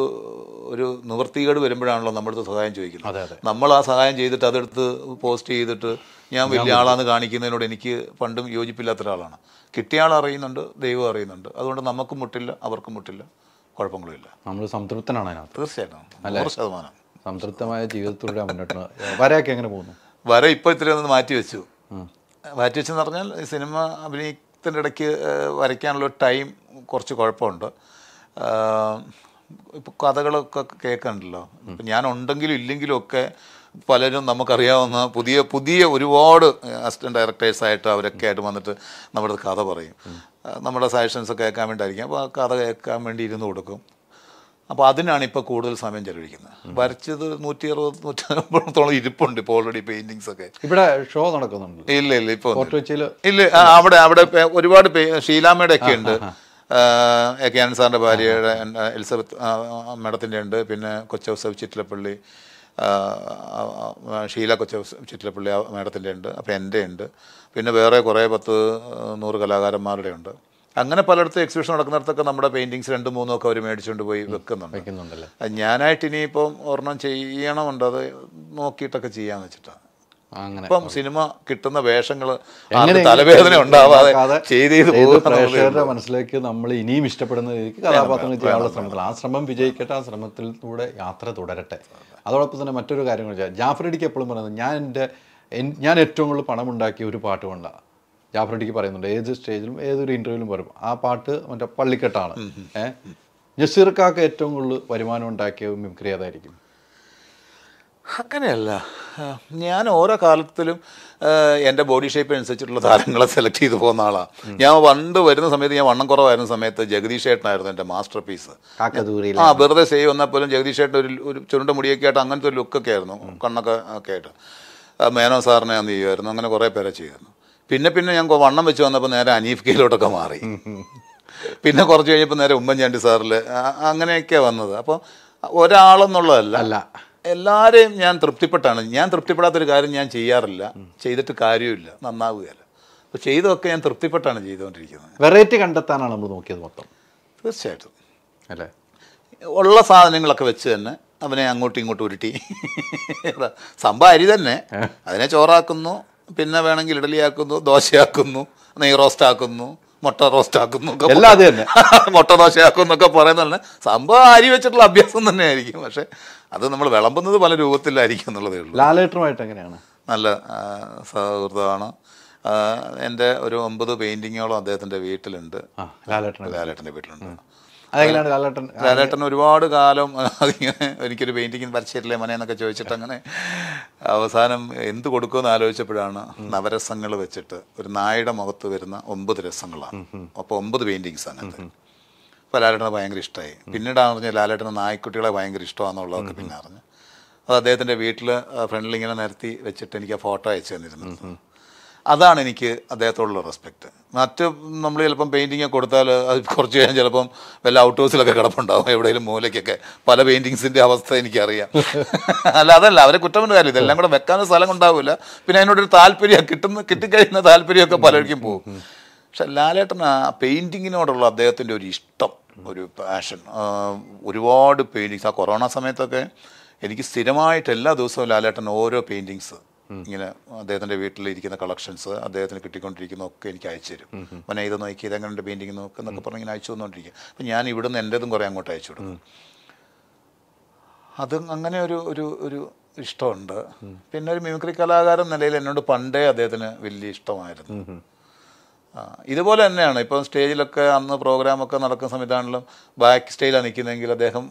ഒരു നിവൃത്തികേട് വരുമ്പോഴാണല്ലോ നമ്മളടുത്ത് സഹായം ചോദിക്കുന്നത് നമ്മൾ ആ സഹായം ചെയ്തിട്ട് അതെടുത്ത് പോസ്റ്റ് ചെയ്തിട്ട് ഞാൻ വലിയ ആളാന്ന് കാണിക്കുന്നതിനോട് എനിക്ക് പണ്ടും യോജിപ്പില്ലാത്ത ഒരാളാണ് കിട്ടിയ ആൾ അറിയുന്നുണ്ട് ദൈവം അറിയുന്നുണ്ട് അതുകൊണ്ട് നമുക്കും മുട്ടില്ല അവർക്കും മുട്ടില്ല കുഴപ്പങ്ങളില്ല നമ്മൾ സംതൃപ്തനാണ് തീർച്ചയായിട്ടും നൂറ് ശതമാനം സംതൃപ്തമായ ജീവിതത്തിലൂടെ മുന്നോട്ട് വരയൊക്കെ എങ്ങനെ പോകുന്നു വര ഇപ്പോൾ ഇത്തിരി ഒന്ന് മാറ്റി വെച്ചു മാറ്റി വെച്ചെന്ന് പറഞ്ഞാൽ സിനിമ അഭിനയത്തിൻ്റെ ഇടയ്ക്ക് വരയ്ക്കാനുള്ള ടൈം കുറച്ച് കുഴപ്പമുണ്ട് ഇപ്പോൾ കഥകളൊക്കെ കേൾക്കണ്ടല്ലോ ഞാൻ ഉണ്ടെങ്കിലും ഇല്ലെങ്കിലും ഒക്കെ പലരും നമുക്കറിയാവുന്ന പുതിയ പുതിയ ഒരുപാട് അസിസ്റ്റൻറ്റ് ഡയറക്ടേഴ്സായിട്ട് അവരൊക്കെ ആയിട്ട് വന്നിട്ട് നമ്മുടെ കഥ പറയും നമ്മുടെ സജഷൻസ് കേൾക്കാൻ വേണ്ടിയായിരിക്കും അപ്പോൾ കഥ കേൾക്കാൻ വേണ്ടി ഇരുന്ന് കൊടുക്കും അപ്പോൾ അതിനാണ് ഇപ്പോൾ കൂടുതൽ സമയം ചെലവഴിക്കുന്നത് വരച്ചത് നൂറ്റി അറുപത് നൂറ്റമ്പതോളം ഇരിപ്പുണ്ട് ഇപ്പോൾ ഓൾറെഡി പെയിന്റിങ്സ് ഒക്കെ ഇവിടെ ഷോ നടക്കുന്നുണ്ട് ഇല്ല ഇല്ല ഇപ്പോൾ ഇല്ല അവിടെ അവിടെ ഒരുപാട് ഷീലാമ്മയുടെ ഒക്കെ ഉണ്ട് എ കെ ഭാര്യയുടെ എലിസബത്ത് മാഡത്തിൻ്റെ ഉണ്ട് പിന്നെ കൊച്ചൗസവ് ചിറ്റിലപ്പള്ളി ഷീല കൊച്ചൗസ് ചിറ്റിലപ്പള്ളി മാഡത്തിൻ്റെ ഉണ്ട് അപ്പോൾ എൻ്റെ ഉണ്ട് പിന്നെ വേറെ കുറേ പത്ത് നൂറ് കലാകാരന്മാരുടെ ഉണ്ട് അങ്ങനെ പലയിടത്തും എക്സിബിഷൻ നടക്കുന്നിടത്തൊക്കെ നമ്മുടെ പെയിന്റിങ്സ് രണ്ടും മൂന്നും ഒക്കെ അവർ മേടിച്ചുകൊണ്ട് പോയി വെക്കുന്നുണ്ട് ഞാനായിട്ട് ഇനിയിപ്പം ഒരെണ്ണം ചെയ്യണമുണ്ട് അത് നോക്കിയിട്ടൊക്കെ ചെയ്യാന്ന് വെച്ചിട്ടാണ് അങ്ങനെ ഇപ്പം സിനിമ കിട്ടുന്ന വേഷങ്ങൾ തലവേദന ഉണ്ടാവാതെ മനസ്സിലേക്ക് നമ്മൾ ഇനിയും ഇഷ്ടപ്പെടുന്ന രീതിക്ക് കഥാപാത്രങ്ങൾ ചെയ്യാനുള്ള ശ്രമത്തിൽ ആ ശ്രമം വിജയിക്കട്ടെ ആ ശ്രമത്തിലൂടെ യാത്ര തുടരട്ടെ അതോടൊപ്പം തന്നെ മറ്റൊരു കാര്യം കൂടി എപ്പോഴും പറയുന്നത് ഞാൻ എൻ്റെ ഞാൻ ഏറ്റവും കൂടുതൽ പണമുണ്ടാക്കിയ ഒരു പാട്ട് കൊണ്ടാണ് ജാഫ്രട്ടിക്ക് പറയുന്നുണ്ട് ഏത് സ്റ്റേജിലും ഏതൊരു ഇന്റർവ്യൂലും പറയും ആ പാട്ട് മറ്റേ പള്ളിക്കെട്ടാണ് ഏഹ് ജസീർക്കാക്ക് ഏറ്റവും കൂടുതൽ വരുമാനം ഉണ്ടാക്കിയ മിമിക്രി അതായിരിക്കും അങ്ങനെയല്ല ഞാൻ ഓരോ കാലത്തിലും എൻ്റെ ബോഡി ഷേപ്പ് അനുസരിച്ചിട്ടുള്ള താരങ്ങളെ സെലക്ട് ചെയ്തു പോകുന്ന ആളാണ് ഞാൻ പണ്ട് വരുന്ന സമയത്ത് ഞാൻ വണ്ണം കുറവായിരുന്ന സമയത്ത് ജഗദീഷ് ഏട്ടനായിരുന്നു എൻ്റെ മാസ്റ്റർ പീസ് ആ വെറുതെ സേവ് വന്നാൽ പോലും ജഗദീഷ് ഏട്ടൻ ഒരു ഒരു ചുരുണ്ട മുടിയൊക്കെ ആയിട്ട് അങ്ങനത്തെ ഒരു ലുക്കൊക്കെ ആയിരുന്നു കണ്ണൊക്കെ ഒക്കെ ആയിട്ട് മേനോ സാറിനെ അന്ന് ചെയ്യുമായിരുന്നു അങ്ങനെ കുറേ പേരെ ചെയ്യുമായിരുന്നു പിന്നെ പിന്നെ ഞാൻ വണ്ണം വെച്ച് വന്നപ്പോൾ നേരെ അനീഫ് കെയിലോട്ടൊക്കെ മാറി പിന്നെ കുറച്ച് കഴിഞ്ഞപ്പോൾ നേരെ ഉമ്മൻചാണ്ടി സാറിൽ അങ്ങനെയൊക്കെ വന്നത് അപ്പോൾ ഒരാളെന്നുള്ളതല്ല അല്ല എല്ലാവരെയും ഞാൻ തൃപ്തിപ്പെട്ടാണ് ഞാൻ തൃപ്തിപ്പെടാത്തൊരു കാര്യം ഞാൻ ചെയ്യാറില്ല ചെയ്തിട്ട് കാര്യമില്ല നന്നാവുകയല്ല അപ്പോൾ ചെയ്തതൊക്കെ ഞാൻ തൃപ്തിപ്പെട്ടാണ് ചെയ്തുകൊണ്ടിരിക്കുന്നത് വെറൈറ്റി കണ്ടെത്താനാണ് നമ്മൾ നോക്കിയത് മൊത്തം തീർച്ചയായിട്ടും അല്ലേ ഉള്ള സാധനങ്ങളൊക്കെ വെച്ച് തന്നെ അവനെ അങ്ങോട്ടും ഇങ്ങോട്ടും ഉരുട്ടി [laughs] സംഭവം അരി തന്നെ അതിനെ ചോറാക്കുന്നു പിന്നെ വേണമെങ്കിൽ ഇഡലിയാക്കുന്നു ദോശയാക്കുന്നു നെയ് റോസ്റ്റാക്കുന്നു മുട്ട റോസ്റ്റാക്കുന്നു എല്ലാം അത് തന്നെ [laughs] മുട്ട ദോശയാക്കുന്നു ഒക്കെ പറയുന്നതന്നെ സംഭവം അരി വെച്ചിട്ടുള്ള അഭ്യാസം ആയിരിക്കും പക്ഷേ അത് നമ്മൾ വിളമ്പുന്നത് പല രൂപത്തിലായിരിക്കും എന്നുള്ളതേ ഉള്ളൂ ലാലേട്ടറുമായിട്ട് എങ്ങനെയാണ് നല്ല സൗഹൃദമാണ് എൻ്റെ ഒരു ഒമ്പത് പെയിൻറ്റിങ്ങോളം അദ്ദേഹത്തിൻ്റെ വീട്ടിലുണ്ട് ലാലേട്ടൻ്റെ വീട്ടിലുണ്ട് ലാലേട്ടൻ ഒരുപാട് കാലം അതിങ്ങനെ എനിക്കൊരു പെയിന്റിങ് മന എന്നൊക്കെ ചോദിച്ചിട്ട് അങ്ങനെ അവസാനം എന്ത് കൊടുക്കുമെന്ന് ആലോചിച്ചപ്പോഴാണ് നവരസങ്ങൾ വെച്ചിട്ട് ഒരു നായുടെ മുഖത്ത് വരുന്ന ഒമ്പത് രസങ്ങളാണ് അപ്പോൾ ഒമ്പത് പെയിന്റിങ്സ് ആണ് അപ്പൊ ലാലേട്ടന് ഭയങ്കര ഇഷ്ടമായി പിന്നീടാന്ന് പറഞ്ഞത് ലാലേട്ടന് നായ്ക്കുട്ടികളെ ഭയങ്കര ഇഷ്ടമാണെന്നുള്ളതൊക്കെ പിന്നെ അറിഞ്ഞു അത് അദ്ദേഹത്തിന്റെ വീട്ടില് ഫ്രണ്ടിൽ ഇങ്ങനെ നിരത്തി വെച്ചിട്ട് എനിക്ക് ആ ഫോട്ടോ അയച്ചു തന്നിരുന്നു അതാണ് എനിക്ക് അദ്ദേഹത്തോടുള്ള റെസ്പെക്റ്റ് മറ്റ് നമ്മൾ ചിലപ്പം പെയിൻറ്റിങ് കൊടുത്താൽ അത് കുറച്ച് കഴിഞ്ഞാൽ ചിലപ്പം വല്ല ഔട്ട് ഹൗസിലൊക്കെ കിടപ്പുണ്ടാവും എവിടെയെങ്കിലും മൂലയ്ക്കൊക്കെ പല പെയിൻറ്റിങ്സിൻ്റെ അവസ്ഥ എനിക്കറിയാം അല്ല അതല്ല അവരെ കുറ്റം കാര്യം ഇതെല്ലാം കൂടെ വെക്കാൻ സ്ഥലം ഉണ്ടാവില്ല പിന്നെ അതിനോടൊരു താല്പര്യം കിട്ടുന്ന കിട്ടിക്കഴിയുന്ന താല്പര്യമൊക്കെ പലർക്കും പോകും പക്ഷെ ലാലേട്ടൻ ആ പെയിൻറ്റിങ്ങിനോടുള്ള അദ്ദേഹത്തിൻ്റെ ഒരു ഇഷ്ടം ഒരു പാഷൻ ഒരുപാട് പെയിൻറ്റിങ്സ് ആ കൊറോണ സമയത്തൊക്കെ എനിക്ക് സ്ഥിരമായിട്ട് എല്ലാ ദിവസവും ലാലേട്ടൻ ഓരോ പെയിൻറ്റിങ്സ് ഇങ്ങനെ അദ്ദേഹത്തിൻ്റെ വീട്ടിലിരിക്കുന്ന കളക്ഷൻസ് അദ്ദേഹത്തിന് കിട്ടിക്കൊണ്ടിരിക്കുന്ന ഒക്കെ എനിക്ക് അയച്ചു തരും മനെ ഇത് നോക്കി ഇതെങ്ങനെ പെയിന്റിങ് നോക്കുക എന്നൊക്കെ പറഞ്ഞ് ഇങ്ങനെ അയച്ചു തന്നുകൊണ്ടിരിക്കും അപ്പൊ ഞാൻ ഇവിടുന്ന് എൻ്റെതും കുറെ അങ്ങോട്ട് അയച്ചു കൊടുക്കും അത് അങ്ങനെ ഒരു ഒരു ഒരു ഇഷ്ടമുണ്ട് പിന്നെ ഒരു മിമിക്രി കലാകാരൻ നിലയിൽ എന്നോട് പണ്ടേ അദ്ദേഹത്തിന് വലിയ ഇഷ്ടമായിരുന്നു ഇതുപോലെ തന്നെയാണ് ഇപ്പം സ്റ്റേജിലൊക്കെ അന്ന് പ്രോഗ്രാമൊക്കെ നടക്കുന്ന സമയത്താണെങ്കിലും ബാക്ക് സ്റ്റേജിലാണ് നിൽക്കുന്നതെങ്കിൽ അദ്ദേഹം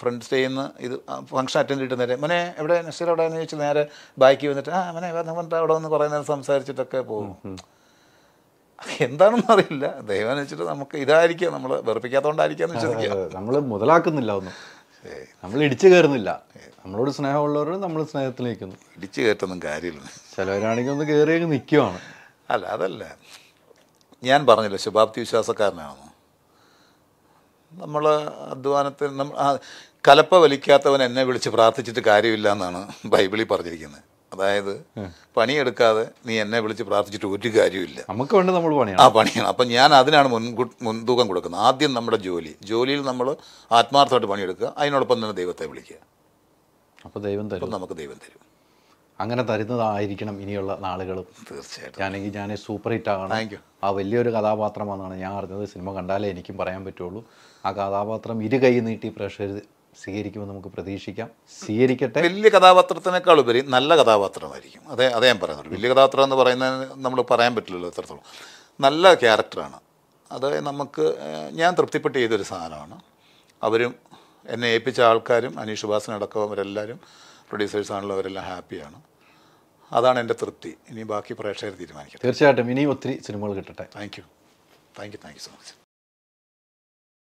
ഫ്രണ്ട് സ്റ്റേജിൽ നിന്ന് ഇത് ഫംഗ്ഷൻ അറ്റൻഡ് ചെയ്തിട്ട് നേരെ മനെ എവിടെ നസീർ എവിടെ എന്ന് ചോദിച്ചാൽ നേരെ ബാക്കി വന്നിട്ട് ആ മനെ പറഞ്ഞിട്ട് അവിടെ വന്ന് കുറേ നേരം സംസാരിച്ചിട്ടൊക്കെ പോകും എന്താണെന്ന് അറിയില്ല ദൈവം വെച്ചിട്ട് നമുക്ക് ഇതായിരിക്കാം നമ്മൾ വെറുപ്പിക്കാത്തതുകൊണ്ടായിരിക്കാന്ന് വിശ്വസിക്കുക നമ്മൾ മുതലാക്കുന്നില്ല ഒന്നും നമ്മൾ ഇടിച്ചു കയറുന്നില്ല നമ്മളോട് സ്നേഹമുള്ളവരോട് നമ്മൾ സ്നേഹത്തിലേക്കുന്നു ഇടിച്ചു കയറ്റൊന്നും കാര്യമില്ല ചിലവരാണെങ്കിൽ ഒന്ന് കയറി നിൽക്കുവാണ് അല്ല അതല്ല ഞാൻ പറഞ്ഞില്ല ശുഭാപ്തി വിശ്വാസക്കാരനാണെന്ന് നമ്മൾ അധ്വാനത്തിൽ നമ്മൾ കലപ്പ വലിക്കാത്തവൻ എന്നെ വിളിച്ച് പ്രാർത്ഥിച്ചിട്ട് കാര്യമില്ല എന്നാണ് ബൈബിളിൽ പറഞ്ഞിരിക്കുന്നത് അതായത് പണിയെടുക്കാതെ നീ എന്നെ വിളിച്ച് പ്രാർത്ഥിച്ചിട്ട് ഒരു കാര്യമില്ല നമുക്ക് വേണ്ടി നമ്മൾ പണിയാണ് ആ പണിയാണ് അപ്പം ഞാൻ അതിനാണ് മുൻകൂ മുൻതൂക്കം കൊടുക്കുന്നത് ആദ്യം നമ്മുടെ ജോലി ജോലിയിൽ നമ്മൾ ആത്മാർത്ഥമായിട്ട് പണിയെടുക്കുക അതിനോടൊപ്പം തന്നെ ദൈവത്തെ വിളിക്കുക അപ്പോൾ ദൈവം തരും നമുക്ക് ദൈവം തരും അങ്ങനെ തരുന്നതായിരിക്കണം ഇനിയുള്ള നാളുകളും തീർച്ചയായിട്ടും ഞാനെങ്കിൽ ഞാൻ സൂപ്പർ ഹിറ്റ് ആകണം ആ വലിയൊരു കഥാപാത്രമാണെന്നാണ് ഞാൻ അറിഞ്ഞത് സിനിമ കണ്ടാലേ എനിക്കും പറയാൻ പറ്റുള്ളൂ ആ കഥാപാത്രം ഇരു കൈ നീട്ടി പ്രേക്ഷകർ സ്വീകരിക്കുമെന്ന് നമുക്ക് പ്രതീക്ഷിക്കാം സ്വീകരിക്കട്ടെ വലിയ കഥാപാത്രത്തിനേക്കാൾ ഉപരി നല്ല കഥാപാത്രമായിരിക്കും അതെ അതേ ഞാൻ പറയുന്നുള്ളൂ വലിയ കഥാപാത്രം എന്ന് പറയുന്നത് നമ്മൾ പറയാൻ പറ്റില്ലല്ലോ എത്രത്തോളം നല്ല ക്യാരക്ടറാണ് അത് നമുക്ക് ഞാൻ തൃപ്തിപ്പെട്ട് ചെയ്തൊരു സാധനമാണ് അവരും എന്നെ ഏൽപ്പിച്ച ആൾക്കാരും അനീഷ് ഉപാസന അടക്കം അവരെല്ലാവരും പ്രൊഡ്യൂസേഴ്സാണല്ലോ അവരെല്ലാം ഹാപ്പിയാണ് അതാണ് എൻ്റെ തൃപ്തി ഇനി ബാക്കി പ്രേക്ഷകർ തീരുമാനിക്കും തീർച്ചയായിട്ടും ഇനിയും ഒത്തിരി സിനിമകൾ കിട്ടട്ടെ thank you thank you thank you so much